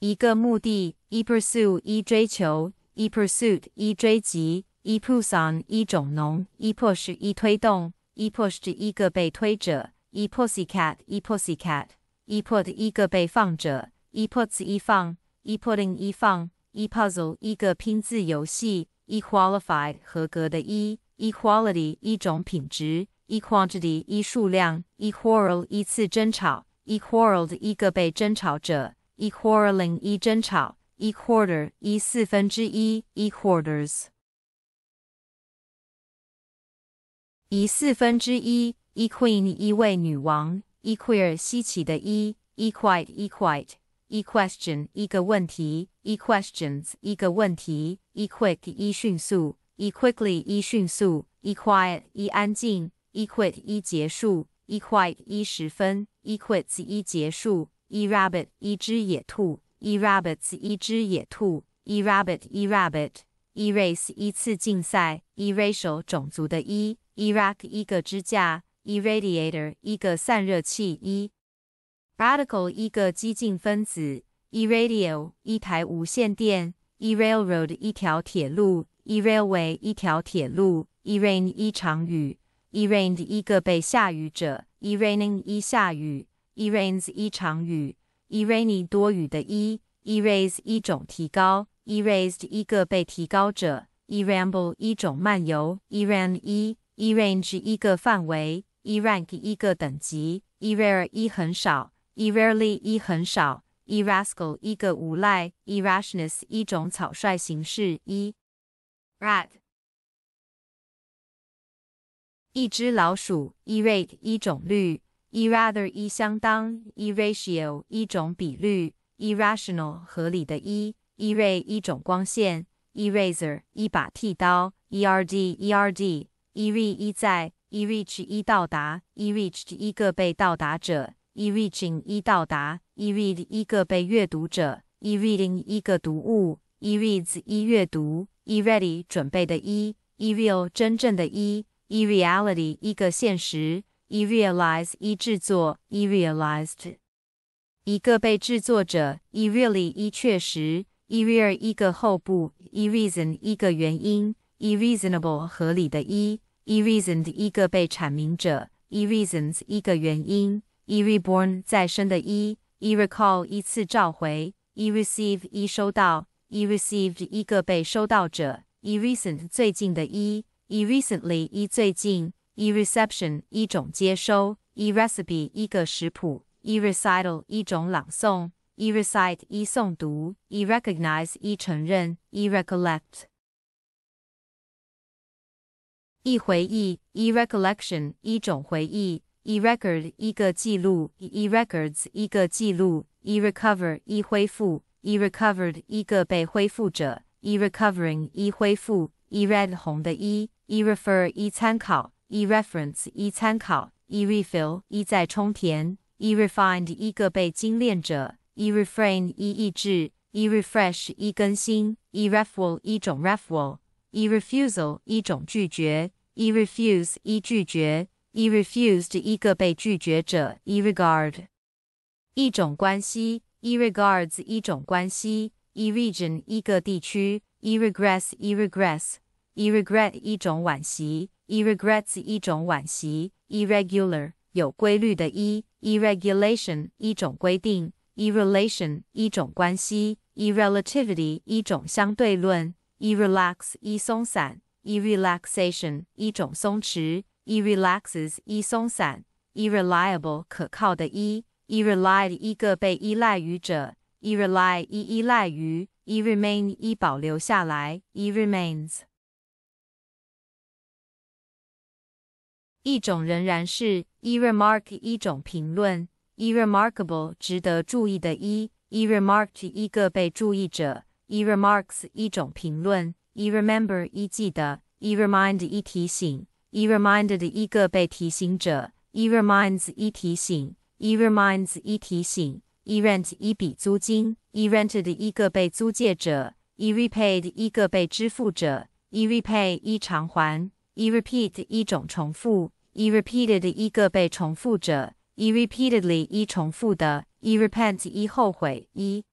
一个目的。E p u r s u e 一追求。E p u r s u i t 一追及。E push on，一种浓。E p u s h 一推动。E pushed，一个被推者。E pussy cat，E pussy cat，E put，一个被放者。E p u t s 一放。E p u t t i n g 一放。E puzzle，一个拼字游戏。E qualified，合格的。E Equality 一种品质。Equality 一数量。Equal 一次争吵。Equal 的一个被争吵者。Equaling 一争吵。e Quarter 一四分之一。e Quarters 一四分之一。e Queen 一位女王。e Queer 稀奇的。e Quiet quiet。Question 一个问题。Questions 一个问题。Quick 一迅速。e quickly 一迅速，e quiet 一安静，e quit 一结束，e quiet 一十分，e quits 一结束，e rabbit 一只野兔，e rabbits 一只野兔，e rabbit e rabbit，erase 一次竞赛 e r a s e l 种族的 e e r a c k 一个支架，eradiator 一个散热器，e r a d i c a l 一个激进分子，e radio 一台无线电，e railroad 一条铁路。e railway 一条铁路。e rain 一场雨。e rained 一个被下雨者。e raining 一下雨。e rains 一场雨。e rainy 多雨的。e raise 一种提高。e raised 一个被提高者。e ramble 一种漫游。e ran 一。e range 一个范围。e rank 一个等级。e rare 一很少。e rarely 一很少。e rascal 一个无赖。e rashness 一种草率行事。一 r a t 一只老鼠。Erate，一种率。Erather，一相当。Eratio，一种比率。i rational，合理的。E，e ray，一种光线。Eraser，一把剃刀。Erd，Erd，e r a 一在。E reach，一到达。E reached，一个被到达者。E reaching，一到达。E read，一个被阅读者。E reading，一个读物。E reads，一阅读。e-ready 准备的 e，e-real 真正的 e，e-reality 一个现实，e-realize 一制作，e-realized 一个被制作者，e-really 一确实 e r e a l 一个后部，e- reason 一个原因，e- reasonable 合理的 e，e- reasoned 一个被阐明者，e- reasons 一个原因，e-reborn 再生的 e，e- recall 一次召回，e- receive 一收到。e received E recent 最近的 e e recently E reception 一种接收. E recipe 一个食谱. E recital 一种朗诵. E recite 一诵读. E recognize 一承认. E recollect 一回忆. E recollection 一种回忆. E record 一个记录. E records 一个记录. E recover 一恢复。E-recovered, recovered 一个被恢复者，一 recovering E-red, red 红的一，一 refer e reference E-refill, refill E-refined, refined 一个被精炼者，一 refrain e refresh E-refuel, 一种 refuel. 一种 refuel e refusal e refuse E-refused, refused 一个被拒绝者，e regard 一种关系，E-regards 一种关系。E-region 一个地区。E-regress e-regress e-regret 一种惋惜。E-regrets 一种惋惜。Irregular 有规律的。e i r e g u l a t i o n 一种规定。e r e l a t i o n 一种关系。e r e l a t i v i t y 一种相对论。e r e l a x 一松散。E-relaxation 一种松弛。E-relaxes 一松散。e r r e l i a b l e 可靠的。一 Ereli，一个被依赖于者。Erely，一依赖于。Eremain，一保留下来。Eremains，一种仍然是。Eremark，一种评论。Eremarkable，值得注意的。E，Eremark，一个被注意者。Eremarks，一种评论。Eremember，一记得。Eremind，一提醒。Ereminded，一个被提醒者。Ereminds，一提醒。e reminds e 提醒，e rent 一笔租金，e rented 一个被租借者，e repaid 一个被支付者，e repay 一偿还，e repeat 一种重复，e repeated 一个被重复者，e repeatedly 一重复的，e repent 一后悔，e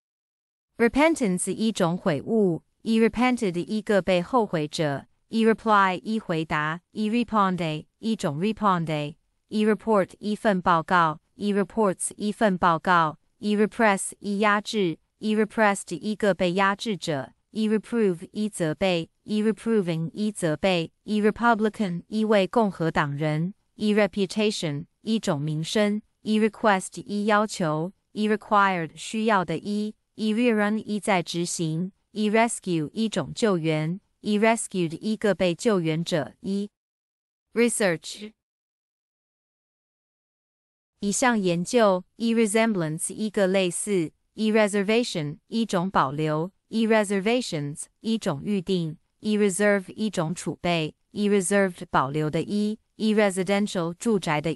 repentance 一种悔悟，e repented 一个被后悔者，e reply 一回答，e r e p o n d e 一种 r e p o n d e report 一份报告。e-reports 一份报告，e-repress 一压制，e-repressed 一个被压制者，e-reprove 一责备，e-reproving 一责备，e-republican 一位共和党人，e-reputation 一种名声，e-request 一要求，e-required 需要的一，e-rerun 一在执行，e-rescue 一种救援，e-rescued Research. 一项研究。Irresemblance 一个类似。Irreservation 一种保留。Irreservations 一种预定。Irreserve 一种储备。Irreserved 保留的。Irresidential 住宅的。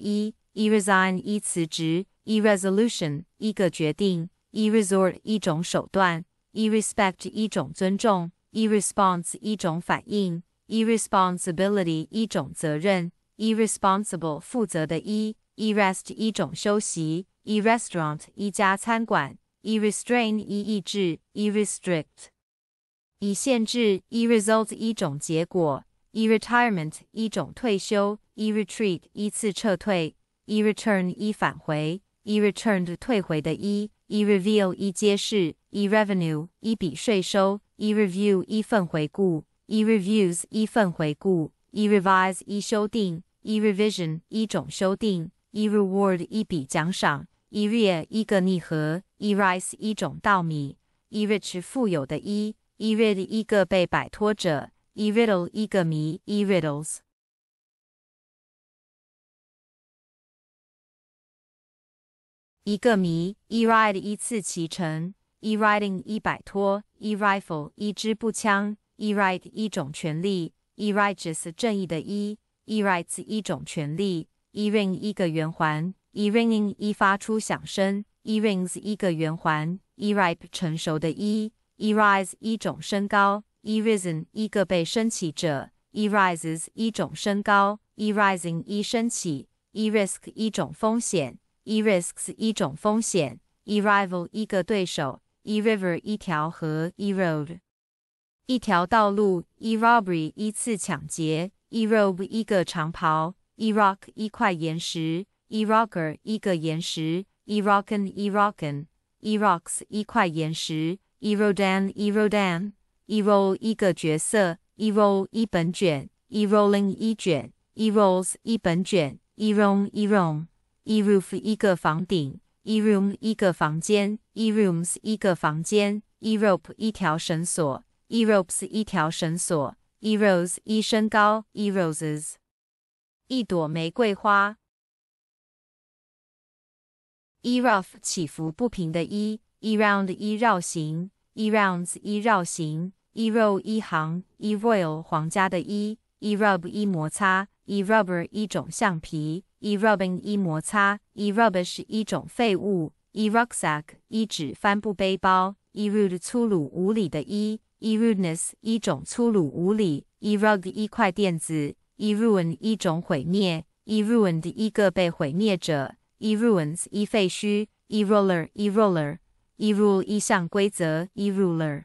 Irresign 一辞职。Irresolution 一个决定。Irresort 一种手段。i r e s p e c t 一种尊重。Irrespons 一种反应。e r e s p o n s i b i l i t y 一种责任。Irresponsible 负责的。e-rest 一种休息，e-restaurant 一家餐馆，e-restrain 一抑制，e-restrict 一限制，e-result 一种结果，e-retirement 一种退休，e-retreat 一次撤退，e-return 一返回，e-returned 退回的 e，e-reveal 一揭示，e-revenue 一笔税收，e-review 一份回顾，e-reviews 一份回顾，e-revise 一修订，e-revision 一种修订。一 reward 一笔奖赏，一 rea r 一个逆合一 r i s e 一种稻米，一 rich 富有的，一 erid 一个被摆脱者，一 riddle 一个谜，一 riddles 一个谜，e ride 一次骑乘，e riding 一摆脱，e rifle 一支步枪，e right 一种权利，e righteous 正义的，一 erights 一种权利。E-ring 一个圆环。E-ringing 一发出响声。E-rings 一个圆环。E-ripe 成熟的 e。E-rise 一种升高。E-risen 一个被升起者。E-rises 一种升高。E-rising 一升起。E-risk 一种风险。E-risks 一种风险。E-rival 一个对手。E-river 一条河。E-road 一条道路。e r o b b e r y 一次抢劫。E-robe 一个长袍。irock 一块岩石，irocker 一个岩石 i r o k e n i r o k e n i r o c k s 一块岩石，irodan irodan，iroll 一个角色，iroll 一本卷，irolling 一卷，irolls 一本卷，iron iron，iroof 一个房顶 i r o m 一个房间 i r o m s 一个房间，irope 一条绳索，iropes 一条绳索，iros 一身高，iroses。一朵玫瑰花。e r u f f 起伏不平的。e e round 一绕行。e rounds 一绕行。e row 一行。e royal 皇家的。e e rub 一摩擦。e rubber 一种橡皮。e rubbing 一摩擦。e r u b b i s h 一种废物。e rucksack 一指帆布背包。e rude 粗鲁无礼的。e e rudeness 一种粗鲁无礼。e rug 一块垫子。E ruin 一种毁灭。E ruined 一个被毁灭者。E ruins 一废墟。E ruler e ruler e rule 一项规则。E ruler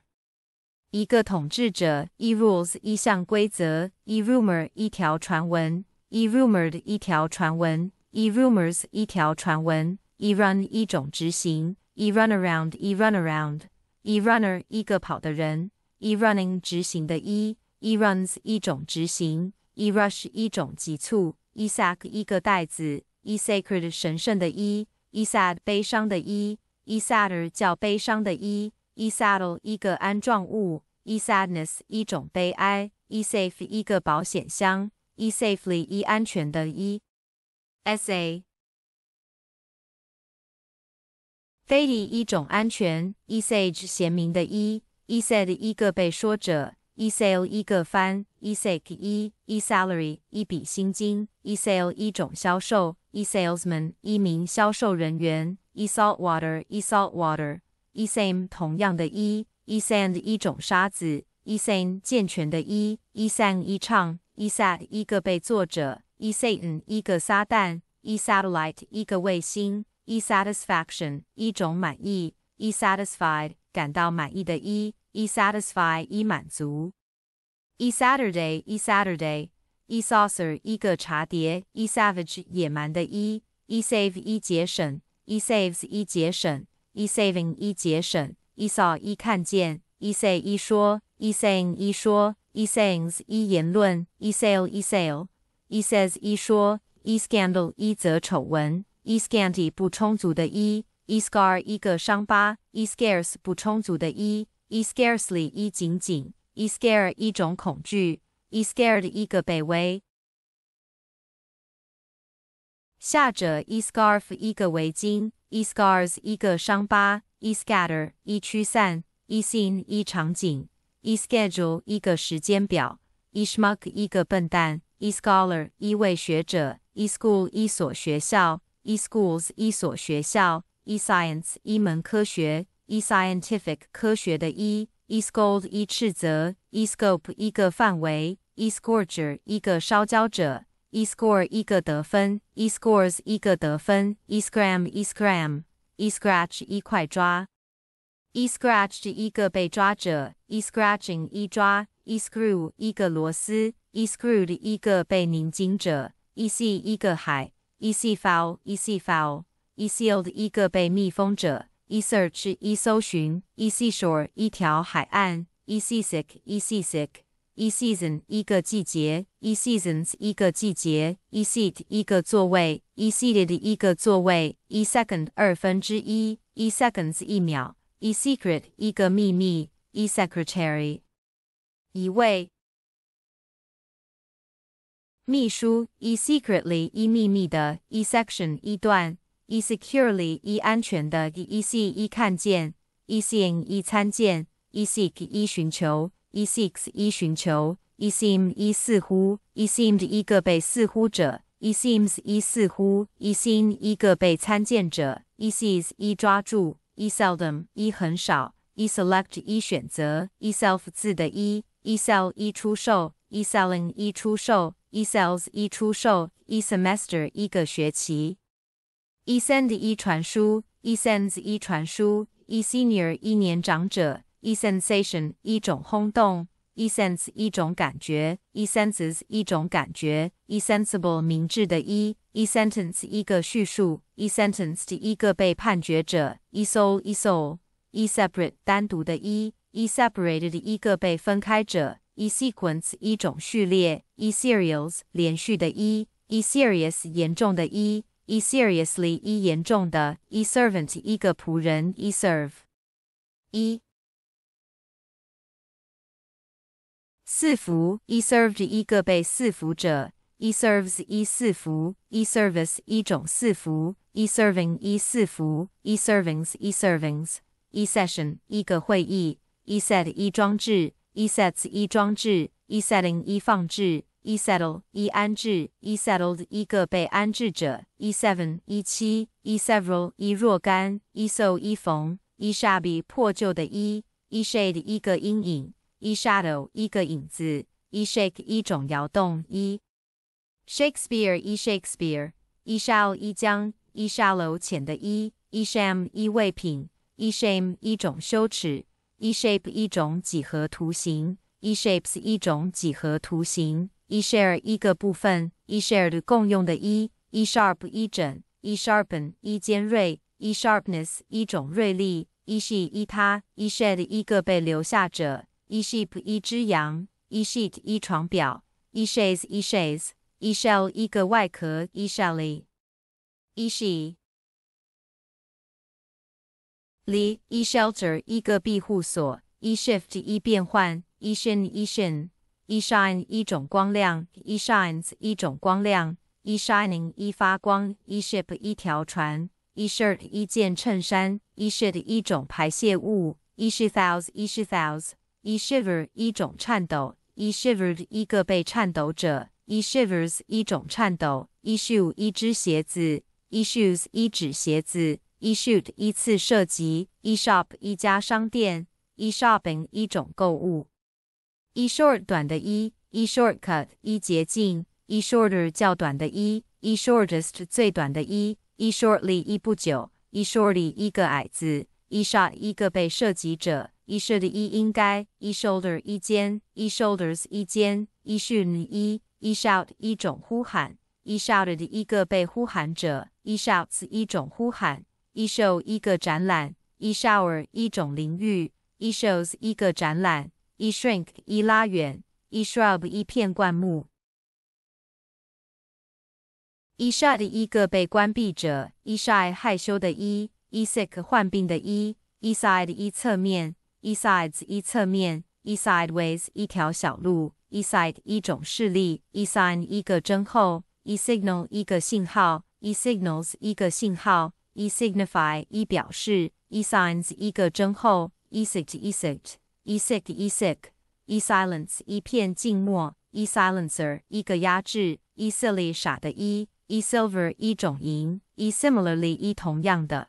一个统治者。E rules 一项规则。E rumor 一条传闻。E rumored 一条传闻。E rumors 一条传闻。E run 一种执行。E run around e run around e runner 一个跑的人。E running 执行的。E runs 一种执行。E rush 一种急促。E sack 一个袋子。E sacred 神圣的。E sad 悲伤的。E sadder 叫悲伤的。E saddle 一个安状物。E sadness 一种悲哀。E safe 一个保险箱。E safely 一安全的。E sa。afety 一种安全。E sage 贤明的。E said 一个被说者。e-sale 一个翻 e-sick 一 e-salary 一笔薪金 e-sale 一种销售 e-salesman 一名销售人员 e-salt water 一 s a l t water e-same 同样的 e-e-sand 一种沙子 e-sane 健全的 e-e-sang 一唱 e s a t 一个被作者 e-satan 一个撒旦 e-satellite 一个卫星 e-satisfaction 一种满意 e-satisfied 感到满意的 e e satisfy e 满足，e Saturday e Saturday e saucer 一个茶碟，e savage 野蛮的 e e save e 节省，e saves e 节省，e saving e 节省，e saw e 看见，e say e 说，e saying e 说，e sayings e 言论，e sale e sale e says e 说，e scandal 一则丑闻，e scanty 不充足的 e e scar 一个伤疤，e scarce 不充足的 e。一 scarcely 一仅仅一 s c a r e 一种恐惧一 scared 一个卑微下者一 scarf 一个围巾一 scars 一个伤疤一 scatter 一驱散一 scene 一场景一 schedule 一个时间表一 schmuck 一个笨蛋一 scholar 一位学者一 school 一所学校一 schools 一所学校一 science 一门科学。e scientific 科学的 e e scold e 斥责 e scope 一个范围 e scorcher 一个烧焦者 e score 一个得分 e scores 一个得分 e s c r a m e s c r a m e scratch 一块抓 e scratch 一个被抓者 e scratching 一抓 e screw 一个螺丝 e screwed 一个被拧紧者 e see 一个海 e s c foul e s c foul e sealed 一个被密封者。E-search 一搜寻，E-seashore 一条海岸，E-seasick 一 seasick，E-season 一个季节，E-seasons 一个季节，E-seat 一个座位，一 t e d 一个座位，E-second 二分之一，E-seconds 一秒，E-secret 一个秘密，E-secretary 一位秘书，E-secretly 一秘密的，E-section 一段。e securely e 安全的，e see e 看见，e seen i g e 参见，e seek e 寻求，e seeks e 寻求，e s e e m 一、e 似乎，e seemed e 个被似乎者，e seems e 似乎，e seen e 个被参见者，e s e i s 一、e 抓住，e seldom e 很少，e select e 选择，e self 字的 e，e sell e 出售，e selling e 出售，e sells e 出售，e semester 一个学期。e-send 一传输 e s e n s 一传输，e-senior 一年长者，e-sensation 一种轰动，e-sense 一种感觉，e-senses 一种感觉，e-sensible 明智的，e-e-sentence 一个叙述，e-sentenced 一个被判决者，e-soul e-soul，e-separate 单独的，e-e-separated 一个被分开者，e-sequence 一种序列，e-series 连续的，e-e-serious 严重的。E seriously e servant 一个仆人, e serve e served e serves e service e serving e servings e servings, e session 一个会议, e set 一装置, e sets 一装置, e setting 一放置。e-settle 一安置，e-settled 一个被安置者，e-seven 一七，e-several 一若干，e-so 一逢 e s h a b b y 破旧的 e s h a d e 一个阴影，e-shadow 一个影子，e-shake 一种摇动，e-Shakespeare 一 Shakespeare，e-shall 一将，e-shallow 浅的，e-shame 一物品，e-shame 一种羞耻，e-shape 一种几何图形，e-shapes 一种几何图形。E share 一个部分，E shared 共用的，E E sharp 一整，E sharpen 一尖锐，E sharpness 一种锐利，E s h e 一他，E shed 一个被留下者，E sheep 一只羊，E sheet 一床表，E shades 一 shades，E shell 一个外壳，E s h e l l y e she，li E shelter 一个庇护所，E shift 一变换，E shin E shin。e shine 一种光亮，e shines 一种光亮，e shining 一发光，e ship 一条船，e shirt 一件衬衫，e s h r t 一种排泄物，e s h o u a n d s 一 s h o u a n d s e s h i v e r 一种颤抖，e shivered 一个被颤抖者，e shivers 一种颤抖，e s h o e 一只鞋子，e shoes 一只鞋子，e shoot 依次射击，e shop 一家商店，e shopping 一种购物。e short 短的 e e shortcut 一捷径 e shorter 较短的 e e shortest 最短的 e e shortly 一不久 e shorty 一个矮子 e shot 一个被射击者 e should 一应该 e shoulder 一肩 e shoulders 一肩 e s h o u n t 一 e shout 一种呼喊 e shouted 一个被呼喊者 e shouts 一种呼喊 e show 一个展览 e shower 一种淋浴 e shows 一个展览一 shrink 一拉远，一 shrub 一片灌木，一 shut 一个被关闭者，一 shy 害羞的，一 sick 患病的，一 side 一侧面，一 sides 一侧面，一 sideways 一条小路，一 s i d e 一种视力，一 sign 一个征候，一 signal 一个信号，一 signals 一个信号，一 signify 一表示，一 signs 一个征候，一 sit 一 sit。e sick e sick e silence 一片静默 e silencer 一个压制 e silly 傻的 e e silver 一种银 e similarly 一同样的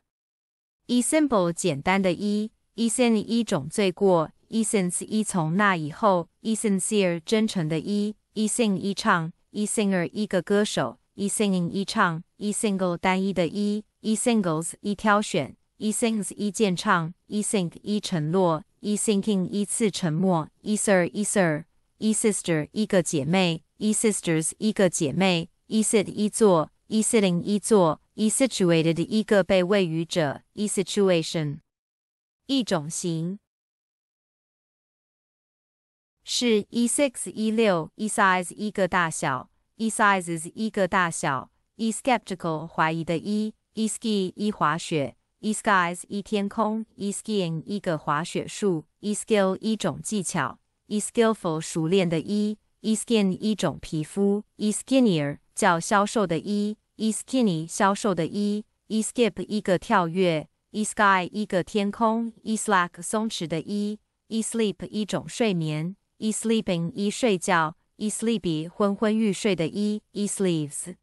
e simple 简单的 e e sin e 一种罪过 e since 一从那以后 e sincere 真诚的 e e sing 一唱 e singer 一个歌手 e singing 一唱 e single 单一的 e e singles 一挑选 e sings 一建唱 e think 一承诺 e-thinking 依次沉默，e-sir e-sir e-sister 一个姐妹，e-sisters 一个姐妹，e-sit 一坐，e-sitting 一坐，e-situated 一个被谓语者，e-situation 一种型，是 e-six 一六，e-size 一个大小，e-sizes 一个大小，e-skeptical 怀疑的，e-e-ski 一滑雪。E skies 一天空。E skiing 一个滑雪术。E skill 一种技巧。E skillful 熟练的。E skin 一种皮肤。E skinnier 较消瘦的。E skinny 消瘦的。E skip 一个跳跃。E sky 一个天空。E slack 松弛的。E sleep 一种睡眠。E sleeping 一睡觉。E sleepy 昏昏欲睡的。E sleeves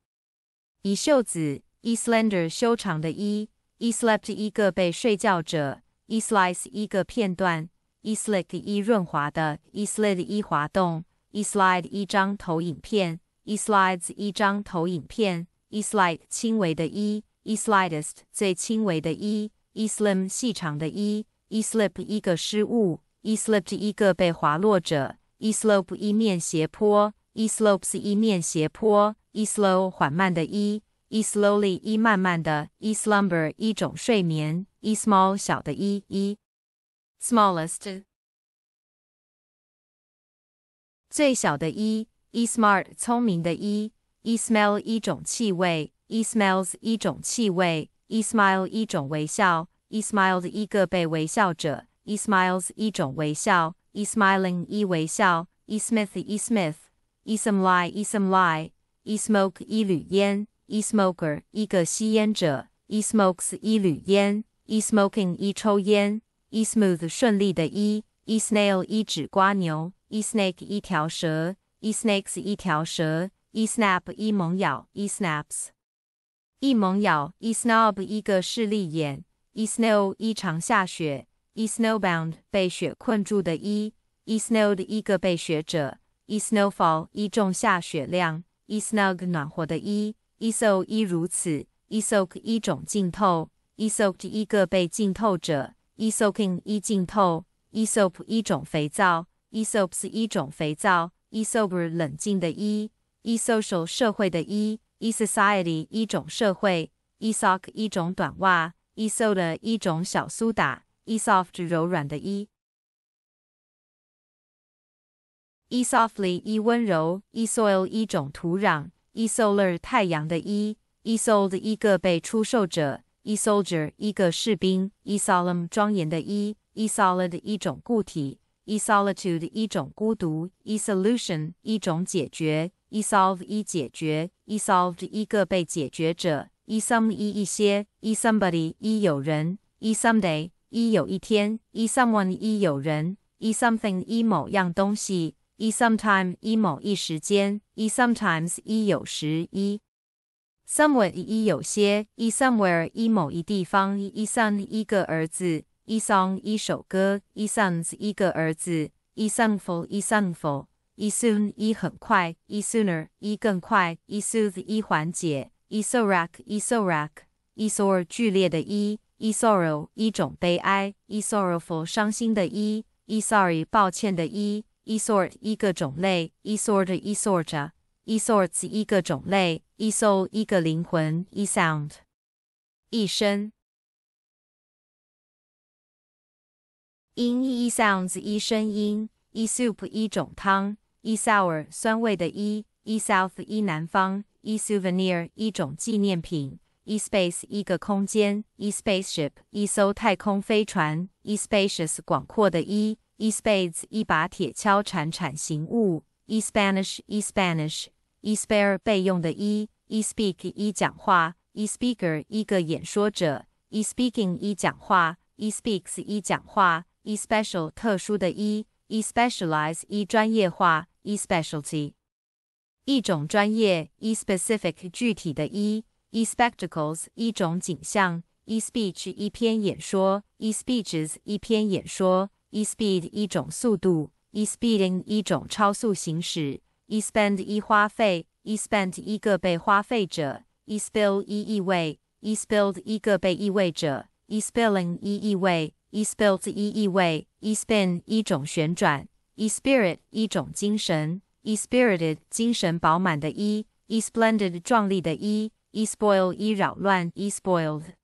一袖子。E slender 修长的。e slept 一个被睡觉者，e slice 一个片段，e slick 一润滑的，e slid 一滑动，e slide 一张投影片，e slides 一张投影片，e slight 轻微的，e slightest 最轻微的，e slim 细长的，e slip 一个失误，e slipped 一个被滑落者，e slope 一面斜坡，e slopes 一面斜坡，e slow 缓慢的。一 slowly 一慢慢的，一 slumber 一种睡眠，一 small 小的一一 smallest 最小的一，一 smart 聪明的一，一 smell 一种气味，一 smells 一种气味，一 smile 一种微笑，一 smiles 一个被微笑者，一 smiles 一种微笑，一 smiling 一微笑，一 smith 一 smith，一 some lie 一 some lie，一 smoke 一缕烟。e smoker 一个吸烟者，e smokes 一缕烟，e smoking 一抽烟，e smooth 顺利的，e e snail 一指瓜牛，e snake 一条蛇，e snakes 一条蛇，e snap 一猛咬，e snaps 一猛咬，e snob 一个势利眼，e snow 一场下雪，e snowbound 被雪困住的，e e snowed 一个被雪者，e snowfall 一重下雪量，e snug 暖和的，e 一 s o k 一如此，一 s o k 一种浸透，一 s o k 一个被浸透者，一 soaking 一浸透，一 s o p 一种肥皂，一 s o p s 一种肥皂，一 sober 冷静的，一，一 social 社会的，一，一 society 一种社会，一 s o k 一种短袜，一 soda 一种小苏打，一 soft 柔软的，一，一 softly 一温柔，一 soil 一种土壤。一 solar 太阳的一，一 sold 一个被出售者，一 soldier 一个士兵，一 solemn 庄严的一，一 solid 一种固体，一 solitude 一种孤独，一 solution 一种解决，一 solve 一解决，一 solved 一个被解决者，一 some 一一些，一 somebody 一有人，一 someday 一有一天，一 someone 一有人，一 something 一某样东西。一 sometimes 一某一时间，一 sometimes 一有时，一 s o m e w h e r 一有些，一 somewhere 一某一地方，一 i s o n 一个儿子，一 song 一首歌，一 sons 一个儿子，一 s u n f u l 一 s u n f u l 一 soon 一很快，一 sooner 一更快，一 sooth 一缓解，一 s o r a c 一 s o r a c 一 soar 剧烈的，一 isorrow 一种悲哀，一 isorrowful 伤心的，一 isorry 抱歉的。e sort 一个种类，e sort e sort 着，e sorts 一个种类，e soul 一个灵魂，e sound 一声，音 e sounds 一声音，e soup 一种汤，e sour 酸味的，e e south 一南方，e souvenir 一种纪念品，e space 一个空间，e spaceship 一艘太空飞船，e spacious 广阔的，一。Espades 一把铁锹铲铲形物。E Spanish E Spanish E spare 备用的。E E speak 一讲话。E speaker 一个演说者。E speaking 一讲话。E speaks 一讲话。E special 特殊的。E specialize 一专业化。E specialty 一种专业。E specific 具体的。E spectacles 一种景象。E speech 一篇演说。E speeches 一篇演说。e-speed 一种速度，e-speeding 一种超速行驶，e-spend 一花费，e-spend 一个被花费者，e-spill 一意味，e-spilled 一个被意味者，e-spilling 一意味，e-spilt 一意味，e-spin 一种旋转，e-spirit 一种精神，e-spirited 精神饱满的，e-esplendid 壮丽的，e-espoil 一扰乱，e- spoiled。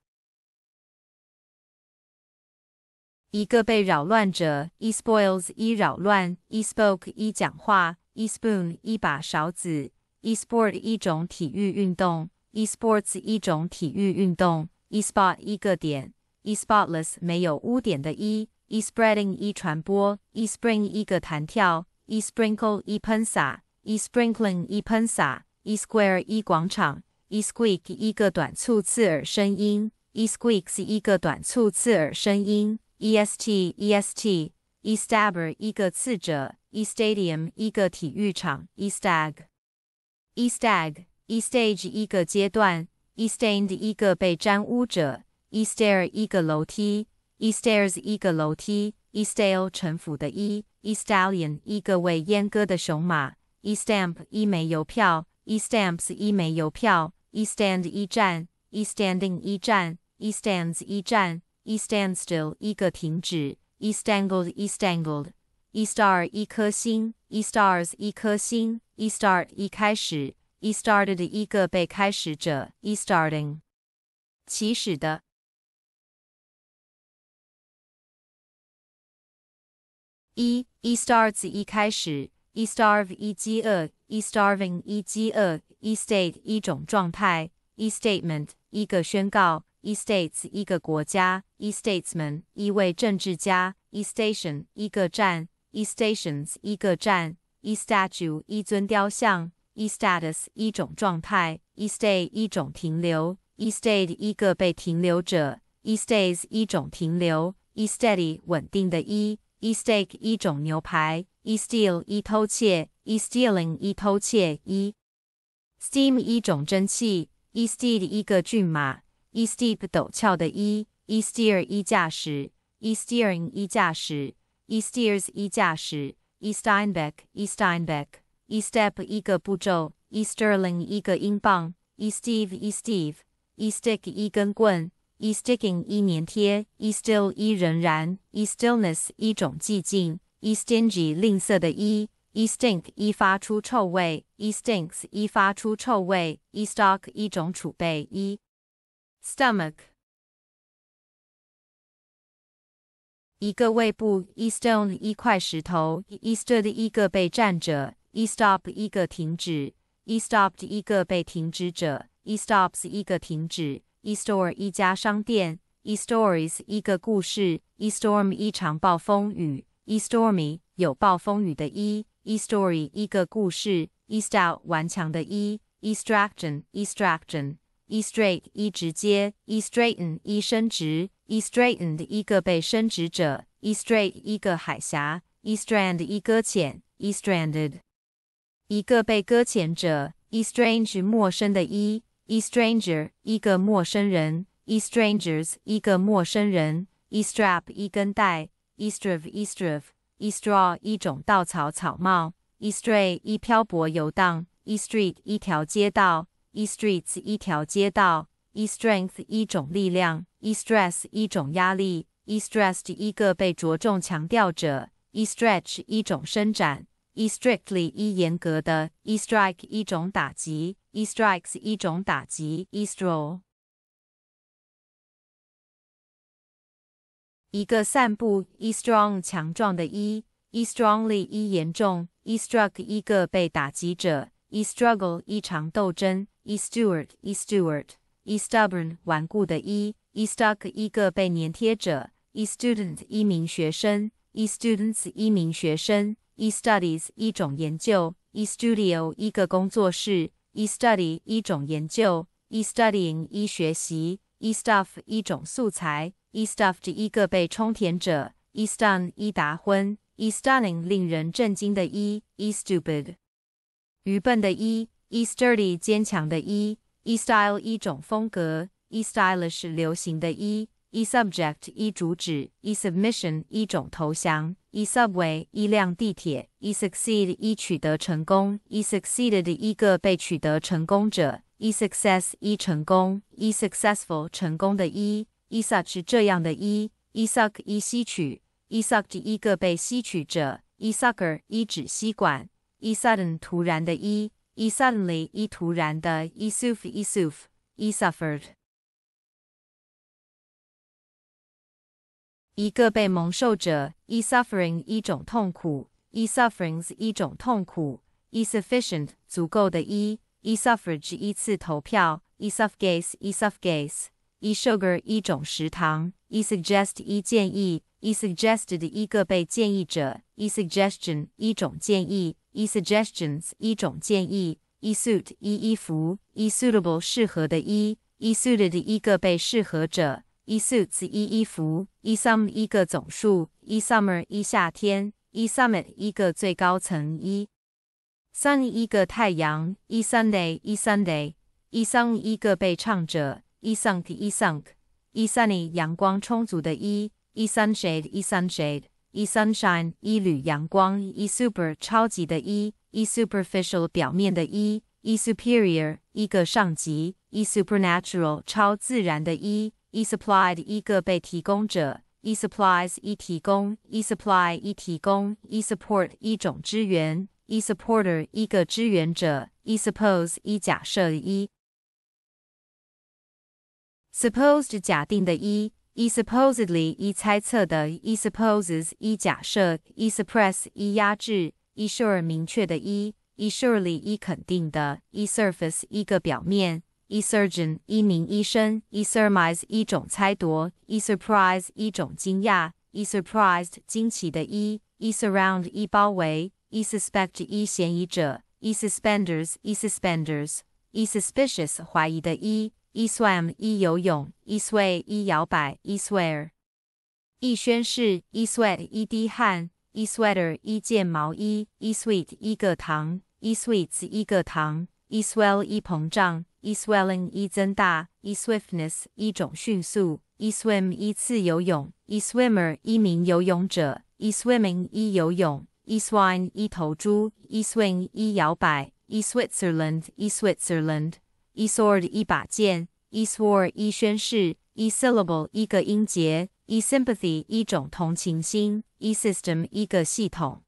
一个被扰乱者。e spoils 一扰乱。e spoke 一讲话。e spoon 一把勺子。e sport 一种体育运动。e sports 一种体育运动。e spot 一个点。e spotless 没有污点的。e spreading 一传播。e spring 一个弹跳。e sprinkle 一喷洒。e sprinkling 一喷洒。e square 一广场。e squeak 一个短促刺耳声音。e squeaks 一个短促刺耳声音。est est e s t a b l r 一个次者 estadium 一个体育场 estag estag e stage 一个阶段 estain 一个被沾污者 estair 一个楼梯 estairs 一个楼梯 estale 城府的 e e s t a l i o n 一个为阉割的雄马 estamp 一枚邮票 estamps 一枚邮票 estand 一站 estanding 一站 estands 一站一 standstill，一个停止。s t a n g l e d s t a n g l e d 一 star，一颗星。一 stars，一颗星。一 start，一开始。一 started，一个被开始者。一 starting，起始的。一一 starts，一开始。一 starve，一饥饿。A starving，一饥饿。一 state，一种状态。A statement，一个宣告。e states 一个国家，e statesman 一位政治家，e station 一个站，e stations 一个站，e statue 一尊雕像，e status 一种状态，e stay 一种停留，e stayed 一个被停留者，e stays 一种停留，e steady 稳定的，e steak 一种牛排，e steal 一偷窃，e stealing 一偷窃，e steam 一种蒸汽，e steed 一个骏马。e s t e e p 陡峭的。e e s t e e r 一架时 e s t e r i n g 一架时 e s t e a r s 一架时 e a s t i n b a c k e a s t i n b a c k e s t e p 一个步骤。Esterling 一个英镑。e s t e v e e s t e v e e s t i c k 一根棍。e s t i c k i n g 一粘贴。e s t i l l 一仍然。e s t i l l n e s s 一种寂静。e s t i n g y 吝啬的。e e s t i n k 一发出臭味。e s t i n k s 一发出臭味。e s t o c k 一种储备。一 Stomach。一个胃部。E stone 一块石头。E s t o r d 的一个被站着 E stop 一个停止。E stopped 一个被停止者。E stops 一个停止。E store 一家商店。E stories 一个故事。E storm 一场暴风雨。E stormy 有暴风雨的。E story 一个故事。E stout 顽强的。E extraction extraction。E straight 一直接，E straighten 一伸直，E straightened 一个被伸直者，E straight 一个海峡，E s t r a n d e 一搁浅，E stranded 一个被搁浅者，E strange 陌生的，E stranger 一个陌生人，E strangers 一个陌生人，E strap 一根带，E t r i v e E t r i v e E straw 一种稻草草帽，E stray 一漂泊游荡，E street 一条街道。e s t t r e e t 一条街道。e s t r e n g t h 一种力量。e s t r e s s 一种压力。e s t r e s s e d 一个被着重强调者。e s t r e t c h 一种伸展。e s t r i c t l y 一严格的。e s t r i k e 一种打击。e s t r i k e s 一种打击。e s t r o l 一个散步。e s t r o n g 强壮的。East r o n g l y 一严重。e Struck 一个被打击者。一 struggle 一常斗争，一 steward 一 steward，一 stubborn 顽固的，一 stuck 一个被粘贴者，一 student 一名学生，一 students 一名学生，一 studies 一种研究，一 studio 一个工作室，一 study 一种研究，一 studying 一学习，一 stuff 一种素材，一 stuffed 一个被充填者，一 stun 一达昏，一 stunning 令人震惊的，一一 stupid。愚笨的一 e sturdy 坚强的 e，e style 一种风格，e stylish 流行的一 e subject 一主旨，e submission 一种投降，e subway 一辆地铁，e succeed 一取得成功，e succeeded 一个被取得成功者，e success 一成功，e successful 成功的一 e such 是这样的 e，e suck 一吸取，e s u c k e 一个被吸取者，e sucker 一指吸管。E sudden，突然的。E suddenly，E 突然的。E suffer，E s u f f e suffered。一个被蒙受者。E suffering，一种痛苦。E sufferings，一种痛苦。E sufficient，足够的。E suffrage，一次投票。E suffrage，E suffrage。E sugar，一种食糖。e suggest e 建议 e suggested 一个被建议者 e suggestion 一种建议 e suggestions 一种建议 e suit 一衣服 e suitable 适合的 e e suited 一个被适合者 e suits 一衣服 e sum 一个总数 e summer 一夏天 e summit 一个最高层 e sun 一个太阳 e Sunday e Sunday e sung 一个被唱者 e sunk e sunk e sunny，阳光充足的 e；e sunshine，一缕阳光；e super，超级的 e；e superficial，表面的 e；e superior，一个上级；e supernatural，超自然的 e；e supplied，一个被提供者；e supplies，一提供；e supply，一提供；e support，一种支援；e supporter，一个支援者；e suppose，一假设一。supposed 假定的 e。e supposedly e, supposes e, suppress 一压制，e sure 明确的，e e surely e, surface 一个表面，e surgeon 一名医生，e surmise 一种猜度，e surprise 一种惊讶，e surprised 惊奇的，e e e, surround e, suspect e, suspenders e, suspenders, e, suspicious e. 一 swim 一游泳，一 sway 一摇摆，一 swear 一宣誓，一 sweat 一滴汗，一 sweater 一件毛衣，一 sweet 一个糖，一 sweets 一个糖，一 swell 一膨胀，一 swelling 一增大，一 swiftness 一种迅速，一 swim 一次游泳，一 swimmer 一名游泳者，一 swimming 一游泳，一 swine 一头猪，一 swing 一摇摆，一 Switzerland 一 Switzerland。e sword 一把剑，e swore 一宣誓，e syllable 一个音节，e sympathy 一种同情心，e system 一个系统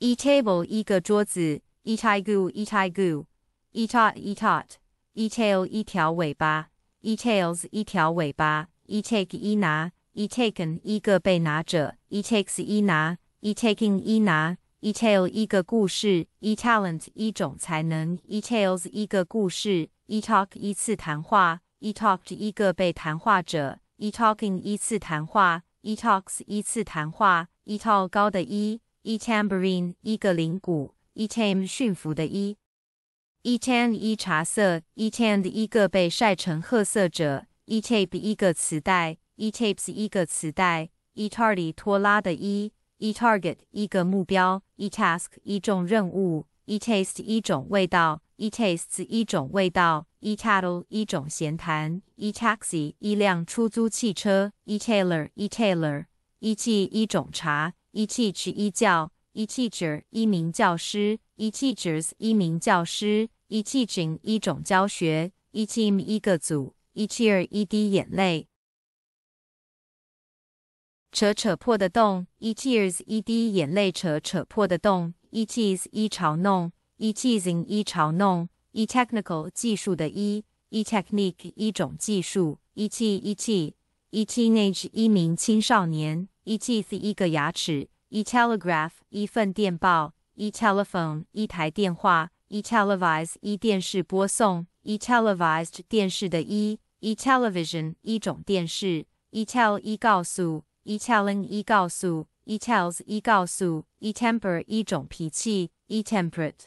，e table 一个桌子，e t i g u r e t i g u r e tot e tot，e tail 一条尾巴，e tails 一条尾巴，e take 一拿，e taken 一个被拿者，e takes 一拿，e taking 一拿。e t a l 一个故事，e-talent 一种才能，e-tales 一个故事，e-talk 一次谈话，e-talked 一个被谈话者，e-talking 一次谈话，e-talks 一次谈话，e-tall 高的 e，e-tambourine 一个铃鼓，e-tame 驯服的 e，e-tan 一茶色 e t a n n e 一个被晒成褐色者，e-tape 一个磁带，e-tapes 一个磁带，e-tar 里拖拉的 e。一 target 一个目标，一 task 一种任务，一 taste 一种味道，一 tastes 一种味道，一 cattle 一种闲谈，一 taxi 一辆出租汽车，一 tailor 一 tailor，一 tea 一种茶，一 teach 一教，一 teacher 一名教师，一 teachers 一名教师，一 teaching 一种教学，一 team 一个组，一 tear 一滴眼泪。扯扯破的洞，e tears 一滴眼泪。扯扯破的洞，e tease 一嘲弄，e teasing 一嘲弄，e technical 技术的一 e technique 一种技术，e t e t e teenage 一名青少年，e teeth 一个牙齿，e telegraph 一份电报，e telephone 一台电话，e televised 一电视播送，e televised 电视的一 e television 一种电视，e tell 一告诉。E-telling 一告诉，E-tells 一告诉，E-temper 一种脾气，E-temperate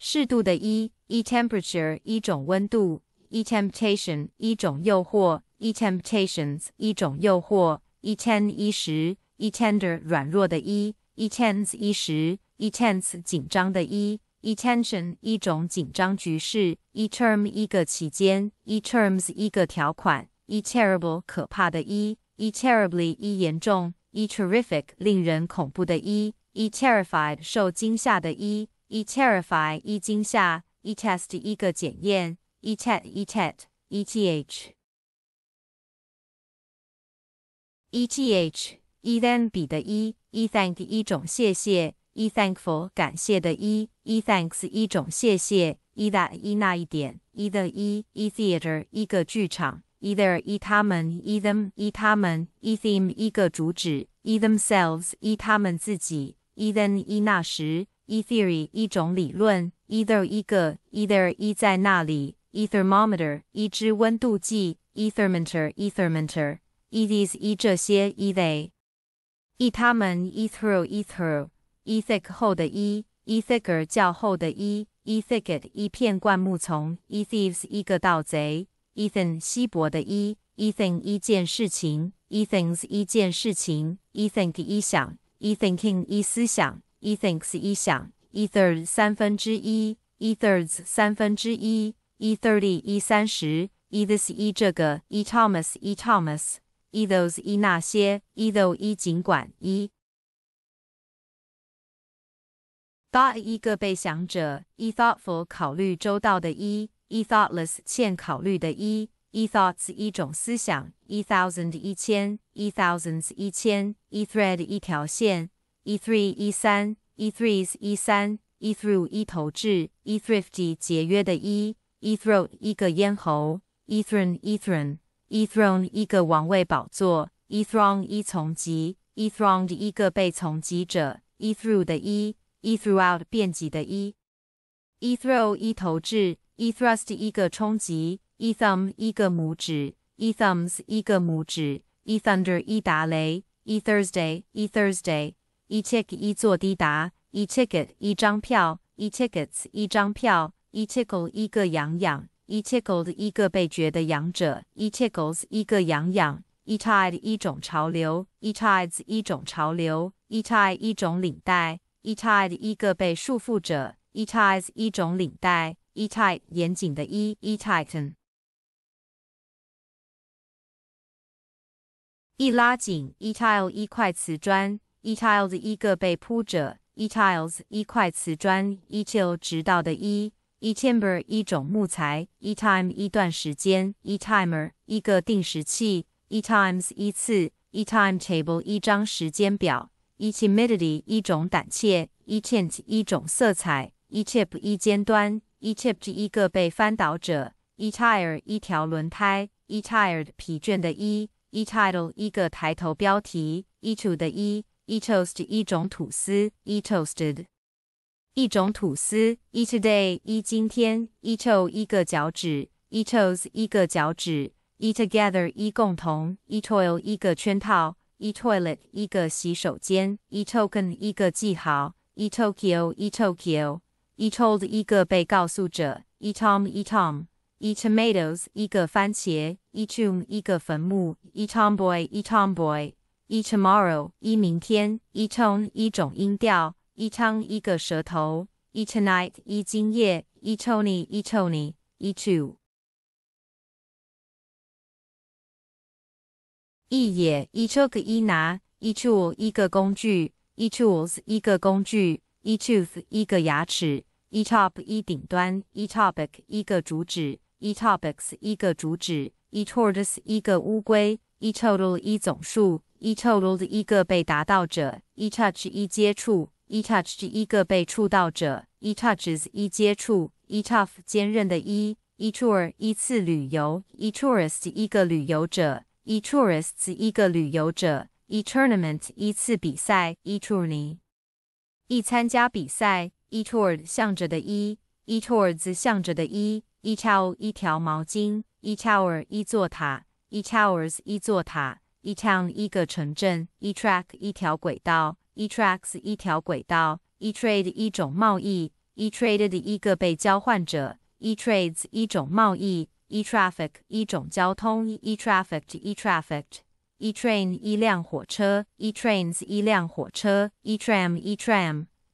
适度的，E-temperature 一种温度，E-temptation 一种诱惑，E-temptations 一种诱惑 e t e n 一时，E-tender 软弱的 e t e n s 一时，E-tense 紧张的，E-tension 一种紧张局势，E-term 一个期间，E-terms 一个条款，E-terrible 可怕的，E. e terribly 一严重，e terrific 令人恐怖的 e e terrified 受惊吓的 e e terrify 一惊吓，e test 一个检验，e tet e tet e t h, e t h, e th e th e then 比的 e e thank 一种谢谢，e thankful 感谢的 e e thanks 一种谢谢，e that 一那一点，e the e e theater 一个剧场。Either 一他们 e them 一他们 e them 一个主旨 e themselves 一他们自己 i then 一那时 e theory 一种理论 e i t h e r 一个 i t h e r 一在那里 e thermometer 一支温度计 e thermometer e thermometer e these 一这些 e they e 他们 e through e through e thick 厚的 e e thicker 较厚的 e e thicket 一片灌木丛 e thieves 一个盗贼。Ethan 西伯的 E，Ethan 一件事情，Ethans 一件事情，Ethink 一想，Ethinking 一思想，Ethinks 一想 e t h i r d 三分之一，E-thirds 三分之一，E-thirty 一三十，Ethis 一这个，E-thomas 一 thomas，E-those 一那些，E-though 一尽管一，Thought 一个被想者，E-thoughtful 考虑周到的一。e thoughtless 欠考虑的；一 e thoughts 一种思想；e thousand 一千；e thousands 一千；e thread 一条线；e three 一三；e three's 一三；e t h r o h 一投掷；e thrifty 节约的；一 throat 一个咽喉；e throne e throne；e throne 一个王位宝座；e throng 一从集；e thronged 一个被从集者；e through 的；e e throughout 遍及的。e E throw 一投掷，E thrust 一个冲击，E thumb 一个拇指，E thumbs 一个拇指，E thunder 一打雷，E Thursday 一 Thursday，E ticket 一坐滴打，E ticket 一张票，E tickets 一张票，E t i c k l e 一个痒痒，E tickled 一个被觉得痒者，E tickles 一个痒痒，E tide 一种潮流，E tides 一种潮流，E tie 一种领带，E tied 一个被束缚者。Eties 一种领带。Etight 严谨的 e。Etighten 一拉紧。Etile 一块瓷砖。e t i l e s 一个被铺着。Etiles 一块瓷砖。Etill 直到的 e。Etimber 一种木材。e t i m e 一段时间。Etimer 一个定时器。Etimes 一次。Etimetable 一张时间表。Etimidity 一种胆怯。Etint 一种色彩。e-tip 一尖端 e t i p p 一个被翻倒者，e-tire 一条轮胎，e-tired 疲倦的 e，e-title 一个抬头标题 e t o 的一 e t o a s t e 一种吐司，e-toasted 一种吐司，e-to-day 一今天，e-toe 一个脚趾，e-toes 一个脚趾，e-together 一共同，e-toil 一个圈套，e-toilet 一个洗手间，e-token 一个记号，e-tokyo e-tokyo。e t old 一个被告诉者。e t o m e t o m e t tomatoes 一个番茄。e t o m b 一个坟墓。e t o m b o y e t o m b o y e t o m o r r o w 一明天。e t o n e 一种音调。e t o n g u e 一个舌头。e t o n i g h t 一今夜。e t o n y e t o n y Eat e o 一 t 一 t e o k 一拿。e t tool 一个工具。e t tools 一个工具。e t tooth 一个牙齿。e-top 一顶端，e-topic 一个主旨，e-topics 一个主旨，e-tortoise 一个乌龟，e-total 一总数，e-total e 的一个被达到者，e-touch 一接触，e-touch 一个被触到者，e-touches 一接触，e-tough 坚韧的，e-tour 一次旅游，e-tourist 一个旅游者，e-tourists 一个旅游者，e-tournament 一次比赛，e-turn o e y 一参加比赛。E towards 向着的 E，E towards 向着的 E，E towel 一条毛巾，E tower 一座塔，E towers 一座塔，E town 一个城镇，E track 一条轨道，E tracks 一条轨道，E trade 一种贸易，E traded 一个被交换者，E trades 一种贸易，E traffic 一种交通，E trafficked E trafficked，E train 一辆火车，E trains 一辆火车，E tram E tram。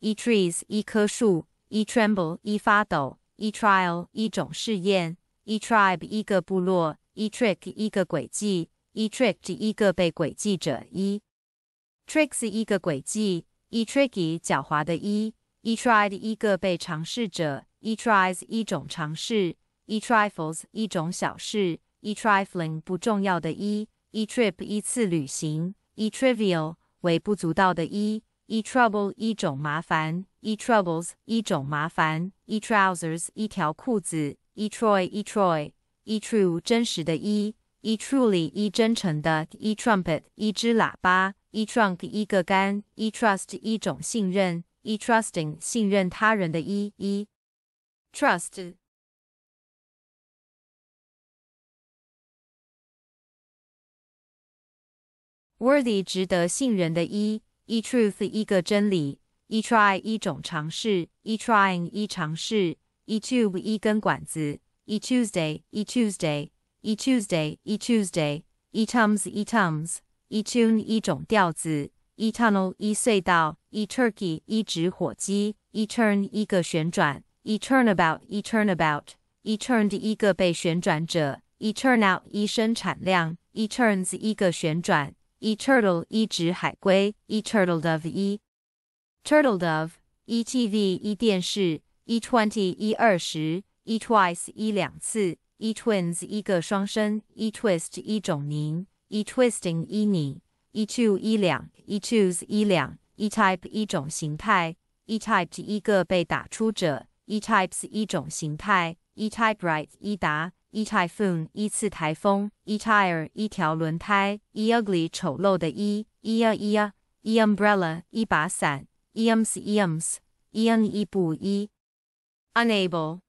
一 tree，s 一棵树。一 tremble，一发抖。一 trial，一种试验。一 tribe，一个部落。一 trick，一个诡计。一 tricked，一个被诡计者。一 tricks，一个诡计。一 tricky，狡猾的。一一 tried，一个被尝试者。一 tries，一种尝试。一 trifles，一种小事。一 trifling，不重要的。一一 trip，一次旅行。一 trivial，微不足道的。一。一 trouble 一种麻烦，一 troubles 一种麻烦，一 trousers 一条裤子，一 try 一 try，一 true 真实的，一 truly 一真诚的，一 trumpet 一只喇叭，一 trunk 一个杆，一 trust 一种信任，一 trusting 信任他人的，一一 trust worthy 值得信任的。一一 truth 一个真理，一 try 一种尝试，一 trying 一尝试，一 tube 一根管子，一 Tuesday 一 Tuesday，一 Tuesday 一 Tuesday，一 t u m s 一 t u m s 一 tune 一种调子，一 tunnel 一隧道，一 turkey 一直火鸡，一 turn 一个旋转，一 turn about 一 turn about，一 turned 一个被旋转者，一 turn out 一生产量，一 turns 一个旋转。e turtle 一指海龟，e turtle dove e turtle dove e tv 一电视，e twenty 一二十，e twice 一两次，e twins 一个双生，e twist 一种拧，e twisting 一拧，e two 一两，e twos 一两，e type 一种形态，e t y p e d 一个被打出者，e types 一种形态，e typewriter 一打。一 typhoon 一次台风。一 tire 一条轮胎。一 ugly 丑陋的。一。一 a，一 a，一 umbrella 一把伞。一 ums 一 ums。一 un 一步一。unable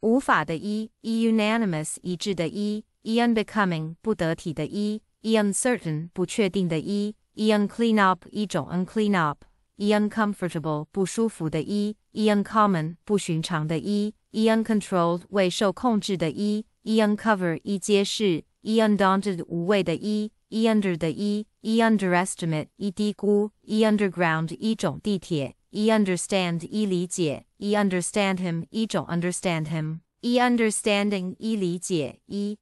无法的。一。一 unanimous 一致的。一。一 unbecoming 不得体的。一。一 uncertain 不确定的。一。一 unclean up 一种 unclean up。e uncomfortable 不舒服的 e e uncommon 不寻常的 e e uncontrolled 未受控制的 e e uncover 一揭示 e undaunted 无畏的 e e under 的 e e underestimate 一低估 e underground 一种地铁 e understand 一理解 e understand him 一种 understand him e understanding 一理解 e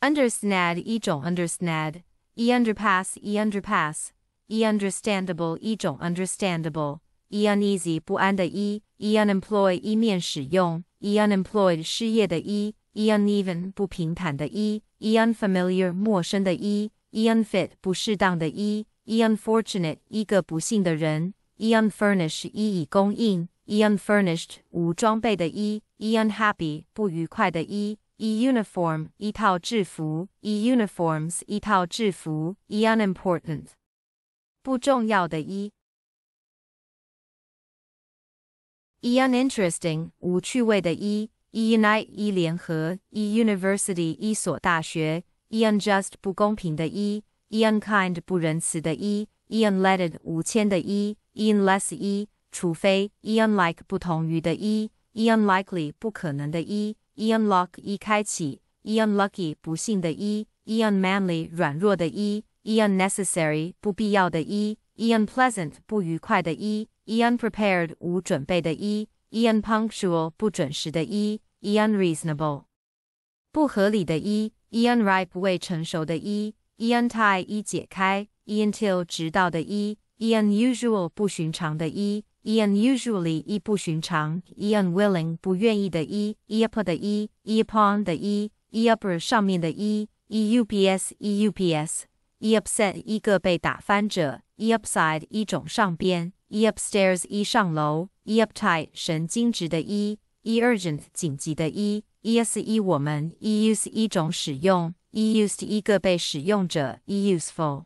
understand 一种 understand e underpass 一 underpass E understandable understandable, E uneasy E unemployed E unemployed E uneven E unfamiliar E unfit E unfortunate E unfurnished E unfurnished E unhappy E uniform E uniforms E unimportant 不重要的。一。一 uninteresting 无趣味的。一。一 unite 一联合。一 university 一所大学。一 unjust 不公平的。一。一 unkind 不仁慈的。一。一 u n l e m i t e d 无谦的。一。一 unless 一除非。一 unlike 不同于的。一。一 unlikely 不可能的。一。一 unlock 一开启。一 unlucky 不幸的。一。一 unmanly 软弱的。一。e unnecessary 不必要的 e e unpleasant 不愉快的 e e unprepared 无准备的 e e unpunctual 不准时的 e e unreasonable 不合理的 e e unripe 未成熟的 e e untie 一解开 e until 直到的 e e unusual 不寻常的 e e unusually e 不寻常 e unwilling 不愿意的 e e upon 的 e e upon 的 e e upper 上面的 e e ups e ups e upset 一个被打翻者，e upside 一种上边，e upstairs 一上楼，e uptight 神经质的。E e。e urgent 紧急的。E e e s e 我们 use 一种使用。E used 一个被使用者。E useful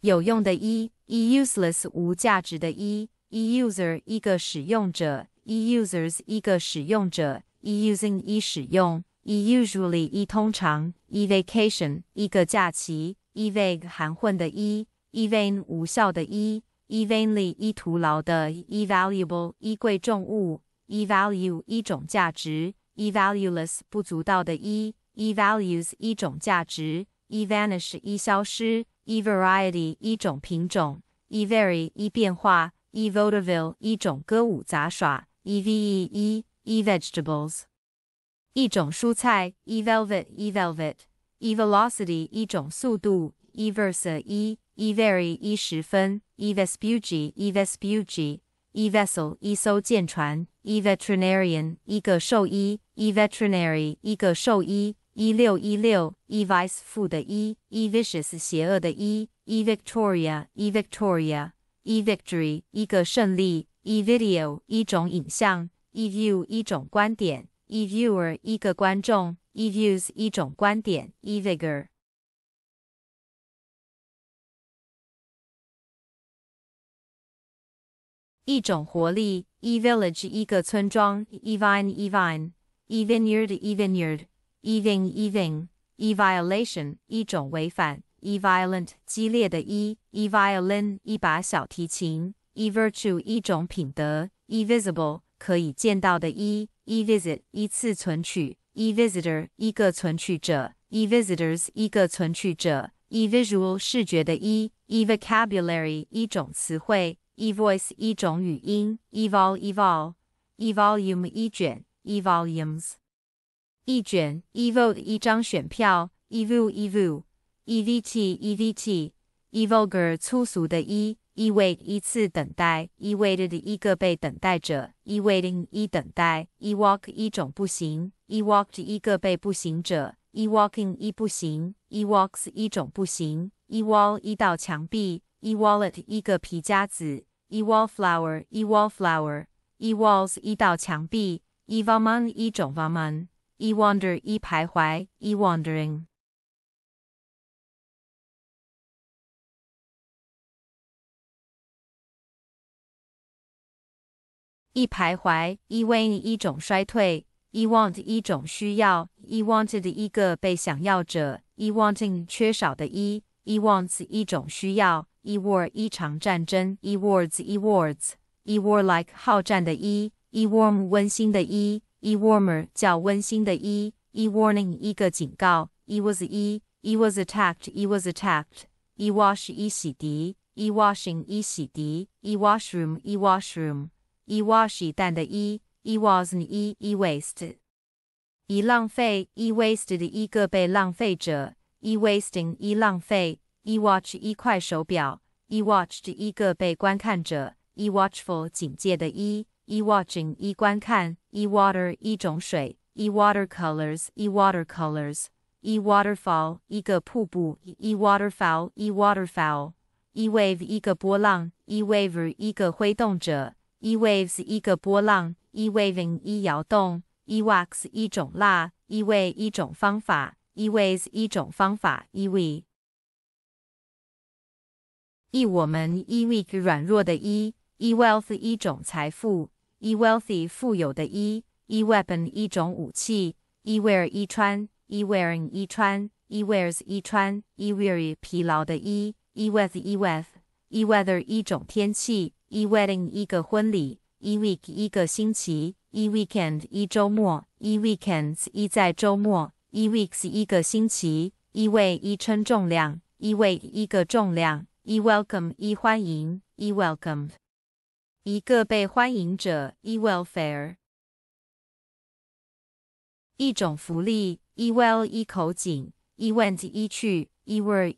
有用的。E e useless 无价值的。E e user 一个使用者。E users 一个使用者。E using 一使用 e usually 一通常 e vacation 一个假期 e vague 含混的 e e vain 无效的 e e vainly 一徒劳的 e valuable 一贵重物 e value 一种价值 e valueless 不足道的 e e values 一种价值 e vanish 一消失 e variety 一种品种 e vary 一变化 e vaudeville 一种歌舞杂耍 e v e e e vegetables 一种蔬菜。e velvet，e velvet，e velocity，一种速度。e versa，一，e very，一十分。e vespucci，e vespucci，e vessel，一艘舰船。e veterinarian，一个兽医。e veterinary，一个兽医。一六一六。e vice，负的。e，e vicious，邪恶的。e，e Victoria，e Victoria，e victory，一个胜利。e video，一种影像。e view，一种观点。e viewer 一个观众，e views 一种观点，e vigor 一种活力，e village 一个村庄，e vine e vine，e vineyard e vineyard，eving eving，e violation 一种违反，e violent 激烈的 e，e violin 一把小提琴，e virtue 一种品德，e visible。可以见到的 e e visit 一次存取 e visitor 一个存取者 e visitors 一个存取者 e visual 视觉的 e e vocabulary 一种词汇 e voice 一种语音 e vol e vol e volume 一卷 e volumes 一卷 e vote 一张选票 e v i e v i e v t e v t e vulgar 粗俗的 e await 依次等待 a w a i t i 一个被等待者 a w a t i n g 一等待，ewalk 一种不行，ewalked 一个被不行者，walking 一步行，ewalks 一种不行，wall 一道墙壁，wallet 一个皮夹子，wallflower wallflower 一 walls 一道墙壁，waman 一种 waman，wander 一徘徊，wandering。一徘徊，一 w a n 一种衰退，一 want 一种需要，一 w a n t e d 一个被想要者，一 wanting 缺少的一，一 want s 一种需要，一 war 一场战争，一 words 一 words，一 warlike 好战的一，一 warm 温馨的一，一 warmer 叫温馨的一，一 warning 一个警告，一 was 一，一 was attacked，一 was attacked，一 wash 一洗涤，一 washing 一洗涤，一 washroom 一 washroom。一 wash 一蛋的一，一 was 一，一 waste，一浪费，一 wasted 的一个被浪费者，一 wasting 一浪费，一 watch 一块手表，一 watched 一个被观看者，一 watchful 警戒的一，一 watching 一观看，一 water 一种水，一 watercolors 一 watercolors。e waterfall 一个瀑布，e waterfowl 一 waterfowl，e wave 一个波浪，e waver 一个挥动者 e waves 一个波浪，e waving 一摇动，e wax 一种蜡，e way 一种方法，e waves 一种方法，e we 一我们，e weak 软弱的，e e wealth 一种财富，e wealthy 富有的，e e weapon 一种武器，e wear 一穿，e wearing 一穿，e wears 一穿，e weary 疲劳的，e e with e with e weather 一种天气。一 wedding 一个婚礼，一 week 一个星期，一 weekend 一周末，一 weekends 一在周末，一 weeks 一个星期，一 weigh 一称重量，一 weigh 一个重量，一 welcome 一欢迎，一 welcome 一个被欢迎者，一 welfare 一种福利，一 well 一口井，一 went 一去，一 w e r e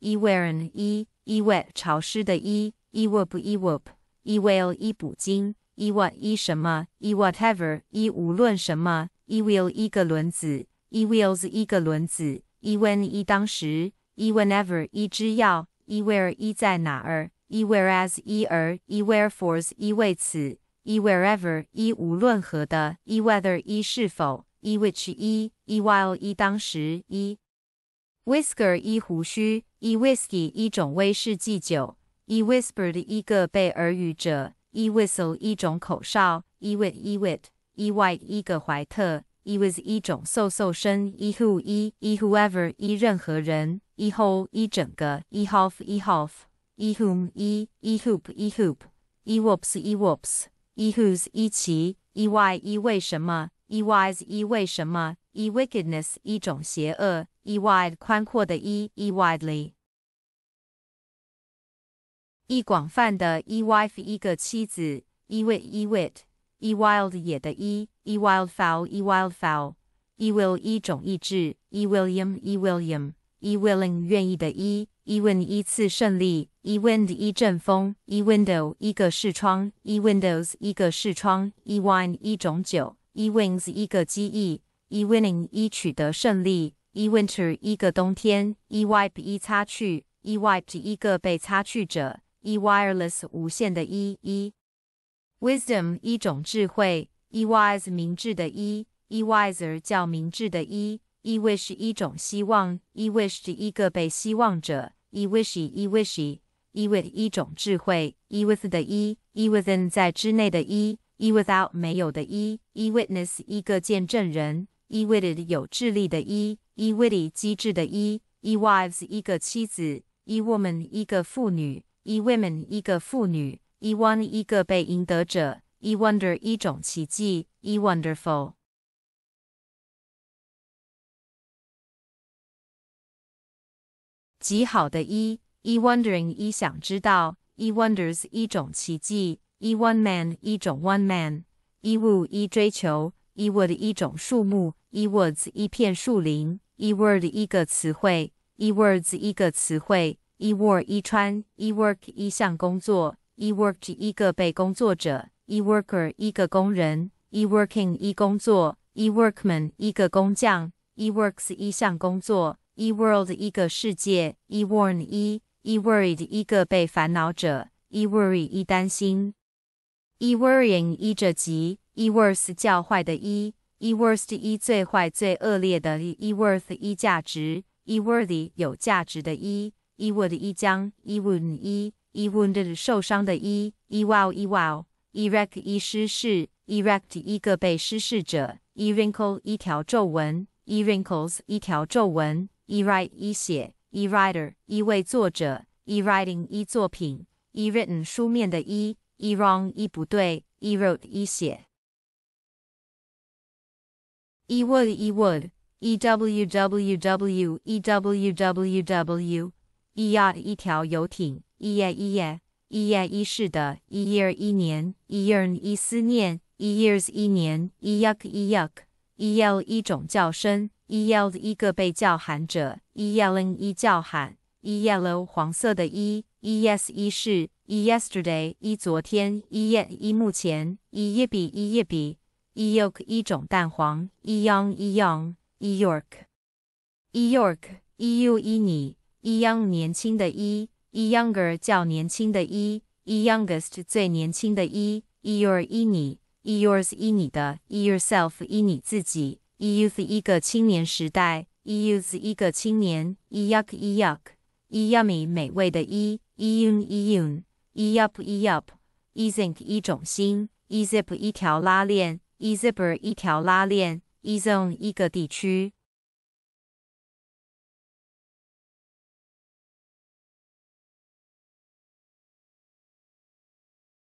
一，一 w e a r e n 一，一 wet 潮湿的，一 ewop ewop。一 w i l l 一捕鲸一 what 一什么一 whatever 一无论什么一 w i l l 一个轮子一 wheels 一个轮子一 when 一当时一 whenever 一只要一 where 一在哪儿一 whereas 一而一 wherefor 一为此一 wherever 一无论何的一 whether 一是否一 which 一一 while 一当时一 whisker 一胡须一 whisky 一种威士忌酒。e whispered 一个被耳语者，e whistle 一种口哨，e wit e wit e white 一个怀特，e was 一种嗖嗖声，e who e e whoever 一任何人，e whole 一整个，e half e half e whom e e hoop e hoop e whoops e whoops e whose 一奇，e why 一为什么，e why's 一为什么，e wickedness 一种邪恶，e wide 宽阔的 e e widely。一广泛的，一 wife 一个妻子，一 wit 一 wit，一 wild 野的，一一 wildfowl 一 wildfowl，一 will 一种意志，一 William 一 William，一 willing 愿意的，一 e w i n 一次胜利，一 wind 一阵风，一 window 一个视窗，一 windows 一个视窗，一 wine 一种酒，一 wings 一个机翼，一 winning 一取得胜利，一 winter 一个冬天，一 wipe 一擦去，一 wiped 一个被擦去者。e wireless 无线的 e e wisdom 一种智慧 e wise 明智的 e e wiser 叫明智的 e e wish 一种希望 e wished 一个被希望者 e wishy e wishy e wit 一种智慧 e with 的 e e within 在之内的 e e without 没有的 e e witness 一个见证人 e witted 有智力的 e e witty 机智的 e e wives 一个妻子 e woman 一个妇女。一 women 一个妇女一 one 一个被赢得者一 wonder 一种奇迹一 wonderful 极好的。一，一 wondering 一想知道一 wonders 一种奇迹一 one man 一种 one m a n 一 w o 一追求一 wood 一种树木一 woods 一片树林一 word 一个词汇一 words 一个词汇。e work 一穿，e work 一项工作，e w o r k e d 一个被工作者，e worker 一个工人，e working 一工作，e workman 一个工匠，e works 一项工作，e world 一个世界，e warn 一，e worried 一个被烦恼者，e worry 一担心，e worrying 一着急，e worse 较坏的，一，e worst 一最坏最恶劣的，e worth 一价值，e worthy 有价值的一。e w o u l d E 将 e w o u l d 的伊，ewound d 受伤的伊 e w o l l e w o l l e r e c t 一失事，erect 一个被失事者，ewrinkle 一条皱纹，ewrinkles 一条皱纹 e r i t e 一写 e r i t e r 一位作者 e r i t i n g 一作品，eritten 书面的伊，erong 一不对 e r o t e 一写，ewood，ewood，e u u w w w e w w w 一 y a 一条游艇，一 year 一 year，一 year 一世的，一 year 一年，一 yearn 一思念，一 years 一年，一 yuck 一 yuck，一 yell 一种叫声，一 yell 一个被叫喊者，一 yelling 一叫喊，一 yellow 黄色的，一 yes 一世，一 yesterday 一昨天，一 yet 一目前，一 yep 一 yep，一 yolk 一种蛋黄，一 young 一 young，一 York，一 York，一 u 一年。Young 年轻的，Younger 较年轻的，Youngest 最年轻的，Your 一你，Yours 一你的，Yourself 一你自己，Youth 一个青年时代，Youth 一个青年，Yuck 一 yuck，Yummy 美味的，Yun 一 yun，Up y 一 u p z i n c 一种心，新，Zip 一条拉链，Zipper 一条拉链，Zone 一个地区。